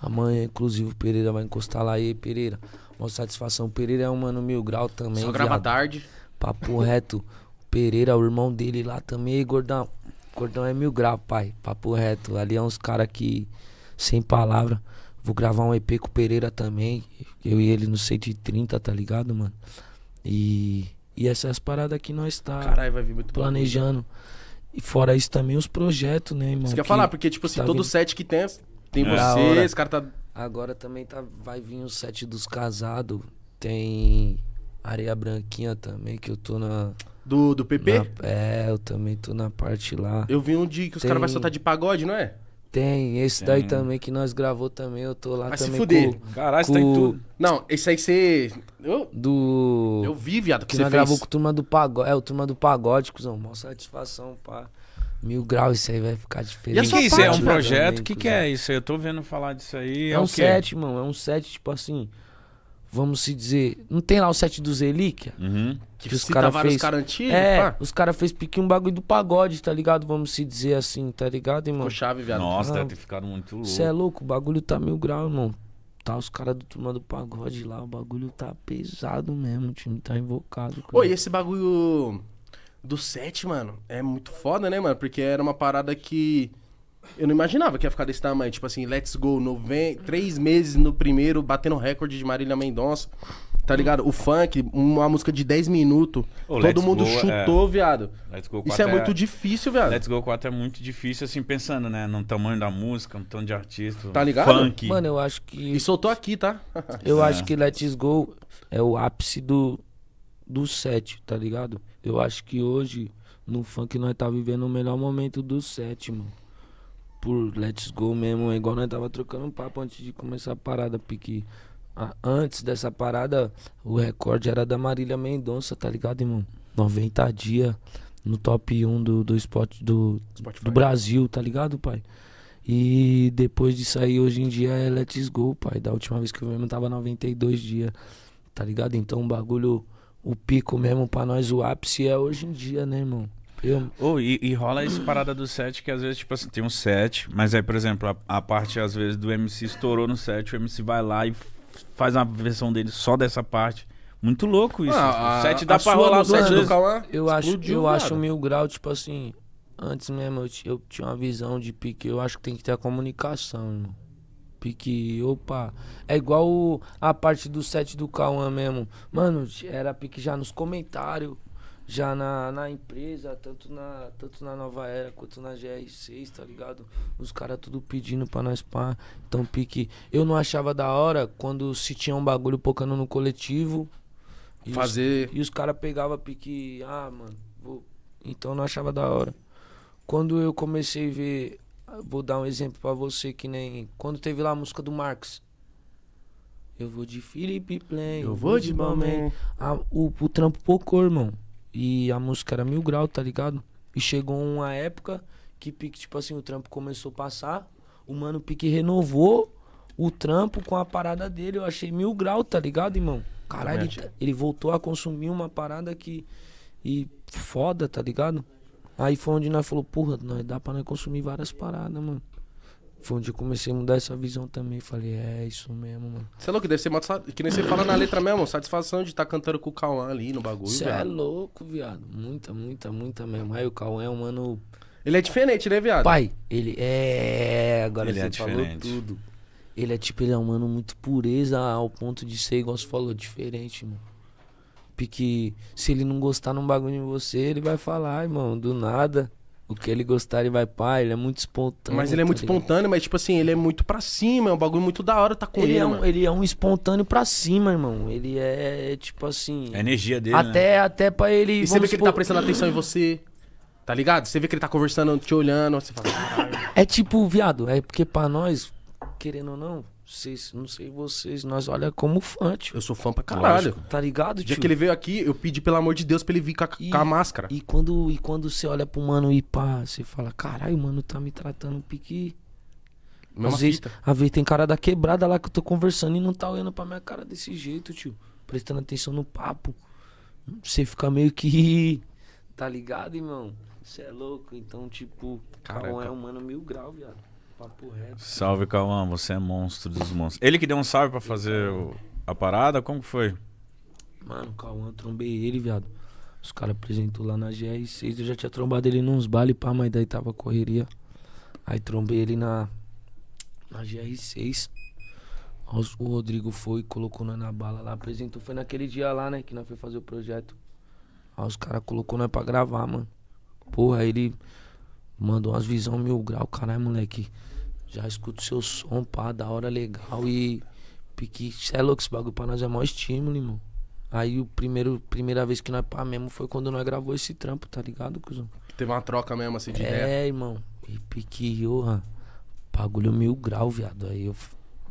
Amanhã, inclusive, o Pereira vai encostar lá aí, Pereira. Uma satisfação. O Pereira é um mano mil grau também. Só grava viado. tarde. Papo reto. Pereira, o irmão dele lá também, gordão. Cordão é mil grau, pai. Papo reto. Ali é uns caras que. Sem palavra. Vou gravar um EP com o Pereira também. Eu e ele no 130, tá ligado, mano? E. E essas paradas que nós tá Carai, vai vir muito planejando. Né? E fora isso também os projetos, né, mano? Você quer que falar, porque, tipo assim, tá todo vindo... set que tem, tem é você, esse cara tá. Agora também tá, vai vir o set dos casados. Tem Areia Branquinha também, que eu tô na. Do, do PP? Na, é, eu também tô na parte lá. Eu vi um dia que os caras vão soltar de pagode, não é? Tem, esse Tem. daí também que nós gravou também, eu tô lá Vai também. Vai se fuder. Com, Caralho, com... tá em tudo. Não, esse aí você. Eu... Do. Eu vi, viado, que, que você nós fez. gravou com o turma do pagode. É, o turma do pagode, cuzão. Mó satisfação, pá. Mil graus, isso aí vai ficar diferente. E que, isso? É um projeto? O que, que é, é isso? Eu tô vendo falar disso aí. É, é um set, mano. É um set, tipo assim. Vamos se dizer. Não tem lá o set dos Zelíquia? Uhum. Que os cara vários fez... caras antigos? É, pá. os caras fez pique um bagulho do pagode, tá ligado? Vamos se dizer assim, tá ligado, irmão? Ficou chave, viado. Nossa, deve ter ficado muito louco. Você é louco, o bagulho tá mil graus, irmão. Tá os caras do turma do pagode lá, o bagulho tá pesado mesmo, o time tá invocado. Cara. Ô, e esse bagulho do set, mano, é muito foda, né, mano? Porque era uma parada que eu não imaginava que ia ficar desse tamanho. Tipo assim, let's go, noven... três meses no primeiro, batendo recorde de Marília Mendonça. Tá ligado? O funk, uma música de 10 minutos. todo mundo go, é chutou, é... viado. Isso é, muito difícil, viado. Let's Go 4 é muito difícil, assim, pensando, né? No tamanho da música, no tanto de artista. Tá ligado? Funk. Mano, eu acho que. E soltou aqui, tá? eu é. acho que Let's Go é o ápice do, do set, tá ligado? Eu acho que hoje, no funk, nós tá vivendo o melhor momento do set, mano por let's go mesmo. É igual nós tava trocando um papo antes de começar a parada, porque a, antes dessa parada, o recorde era da Marília Mendonça, tá ligado, irmão? 90 dias no top 1 do, do, spot, do, Spotify. do Brasil, tá ligado, pai? E depois disso aí, hoje em dia é Let's Go, pai. Da última vez que eu mesmo tava 92 dias, tá ligado? Então o bagulho, o pico mesmo pra nós, o ápice é hoje em dia, né, irmão? Eu... Oh, e, e, rola essa parada do set que às vezes, tipo assim, tem um set, mas aí, por exemplo, a, a, parte às vezes do MC estourou no set, o MC vai lá e faz uma versão dele só dessa parte. Muito louco isso. Ah, set dá pra rolar o set do Cauã. Eu explodiu, acho, eu acho mil grau, tipo assim, antes mesmo eu, eu, tinha uma visão de pique, eu acho que tem que ter a comunicação, irmão. Pique, opa. É igual o, a parte do set do Cauã mesmo. Mano, era pique já nos comentários já na, na empresa, tanto na, tanto na Nova Era quanto na GR6, tá ligado? Os caras tudo pedindo pra nós pá. Então, pique. Eu não achava da hora quando se tinha um bagulho pocando no coletivo. E Fazer. Os, e os caras pegavam pique. Ah, mano, vou. Então não achava da hora. Quando eu comecei a ver. Vou dar um exemplo pra você, que nem. Quando teve lá a música do Marx. Eu vou de Felipe Plain. Eu vou de Balmain. Ah, o, o trampo pocou, irmão. E a música era mil grau, tá ligado? E chegou uma época que pique, tipo assim, o trampo começou a passar. O mano pique renovou o trampo com a parada dele. Eu achei mil grau, tá ligado, irmão? Caralho, ele, ele, voltou a consumir uma parada que. E foda, tá ligado? Aí foi onde nós falou, porra, nós dá pra nós consumir várias paradas, mano. Foi onde eu comecei a mudar essa visão também. Falei, é isso mesmo, mano. Você é louco, deve ser uma, que nem você fala na letra mesmo, satisfação de estar tá cantando com o Cauã ali no bagulho. Você é louco, viado. Muita, muita, muita mesmo. Aí o Cauã é um mano. Ele é diferente, né, viado? Pai, ele é. Agora ele você é falou tudo. Ele é tipo, ele é um mano muito pureza ao ponto de ser, igual você falou, diferente, mano porque se ele não gostar num bagulho em você, ele vai falar, irmão, do nada. O que ele gostar, ele vai pá, ele é muito espontâneo. Mas ele é tá muito tá espontâneo, mas tipo assim, ele é muito pra cima, é um bagulho muito da hora, tá com ele. Ele é um, ele é um espontâneo pra cima, irmão. Ele é, tipo assim. A energia dele. Até, né? até pra ele. E você vê que ele tá prestando atenção em você. Tá ligado? Você vê que ele tá conversando, te olhando, você fala. É tipo, viado, é porque pra nós, querendo ou não, vocês, não sei vocês, nós olha como fã, tio. Eu sou fã pra caralho. Lógico. Tá ligado, tio? O dia que ele veio aqui, eu pedi, pelo amor de Deus, pra ele vir com a, e, com a máscara. E quando, e quando você olha pro mano e pá, você fala, caralho, mano, tá me tratando pique. Mesma às vezes, às vezes tem cara da quebrada lá que eu tô conversando e não tá olhando pra minha cara desse jeito, tio. Prestando atenção no papo. Você fica meio que. Tá ligado, irmão? Você é louco. Então, tipo, Caraca. é um mano mil grau, viado. Papo reto. Salve, Cauã, você é monstro dos monstros. Ele que deu um salve pra fazer então. o, a parada, como que foi? Mano, Cauã, trombei ele, viado. Os caras apresentou lá na GR6, eu já tinha trombado ele nos baile, pá, mas daí tava correria. Aí trombei ele na, na GR6. O Rodrigo foi, colocou nós na bala lá, apresentou. Foi naquele dia lá, né, que nós foi fazer o projeto. Aí os caras colocou nós pra gravar, mano. Porra, ele mandou umas visão mil grau, caralho, moleque já escuto seu som, pá, da hora legal e pique, cê é louco, esse bagulho pra nós é maior estímulo, irmão. Aí o primeiro, primeira vez que nós pá mesmo foi quando nós gravou esse trampo, tá ligado, cuzão? Teve uma troca mesmo assim de É, ideia. irmão. E pique, orra. Bagulho mil grau, viado. Aí eu,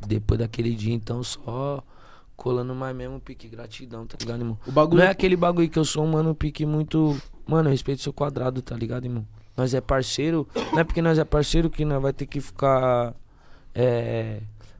depois daquele dia, então, só colando mais mesmo, pique, gratidão, tá ligado, irmão? O bagulho... Não é, é aquele bagulho que eu sou, mano, pique muito. Mano, eu respeito seu quadrado, tá ligado, irmão? nós é parceiro. Não é porque nós é parceiro que nós vai ter que ficar é,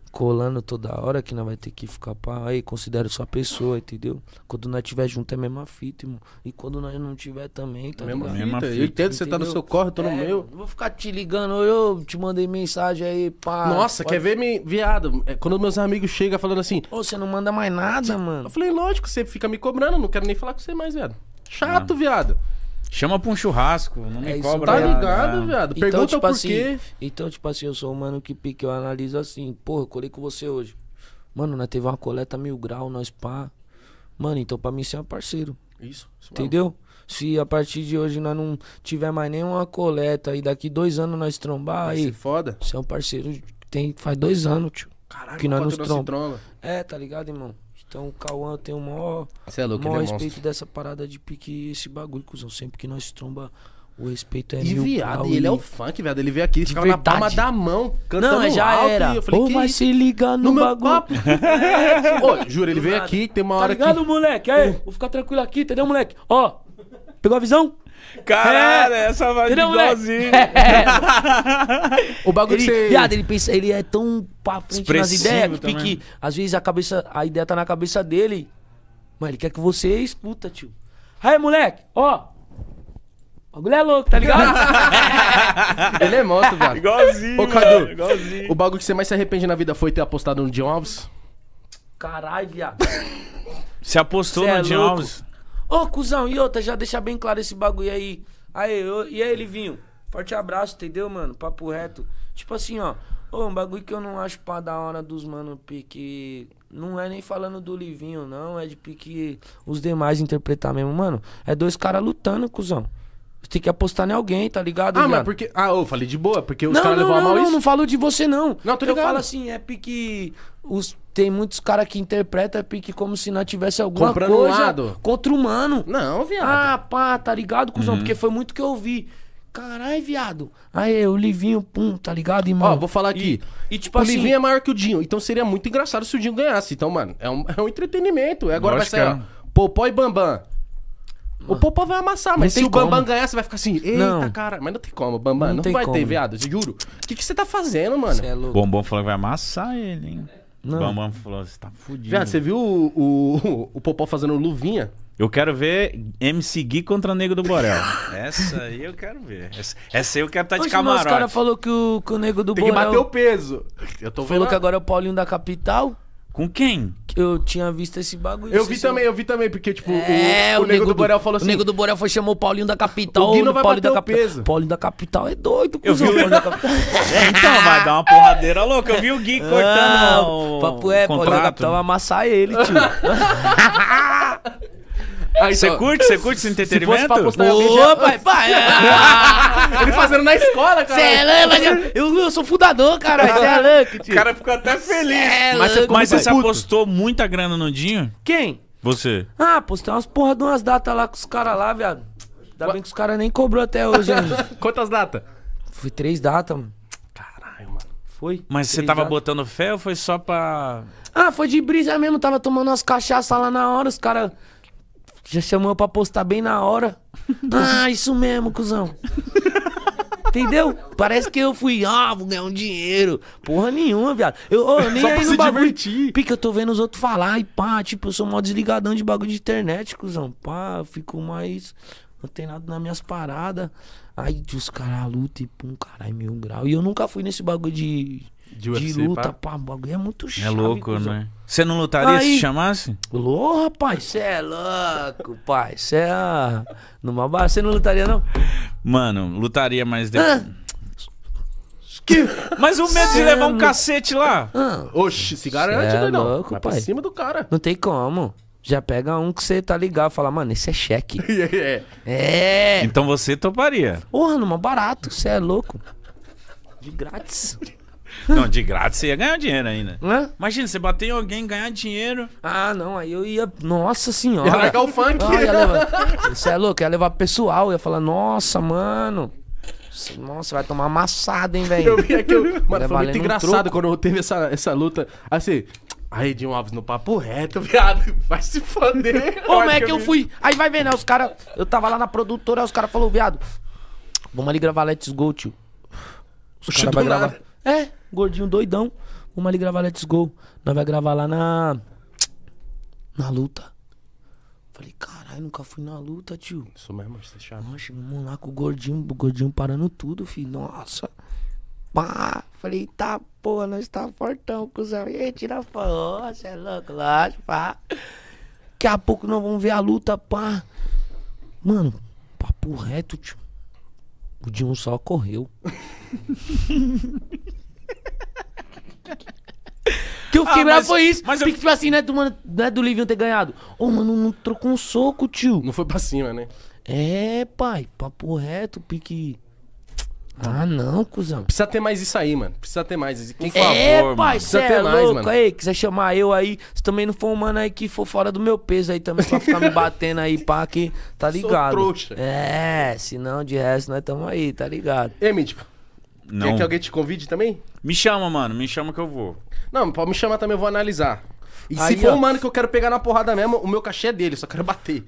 colando toda hora, que nós vai ter que ficar pá, aí, considero sua pessoa, entendeu? Quando nós tiver junto é mesma fita, irmão. E quando nós não tiver também, tá mesma ligado? Fita. Eu entendo, você tá no seu corre, tô é, no meu. Vou ficar te ligando, eu te mandei mensagem aí, pá. Nossa, pode... quer ver, me... viado? É, quando meus amigos chegam falando assim... Ô, você não manda mais nada, mano. Eu falei, lógico, você fica me cobrando, não quero nem falar com você mais, viado. Chato, viado. Chama pra um churrasco, não me é, cobra. Tá ligado, viado? Então, Pergunta então, tipo por assim, quê. Então, tipo assim, eu sou um mano que pique, eu analiso assim, pô, eu colei com você hoje. Mano, nós teve uma coleta mil grau, nós pá. Mano, então pra mim você é um parceiro. Isso, isso Entendeu? Mesmo. Se a partir de hoje nós não tiver mais nenhuma coleta e daqui dois anos nós trombar, Vai aí. foda. Você é um parceiro, tem, faz dois anos, tio. Caralho, que nós nos tromba. tromba. É, tá ligado, irmão? Então o Cauã tem o maior, é louco, maior é respeito dessa parada de pique esse bagulho, cuzão. Sempre que nós tromba, o respeito é e mil. Viado, e ele é o funk, viado. Ele veio aqui, ele ficava na palma da mão, cantando Não, mas já alto, era. E eu falei, Pô, mas se liga no, no bagulho. Papo. Ô, juro, ele veio aqui, tem uma tá hora ligado, que... moleque? Aí, vou ficar tranquilo aqui, entendeu, moleque? Ó, pegou a visão? Caralho, é. essa vai Entendeu, igualzinho. É. o bagulho ele, você... viado, ele pensa, ele é tão pra frente Expressivo nas ideias que, que, às vezes a cabeça, a ideia tá na cabeça dele. Mas ele quer que você escuta, tio. Aí, moleque, ó. O bagulho é louco, tá ligado? ele é moto, velho. Igualzinho, Ô, Cadu, igualzinho. O bagulho que você mais se arrepende na vida foi ter apostado no John Alves? Caralho, viado. Você apostou no é John Alves? Ô, cuzão, e outra, já deixa bem claro esse bagulho aí. Aí, ô, e aí, Livinho? Forte abraço, entendeu, mano? Papo reto. Tipo assim, ó. Ô, um bagulho que eu não acho pra da hora dos mano pique. Não é nem falando do Livinho, não. É de pique os demais interpretar mesmo, mano. É dois caras lutando, cuzão. Você tem que apostar em alguém, tá ligado? Ah, viado? mas porque. Ah, eu falei de boa, porque os caras levaram mal não, isso. Não, não falo de você, não. Não, tô ligado. Eu falo assim, é pique. Os... Tem muitos caras que interpretam pique como se não tivesse alguma Comprando coisa. Um lado. Contra o humano. Não, viado. Ah, pá, tá ligado, cuzão? Uhum. Porque foi muito que eu vi. Caralho, viado. Aí, o Livinho, pum, tá ligado, irmão? Ó, vou falar aqui. E, e tipo o assim... Livinho é maior que o Dinho. Então seria muito engraçado se o Dinho ganhasse. Então, mano, é um, é um entretenimento. Agora Lógico vai sair, ó, é. Popó e Bambam. O ah. Popó vai amassar, mas se o Bambam ganhar, você vai ficar assim, eita, não. cara. Mas não tem como, Bambam. Não, não vai como. ter, viado, juro. O que, que você tá fazendo, mano? É o Bombom falou que vai amassar ele, hein? Não. O Bambam falou, você tá fudido. Viado, você viu o, o, o Popó fazendo luvinha? Eu quero ver MC Gui contra Nego do Borel. essa aí eu quero ver. Essa, essa aí eu quero estar tá de camarote. O cara falou que o, que o Nego do Tem Borel... Tem que bater o peso. Eu tô falou vendo... que agora é o Paulinho da Capital. Com quem? Eu tinha visto esse bagulho. Eu vi seu... também, eu vi também, porque, tipo, é, o, o, o Nego do, do Borel falou assim. O Nego assim, do Borel foi chamou o Paulinho da Capital. O vai Paulinho bater da o Capital. peso. Paulinho da Capital é doido, eu vi o Paulinho da Capital. É, então, vai dar uma porradeira louca. Eu vi o Gui cortando o... Papo é, o Paulinho da Capital vai amassar ele, tio. Aí, é Você curte? Você curte esse entretenimento? Se fosse pra postar, eu Boa, pai, Ele fazendo na escola, cara. Você é mas eu, eu, eu sou fundador, cara. Você é louco, tio. O cara ficou até feliz. É mas você, mas você apostou muita grana no Dinho? Quem? Você. Ah, postei umas porra de umas datas lá com os caras lá, viado. Ainda bem que os caras nem cobrou até hoje. Quantas datas? Foi três datas, mano. Caralho, mano. Foi. Mas você tava datas. botando fé ou foi só pra. Ah, foi de brisa mesmo. Tava tomando umas cachaças lá na hora, os caras. Já chamou pra postar bem na hora. Ah, isso mesmo, cuzão. Entendeu? Parece que eu fui, ah, vou ganhar um dinheiro. Porra nenhuma, viado. Eu oh, nem Só aí pra no se bagulho. divertir. Pica, eu tô vendo os outros falar e pá, tipo, eu sou mó desligadão de bagulho de internet, cuzão. Pá, eu fico mais antenado nas minhas paradas. Aí os caras lutam e pum, caralho, mil grau. E eu nunca fui nesse bagulho de de, UFC, de luta, pá, bagulho é muito chato. É louco, né? Você não lutaria Aí, se chamasse? Lô, rapaz, você é louco, pai. Você é. Numa barra, você não lutaria, não? Mano, lutaria, mas. Depois... Ah. Que... Mas o medo Cê de é levar um é... cacete lá. Ah. Oxi, se garante, é, é não. Louco, Vai pai. pra cima do cara. Não tem como. Já pega um que você tá ligado e fala, mano, esse é cheque. É. é. Então você toparia. Porra, numa barato, você é louco. De grátis. Não, de grátis você ia ganhar dinheiro ainda. Hã? Imagina, você bater em alguém, ganhar dinheiro. Ah, não, aí eu ia. Nossa senhora. Ia largar o funk. Não, ah, levar... Você é louco, ia levar pessoal, ia falar, nossa, mano. Nossa, vai tomar amassada, hein, velho? Eu vi aqui, eu... mano, foi muito engraçado um quando teve essa, essa luta. Assim, Aí, ah, Edinho Alves, no papo reto, viado. Vai se foder. como é que eu fui? Aí vai vendo, né? Os caras. Eu tava lá na produtora, aí os caras falaram, viado, vamos ali gravar Let's Go, tio. Os caras vão gravar. É, gordinho doidão. Vamos ali gravar Let's Go. Nós vai gravar lá na. Na luta. Falei, caralho, nunca fui na luta, tio. Isso mesmo, você tá chato. Nossa, vamos lá com o gordinho, o gordinho parando tudo, filho. Nossa. Pá. Falei, tá, pô, nós tá fortão, cuzão. E aí, tira foto, você é louco, lógico, pá. Daqui a pouco nós vamos ver a luta, pá. Mano, papo reto, tio. O Dinho só correu. que eu fiquei ah, bravo mas, foi isso. Mas Porque, eu... tipo assim, né, do, mano, né, do Livinho ter ganhado. Ô, oh, mano, não trocou um soco, tio. Não foi pra cima, né? É, pai, papo reto, pique. Ah, não, cuzão. Precisa ter mais isso aí, mano. Precisa ter mais. Quem é, favor, é, pai, mano. Precisa é ter é mais, louco. mano. Aí, quiser chamar eu aí, se também não for um mano aí que for fora do meu peso aí também, pra ficar me batendo aí, pá, que tá ligado. Sou trouxa. É, se não, de resto, nós tamo aí, tá ligado. E, Mítico, não. Quer que alguém te convide também? Me chama, mano. Me chama que eu vou. Não, pode me chamar também, eu vou analisar. E Aí, se for ó. um mano que eu quero pegar na porrada mesmo, o meu cachê é dele, só quero bater.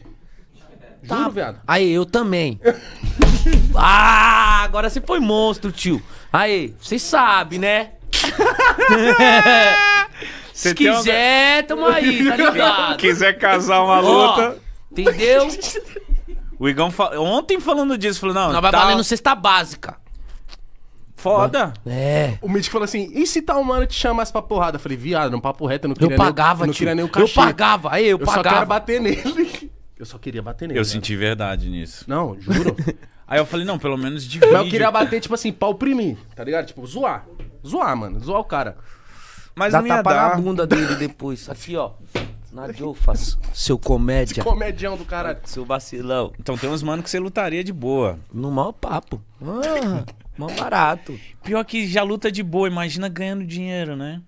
Tá. Juro, viado. Aí, eu também. ah, agora você foi monstro, tio. Aí, você sabe né? se tem quiser, tamo aí, tá ligado? quiser casar uma luta. entendeu? O Igão fa... ontem falando disso, falou, não. Nós tá... vai valendo cesta básica. Foda. Né? É. O médico falou assim: e se tal mano te chamasse pra porrada? Eu falei, viado, não papo reto, eu não queria. Eu pagava, nem, não queria nem o cachê. Eu pagava, aí eu, eu pagava. Eu só quero bater nele. Eu só queria bater nele. Eu velho. Né? senti verdade nisso. Não, juro. aí eu falei, não, pelo menos divide. Mas eu queria bater, tipo assim, pra oprimir, tá ligado? Tipo, zoar. Zoar, mano. Zoar o cara. Mas Dá não tapa dar. na bunda dele depois. Aqui, ó. Na Jofas. Seu comédia. Esse comedião do caralho. Seu vacilão. Então tem uns mano que você lutaria de boa. No mau papo. Ah. Mão barato. Pior que já luta de boa, imagina ganhando dinheiro, né?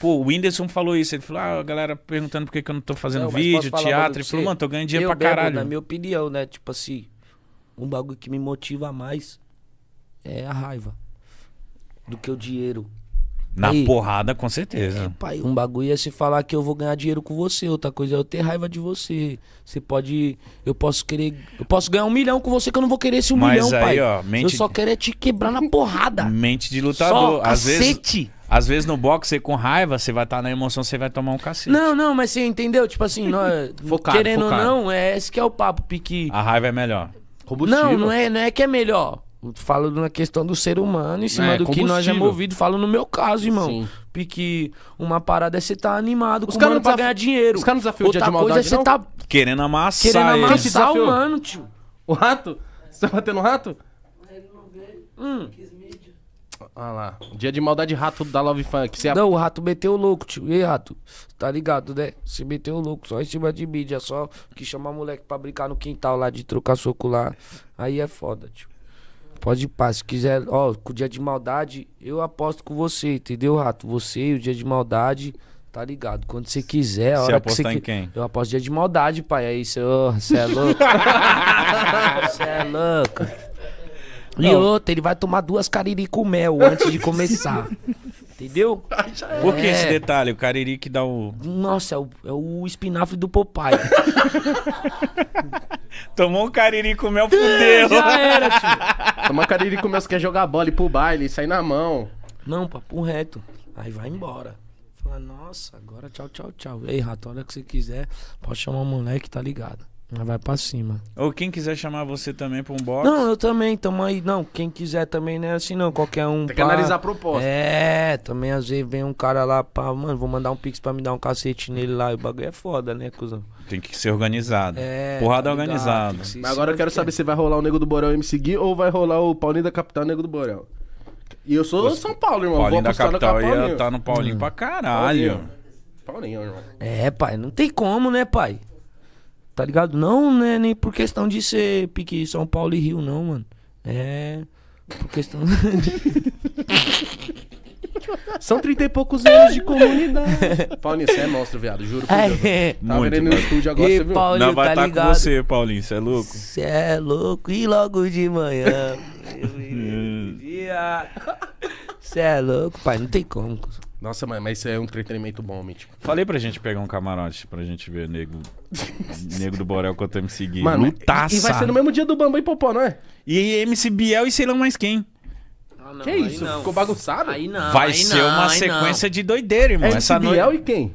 Pô, o Whindersson falou isso. Ele falou, ah, a galera perguntando por que, que eu não tô fazendo não, vídeo, teatro. Ele falou, mano, tô ganhando dinheiro eu pra bebo, caralho. Na minha opinião, né? Tipo assim, um bagulho que me motiva mais é a raiva do que o dinheiro. Na aí, porrada, com certeza. É, pai, um bagulho é se falar que eu vou ganhar dinheiro com você, outra coisa é eu ter raiva de você. Você pode. Eu posso querer. Eu posso ganhar um milhão com você que eu não vou querer esse um Mas milhão, aí, pai. Ó, mente... Eu só quero é te quebrar na porrada. Mente de lutador. Só, às cacete. vezes. Às vezes no boxe, você com raiva, você vai estar tá na emoção, você vai tomar um cacete. Não, não, mas você entendeu? Tipo assim, nós, focado, querendo focado. ou não, é, esse que é o papo, pique. A raiva é melhor. Combustível. Não, não é, não é que é melhor. Falo na questão do ser humano, em cima é, do que nós já é movido. Falo no meu caso, irmão. Sim. Porque uma parada é você tá animado os com cara o mano pra ganhar dinheiro. Os caras não desafiam de maldade, coisa é você tá querendo amassar Querendo amassar ele. o mano, tio. O rato? Você tá batendo rato? Hum. Olha ah lá. Dia de maldade rato da Love Funk. É não, o rato meteu louco, tio. E aí, rato? Tá ligado, né? Se meteu louco, só em cima de mídia, só que chamar moleque pra brincar no quintal lá, de trocar soco lá. Aí é foda, tio. Pode ir, pá. Se quiser, ó, com o dia de maldade, eu aposto com você, entendeu, Rato? Você e o dia de maldade, tá ligado? Quando você quiser, ó. hora você apostar que você em quem? Eu aposto dia de maldade, pai. Aí você oh, é louco. Você é louco. E outra, ele vai tomar duas cariri com mel antes de começar. Entendeu? Ah, Por que esse é. detalhe? O cariri que dá o. Nossa, é o, é o espinafre do papai. Tomou um cariri com mel, fudeu. Já era, tio. Tomar um cariri com mel, você quer jogar bola e ir pro baile, sair na mão. Não, papo reto. Aí vai embora. Fala, nossa, agora tchau, tchau, tchau. Ei, rato, olha o que você quiser, pode chamar o moleque, tá ligado. Mas vai pra cima. Ou quem quiser chamar você também pra um box. Não, eu também, tamo aí. Não, quem quiser também não é assim, não. Qualquer um. Tem que pá. analisar a proposta. É, também às vezes vem um cara lá, mano, vou mandar um pix pra me dar um cacete nele lá. E o bagulho é foda, né, cuzão? Tem que ser organizado. É. Porrada tá organizada. Mas agora eu quero saber se vai rolar o Nego do Borel me seguir ou vai rolar o Paulinho da Capital Nego do Borel. E eu sou São Paulo, irmão. Paulinho da Capital ia tá no Paulinho hum. pra caralho. Paulinho. Paulinho, irmão. É, pai, não tem como, né, pai? Tá ligado? Não, né? Nem por questão de ser pique São Paulo e Rio, não, mano. É. Por questão. São trinta e poucos anos de comunidade. Paulinho, você é monstro, viado. Juro por é, Deus. Tá vendo no estúdio agora, e você viu? Paulinho, Não vai tá, tá com você, Paulinho. Você é louco? Você é louco. E logo de manhã. Você é louco, pai. Não tem como. Nossa, mas, mas isso é um entretenimento bom, Mítico. Falei pra gente pegar um camarote pra gente ver nego, nego do Borel que eu tô me seguindo. Mano, Lutaça. E, e vai ser no mesmo dia do Bambu e Popó, não é? E MC Biel e sei lá mais quem. Ah, não, que isso? Não. Ficou bagunçado? Aí não. Vai aí ser não, uma sequência não. de doideira, irmão. MC Essa Biel noite... e quem?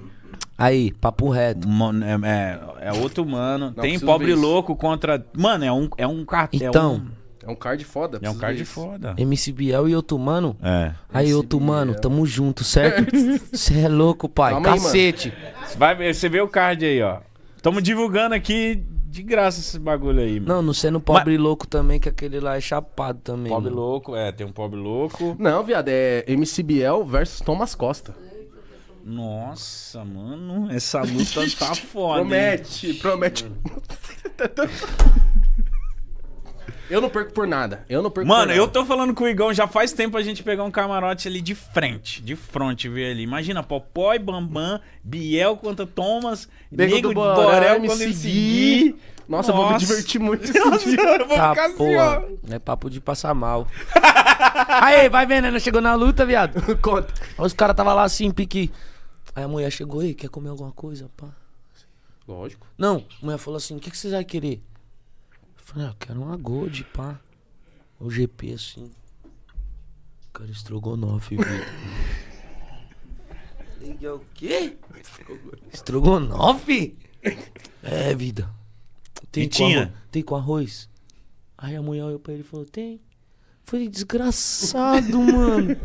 Aí, papo reto. Mano, é, é, é, outro mano. Tem pobre louco contra. Mano, é um, é um cartel. Então. É um... É um card foda. É um card foda. MC Biel e Otumano? É. Aí, outro Otumano, tamo junto, certo? Você é louco, pai. Calma Cacete. Aí, Vai, você vê o card aí, ó. Tamo divulgando aqui de graça esse bagulho aí, mano. Não, não sendo é pobre Mas... louco também, que aquele lá é chapado também. Pobre mano. louco, é, tem um pobre louco. Não, viado, é MC Biel versus Thomas Costa. Nossa, mano, essa luta tá foda. Promete, hein? promete. Hum. Eu não perco por nada. Eu não perco Mano, eu tô falando com o Igão já faz tempo a gente pegar um camarote ali de frente. De frente, ver ali. Imagina, Popó e Bambam, Biel contra Thomas, Nego, Nego do Borel quando seguir. seguir. Nossa, Nossa, vou me divertir muito. Nossa, eu vou tá, ficar assim, ó. É papo de passar mal. Aí, vai vendo, né? chegou na luta, viado. Conta. Os caras tava lá assim, pique. Aí a mulher chegou, aí, quer comer alguma coisa, pá? Lógico. Não, a mulher falou assim, o que, que vocês vão querer? Falei, ah, quero uma Gold, pá. Assim. O GP, assim. Cara, estrogonofe, velho. Liguei o quê? Estrogonofe? É, vida. Tem e com tinha? Arroz, tem com arroz? Aí a mulher olhou pra ele e falou, tem. Falei, desgraçado, mano.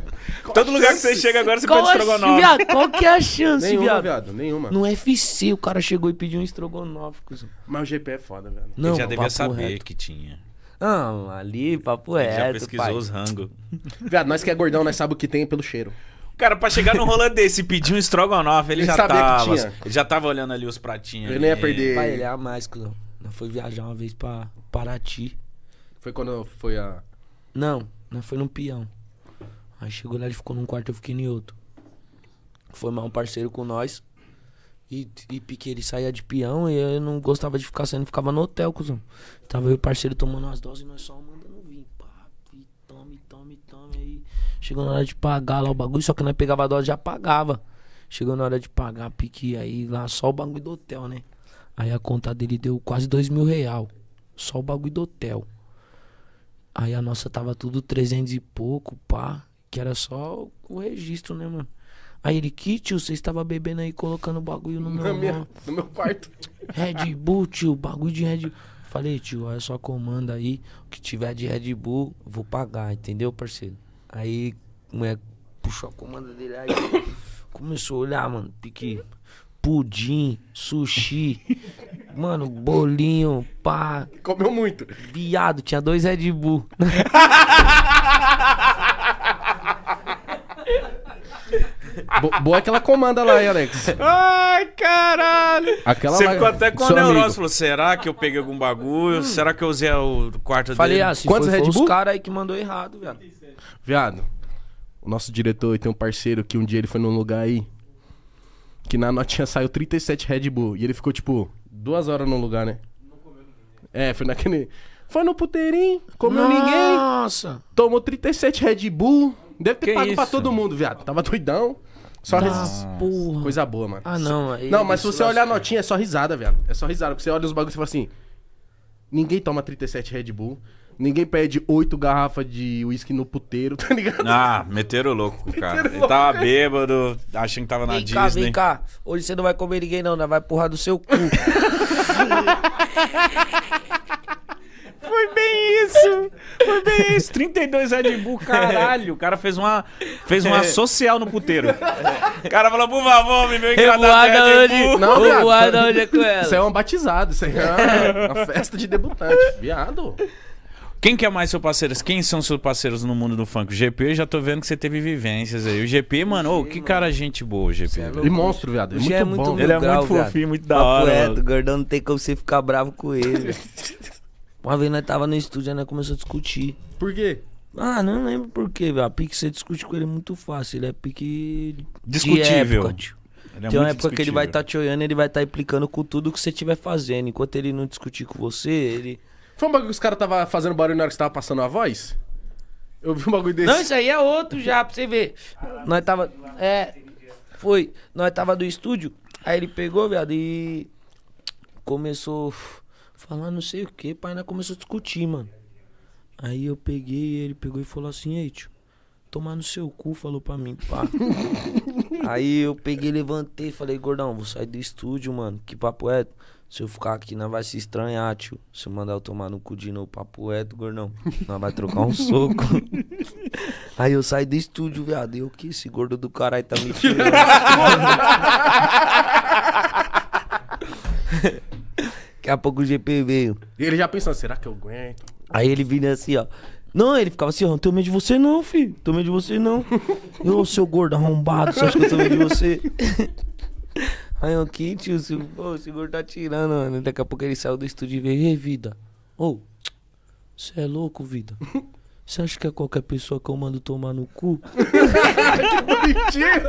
Todo lugar que você chega agora, você qual pede estrogonofe. Viado, qual que é a chance, nenhuma, viado? viado? Nenhuma, No UFC, o cara chegou e pediu um estrogonofe. Mas o GP é foda, velho. Não, Ele já devia saber reto. que tinha. Ah, ali, papo é. já pesquisou pai. os rangos. Viado, nós que é gordão, nós sabemos o que tem pelo cheiro. Cara, pra chegar num desse e pedir um estrogonofe, ele, ele já tava. Ele já tava olhando ali os pratinhos. Ele nem ia perder. Pai, ele é a mais, que Nós foi viajar uma vez pra Paraty. Foi quando foi a não, não foi num peão. Aí chegou lá, ele ficou num quarto, eu fiquei em outro. Foi mais um parceiro com nós. E, e pique, ele saía de peão e eu não gostava de ficar saindo, ficava no hotel, cuzão. Tava eu e o parceiro tomando umas doses e nós só mandando vir. Pá, e tome, tome, tome. Aí chegou na hora de pagar lá o bagulho, só que nós pegava a dose já pagava. Chegou na hora de pagar, pique aí lá só o bagulho do hotel, né? Aí a conta dele deu quase dois mil real. Só o bagulho do hotel. Aí a nossa tava tudo 300 e pouco, pá. Que era só o registro, né, mano? Aí ele, que tio, você estava bebendo aí, colocando bagulho no meu, no meu quarto. Red Bull, tio, bagulho de Red Bull. Falei, tio, olha só comanda aí. O que tiver de Red Bull, vou pagar, entendeu, parceiro? Aí, mulher puxou a comanda dele aí. começou a olhar, mano, pique pudim, sushi, Mano, bolinho, pá. Comeu muito. Viado, tinha dois Red Bull. boa é que ela comanda lá, hein, Alex? Ai, caralho! Aquela Você lá, ficou até com a neurose, falou, será que eu peguei algum bagulho? Hum. Será que eu usei o quarto Falei, dele? Falei, ah, Quantos foi, Red Bull? os caras aí que mandou errado, viado. Viado, o nosso diretor tem um parceiro que um dia ele foi num lugar aí que na notinha saiu 37 Red Bull e ele ficou tipo duas horas num lugar, né? Não comeu ninguém. É, foi naquele. Foi no puteirinho, comeu Nossa. ninguém. Nossa! Tomou 37 Red Bull. Deve ter que pago isso? pra todo mundo, viado. Tava doidão. Só risada. Coisa boa, mano. Ah, não. Aí não, mas se você olhar a notinha, é só risada, viado. É só risada. Porque você olha os bagulhos e fala assim. Ninguém toma 37 Red Bull. Ninguém pede oito garrafas de uísque no puteiro, tá ligado? Ah, meteram louco, cara. ele tava cara. bêbado, achando que tava na vem Disney. Cá, vem cá, hoje você não vai comer ninguém não, né? Vai porrar do seu cu. Foi bem isso. Foi bem isso. 32 Red Bull, caralho. O cara fez uma, fez uma é. social no puteiro. O cara falou, por favor, me meu engradado Red Bull. Não, viado. hoje é com ela. Isso é um batizado. Isso é uma, uma festa de debutante. Viado. Quem que é mais seu parceiro? Quem são seus parceiros no mundo do funk? O GP, eu já tô vendo que você teve vivências aí. O GP, mano, ô, que mano. cara gente boa, o GP. É e monstro, viado. É muito é muito bom. Ele é muito fofinho, viado. muito da Papo hora. É, o gordão não tem como você ficar bravo com ele. Uma vez nós tava no estúdio, nós começamos a discutir. Por quê? Ah, não lembro por quê, velho. A pique você discute com ele é muito fácil. Ele é pique. Discutível. Época, É Tem uma época discutível. que ele vai estar tá te olhando, ele vai estar tá implicando com tudo que você estiver fazendo. Enquanto ele não discutir com você, ele foi um bagulho que os caras tava fazendo barulho na hora que você tava passando a voz? Eu vi um bagulho desse. Não, isso aí é outro já, pra você ver. Nós tava. É. Foi. Nós tava do estúdio, aí ele pegou, viado, e. Começou falar não sei o que, pai, nós começou a discutir, mano. Aí eu peguei, ele pegou e falou assim, ei, tio, tomar no seu cu, falou pra mim, pá. aí eu peguei, levantei, falei, gordão, vou sair do estúdio, mano, que papo é? Se eu ficar aqui, nós vai se estranhar, tio. Se eu mandar eu tomar no cu de novo, papo reto, é gordão. Nós vai trocar um soco. Aí eu saí do estúdio, viado. E eu que esse gordo do caralho tá me tirando. Daqui a pouco o GP veio. E ele já pensando, será que eu aguento? Aí ele vinha assim, ó. Não, ele ficava assim, ó, não tenho medo de você não, filho. tô tenho medo de você não. eu, seu gordo arrombado, você acha que eu tenho medo de você? Aí eu, aqui, tio, o senhor tá tirando, mano. Daqui a pouco ele saiu do estúdio e veio, ei, vida. Ô, oh, você é louco, vida? Você acha que é qualquer pessoa que eu mando tomar no cu? que bonitinho!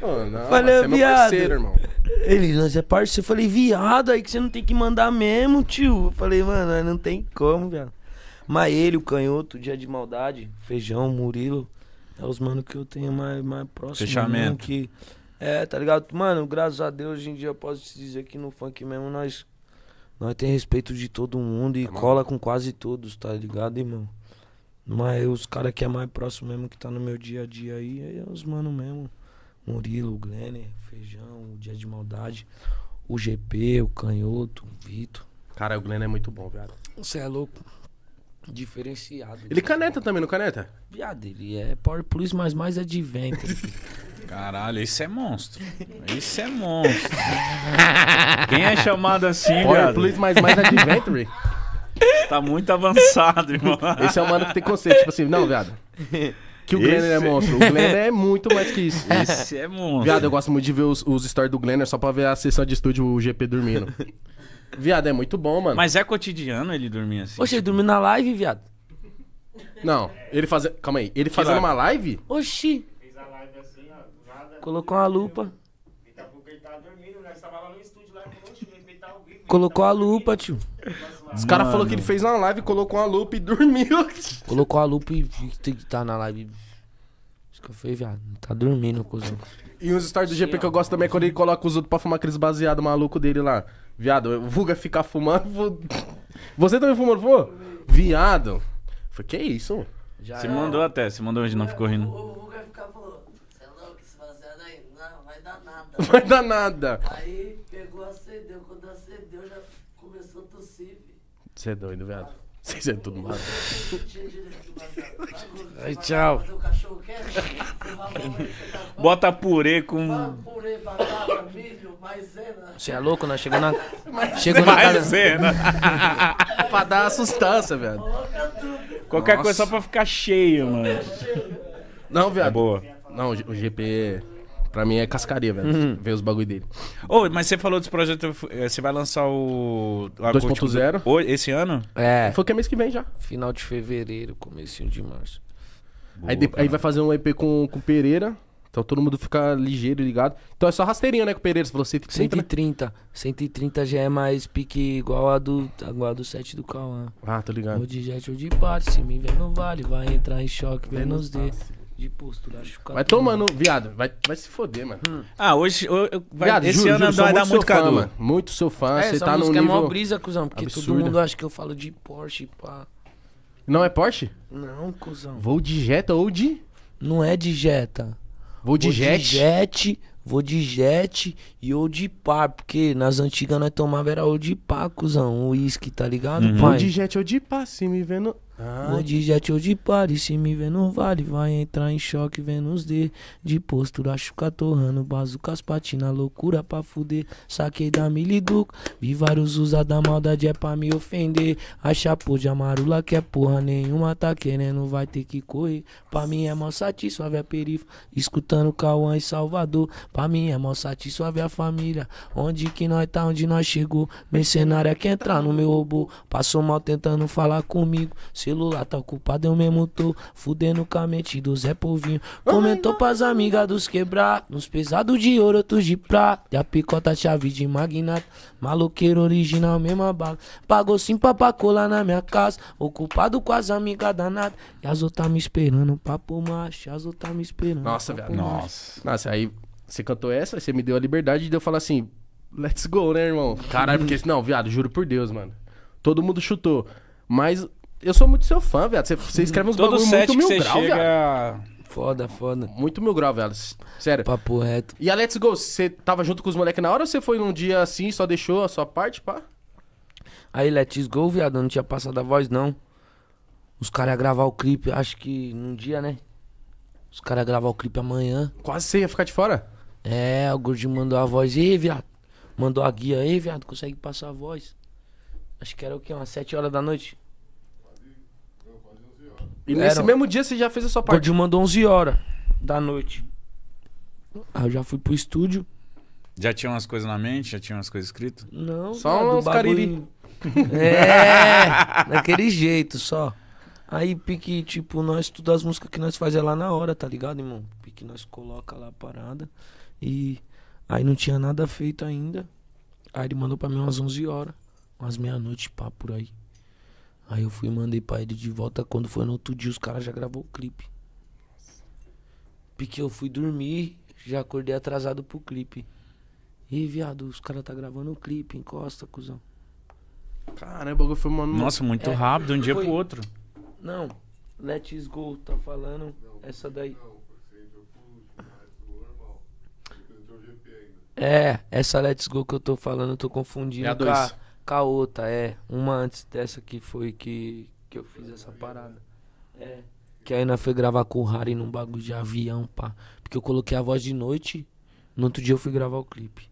Oh, não, falei, você é meu parceiro, irmão. Ele, nós é parceiro. Eu falei, viado, aí que você não tem que mandar mesmo, tio. Eu falei, mano, não tem como, viado. Mas ele, o canhoto, dia de maldade, feijão, Murilo, é os mano que eu tenho mais, mais próximo. Fechamento. Que... É, tá ligado? Mano, graças a Deus, hoje em dia eu posso te dizer que no funk mesmo nós. Nós tem respeito de todo mundo e tá cola com quase todos, tá ligado, irmão? Mas os caras que é mais próximo mesmo, que tá no meu dia a dia aí, é os mano mesmo. Murilo, o Glenner, Feijão, o Dia de Maldade, o GP, o Canhoto, o Vitor. Cara, o Glenner é muito bom, viado. Você é louco. Diferenciado. Ele caneta também, não caneta? Viado, ele é Power Plus, mas mais advento. É Caralho, isso é monstro. Isso é monstro. Quem é chamado assim, Power Plus mas mais Adventure? Tá muito avançado, irmão. Esse é o mano que tem conceito, tipo assim, não, viado. Que o Glenner é monstro. O Glenner é muito mais que isso. Esse é monstro. Viado, eu gosto muito de ver os, os stories do Glenner é só pra ver a sessão de estúdio, o GP dormindo. Viado, é muito bom, mano. Mas é cotidiano ele dormir assim? Oxe, ele tipo? dormiu na live, viado. Não, ele fazendo. Calma aí, ele fazendo uma live? Oxi. Colocou uma lupa. Colocou a lupa, tio. Os caras falaram que ele fez uma live, colocou uma lupa e dormiu. Colocou a lupa e tem que estar tá na live. Acho que eu falei, viado. Tá dormindo, cuzão. E os stories do GP que eu gosto também é quando ele coloca os outros pra fumar aqueles baseados maluco dele lá. Viado, o Vulga ficar fumando. Vou... Você também fumou, fumou? Viado. Falei, que isso? Já se mandou até, se mandou hoje, não ficou rindo. Não vai dar nada. Aí pegou, acendeu. Quando acendeu, já começou a tossir. Você é doido, viado. Vocês é tudo maluco. Ai, tchau. Tá Bota purê com. Purê, batata, milho, Você é louco, nós né? chegou na. Chegou na casa. pra dar a sustância, velho. Qualquer Nossa. coisa só pra ficar cheio, mano. É. Não, viado. É boa. Não, o GP. É Pra mim é cascaria, velho. Uhum. Ver os bagulho dele. Ô, oh, mas você falou dos projetos. Eh, você vai lançar o. 2.0? esse ano? É. é. Foi que é mês que vem já. Final de fevereiro, comecinho de março. Boa, aí, de, aí vai fazer um EP com o Pereira. Então todo mundo fica ligeiro, ligado. Então é só rasteirinha, né, com o Pereira? Você falou 130. 130. Né? 130 já é mais pique igual a do, igual a do 7 do Cauã. Ah, tô ligado. Ou de jet ou de parte. Se me vem no vale, vai entrar em choque, vem nos dedos de postura. Acho que vai tomando, viado. Vai, vai se foder, mano. Hum. Ah, hoje. Eu, eu, vai, viado, esse juro, ano juro, vai dar muito caro. Muito seu fã. É, você é, tá no nível. É mó brisa, cuzão. Porque todo mundo acha que eu falo de Porsche, pá. Não é Porsche? Não, cuzão. Vou de Jetta ou de. Não é de Jetta. Vou de vou Jet. De jet vou de Jet e ou de pá. Porque nas antigas nós tomava era ou de pá, cuzão. O uísque, tá ligado, uhum. pai? Vou de Jet ou de pá, se me vendo. Ah, Vou de jet ou de pare, se me vê no vale, vai entrar em choque, vendo os D. De postura, chuca, torrando, bazucas, patina, loucura pra fuder. Saquei da miliduca, vi vários usa da maldade, é pra me ofender. a pô de amarula que é porra nenhuma, tá querendo, vai ter que correr. Pra mim é mó ver a é perifa, escutando Cauã e Salvador. Pra mim é mó ver a família, onde que nós tá, onde nós chegou. Mercenária é que entrar no meu robô, passou mal tentando falar comigo. Se celular tá ocupado, eu mesmo tô fudendo com a mente do Zé Povinho. Comentou pras amigas dos quebrar, nos pesados de ouro, outros de prata. E a picota chave de magnata, maloqueiro original, mesma bala. Pagou sim pra colar na minha casa, ocupado com as amigas danadas. E as outras tá me esperando, papo macho, as outras tá me esperando. Nossa, velho. Nossa. Nossa, aí você cantou essa, você me deu a liberdade de eu falar assim, let's go, né, irmão? Caralho, porque não, viado, juro por Deus, mano. Todo mundo chutou. Mas eu sou muito seu fã, velho. Você, escreve uns Todo bagulho set muito mil você grau, chega... viado. Foda, foda. Muito mil grau, velho. Sério. Papo reto. E a Let's Go, você tava junto com os moleques na hora ou você foi num dia assim, só deixou a sua parte, pá? Aí, Let's Go, viado, eu não tinha passado a voz, não. Os caras iam gravar o clipe, acho que num dia, né? Os caras iam gravar o clipe amanhã. Quase você ia ficar de fora? É, o Gordinho mandou a voz. Ei, viado. Mandou a guia. Ei, viado, consegue passar a voz. Acho que era o quê? Umas sete horas da noite. E Era nesse mesmo dia você já fez a sua O parte. Gordinho mandou 11 horas da noite. Aí ah, eu já fui pro estúdio. Já tinha umas coisas na mente? Já tinha umas coisas escritas? Não, Só é, um cariri. É, daquele jeito só. Aí, pique, tipo, nós estudamos as músicas que nós fazia lá na hora, tá ligado, irmão? Pique, nós coloca lá a parada. E aí não tinha nada feito ainda. Aí ele mandou pra mim umas 11 horas, umas meia-noite, pá, por aí. Aí eu fui e mandei pra ele de volta. Quando foi no outro dia, os caras já gravou o clipe. Porque eu fui dormir, já acordei atrasado pro clipe. Ih, viado, os caras tá gravando o clipe, encosta, cuzão. Caramba, foi uma. Nossa, muito é, rápido, um dia foi... pro outro. Não, Let's Go tá falando não, essa daí. Não, é, essa Let's Go que eu tô falando, eu tô confundindo é com a com a outra, é. Uma antes dessa que foi que, que eu fiz essa parada. É. Que ainda foi gravar com o Harry num bagulho de avião, pá. Porque eu coloquei a voz de noite, no outro dia eu fui gravar o clipe.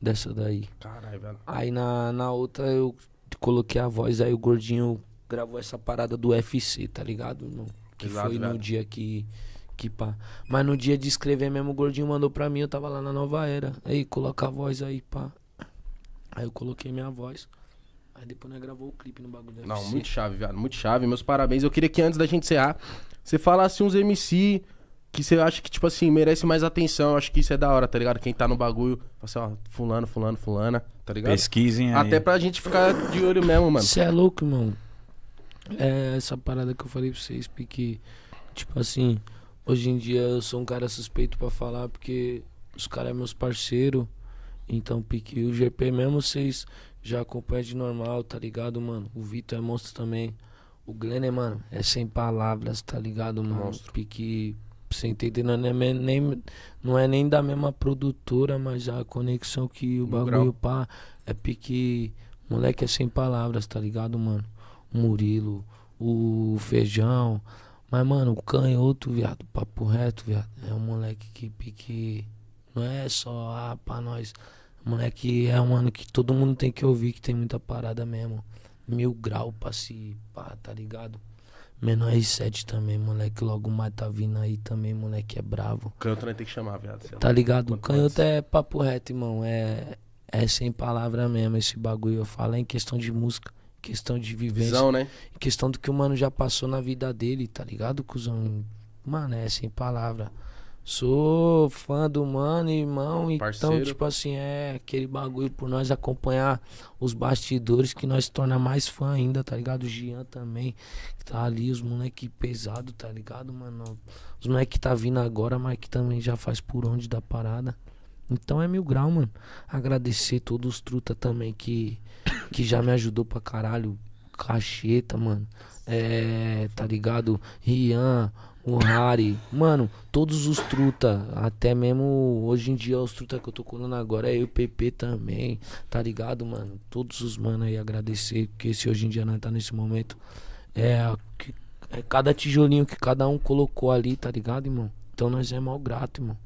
Dessa daí. Caralho, velho. Aí na, na outra eu coloquei a voz, aí o gordinho gravou essa parada do UFC, tá ligado? No, que Exato, foi velho. no dia que. Que pá. Mas no dia de escrever mesmo, o gordinho mandou pra mim, eu tava lá na nova era. Aí, coloca a voz aí, pá. Aí eu coloquei minha voz. Aí depois nós gravou o clipe no bagulho da Não, muito chave, viado, muito chave. Meus parabéns. Eu queria que antes da gente encerrar, você falasse uns MC que você acha que, tipo assim, merece mais atenção. Eu acho que isso é da hora, tá ligado? Quem tá no bagulho, assim, ó, fulano, fulano, fulana, tá ligado? Pesquisem aí. Até pra gente ficar de olho mesmo, mano. Você é louco, mano. É essa parada que eu falei pra vocês, porque, tipo assim, hoje em dia eu sou um cara suspeito pra falar, porque os caras é meus parceiros. Então, Pique, o GP mesmo vocês já acompanham de normal, tá ligado, mano? O Vitor é monstro também. O Glenn, mano, é sem palavras, tá ligado, mano? Monstro. Pique, você entender, não é, nem, não é nem da mesma produtora, mas a conexão que o bagulho pá é pique. Moleque é sem palavras, tá ligado, mano? O Murilo, o Feijão. Mas, mano, o canhoto, viado, papo reto, viado. É um moleque que pique. Não é só, ah, pra nós. Moleque, é um ano que todo mundo tem que ouvir, que tem muita parada mesmo. Mil grau pra se pá, tá ligado? Menor R7 também, moleque. Logo mais tá vindo aí também, moleque. É bravo. Canhoto nem tem que chamar, viado. Tá ligado? Canhoto é papo reto, irmão. É, é sem palavra mesmo esse bagulho. Eu falo é em questão de música, questão de vivência. Visão, né? Questão do que o mano já passou na vida dele, tá ligado, cuzão? Mano, é sem palavra. Sou fã do mano, irmão. Então, Parceiro. Então, tipo assim, é aquele bagulho por nós acompanhar os bastidores que nós torna mais fã ainda, tá ligado? O Jean também, que tá ali, os moleque pesado, tá ligado, mano? Os moleque tá vindo agora, mas que também já faz por onde da parada. Então é mil grau, mano. Agradecer todos os truta também que, que já me ajudou pra caralho. Cacheta, mano. É, tá ligado? Rian, um Harry. Mano, todos os truta. Até mesmo hoje em dia, os truta que eu tô colando agora é eu, PP também. Tá ligado, mano? Todos os mano aí agradecer, porque se hoje em dia nós tá nesse momento, é, é cada tijolinho que cada um colocou ali, tá ligado, irmão? Então nós é mal grato, irmão.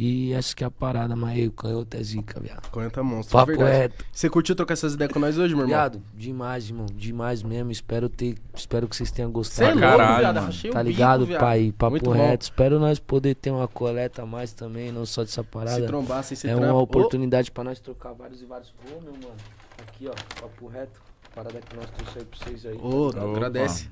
E acho que é a parada, mas o canhoto é zica, viado. Canhoto é monstro, Papo verdade. reto. Você curtiu trocar essas ideias com nós hoje, meu irmão? Viado, demais, irmão. Demais mesmo. Espero, ter, espero que vocês tenham gostado. Você é caralho, Tá ligado, pai? Papo Muito reto. Bom. Espero nós poder ter uma coleta a mais também, não só dessa parada. Se trombar, sem se É uma oportunidade oh. pra nós trocar vários e vários. Ô, meu mano. Aqui, ó. Papo reto. Parada que nós trouxemos aí pra vocês aí. Ô, oh, agradece.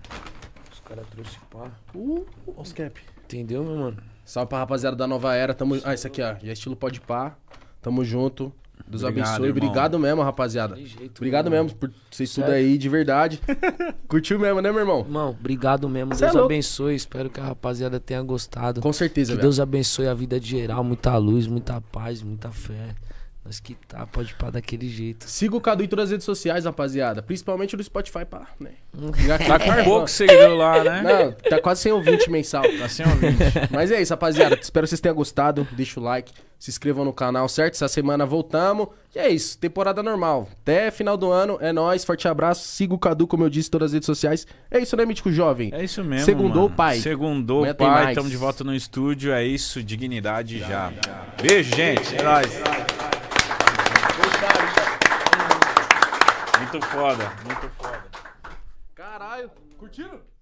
Os caras trouxeram pá. Uh, os cap. Entendeu, meu mano? Salve pra rapaziada da nova era. Tamo... Ah, isso aqui, ó. Já é estilo pode pá. Tamo junto. Deus Obrigado, abençoe. Irmão. Obrigado mesmo, rapaziada. Jeito, obrigado mano. mesmo por vocês tudo aí, de verdade. Curtiu mesmo, né, meu irmão? Irmão, obrigado mesmo. Cê é Deus é abençoe. Espero que a rapaziada tenha gostado. Com certeza, Que velho. Deus abençoe a vida de geral. Muita luz, muita paz, muita fé. Mas que tá, pode pá daquele jeito. Siga o Cadu em todas as redes sociais, rapaziada. Principalmente no Spotify, pá, né? tá com é pouco seguidor lá, né? Não, tá quase sem ouvinte mensal. Tá sem ouvinte. Mas é isso, rapaziada. Espero que vocês tenham gostado. Deixa o like, se inscrevam no canal, certo? Essa semana voltamos. E é isso, temporada normal. Até final do ano, é nóis. Forte abraço. Siga o Cadu, como eu disse, em todas as redes sociais. É isso, né, Mítico Jovem? É isso mesmo. Segundou, mano. pai. Segundou, o pai. Estamos de volta no estúdio. É isso, dignidade já. já. já. Beijo, gente. É nóis. É nóis. Muito foda, muito foda. Caralho, curtiram?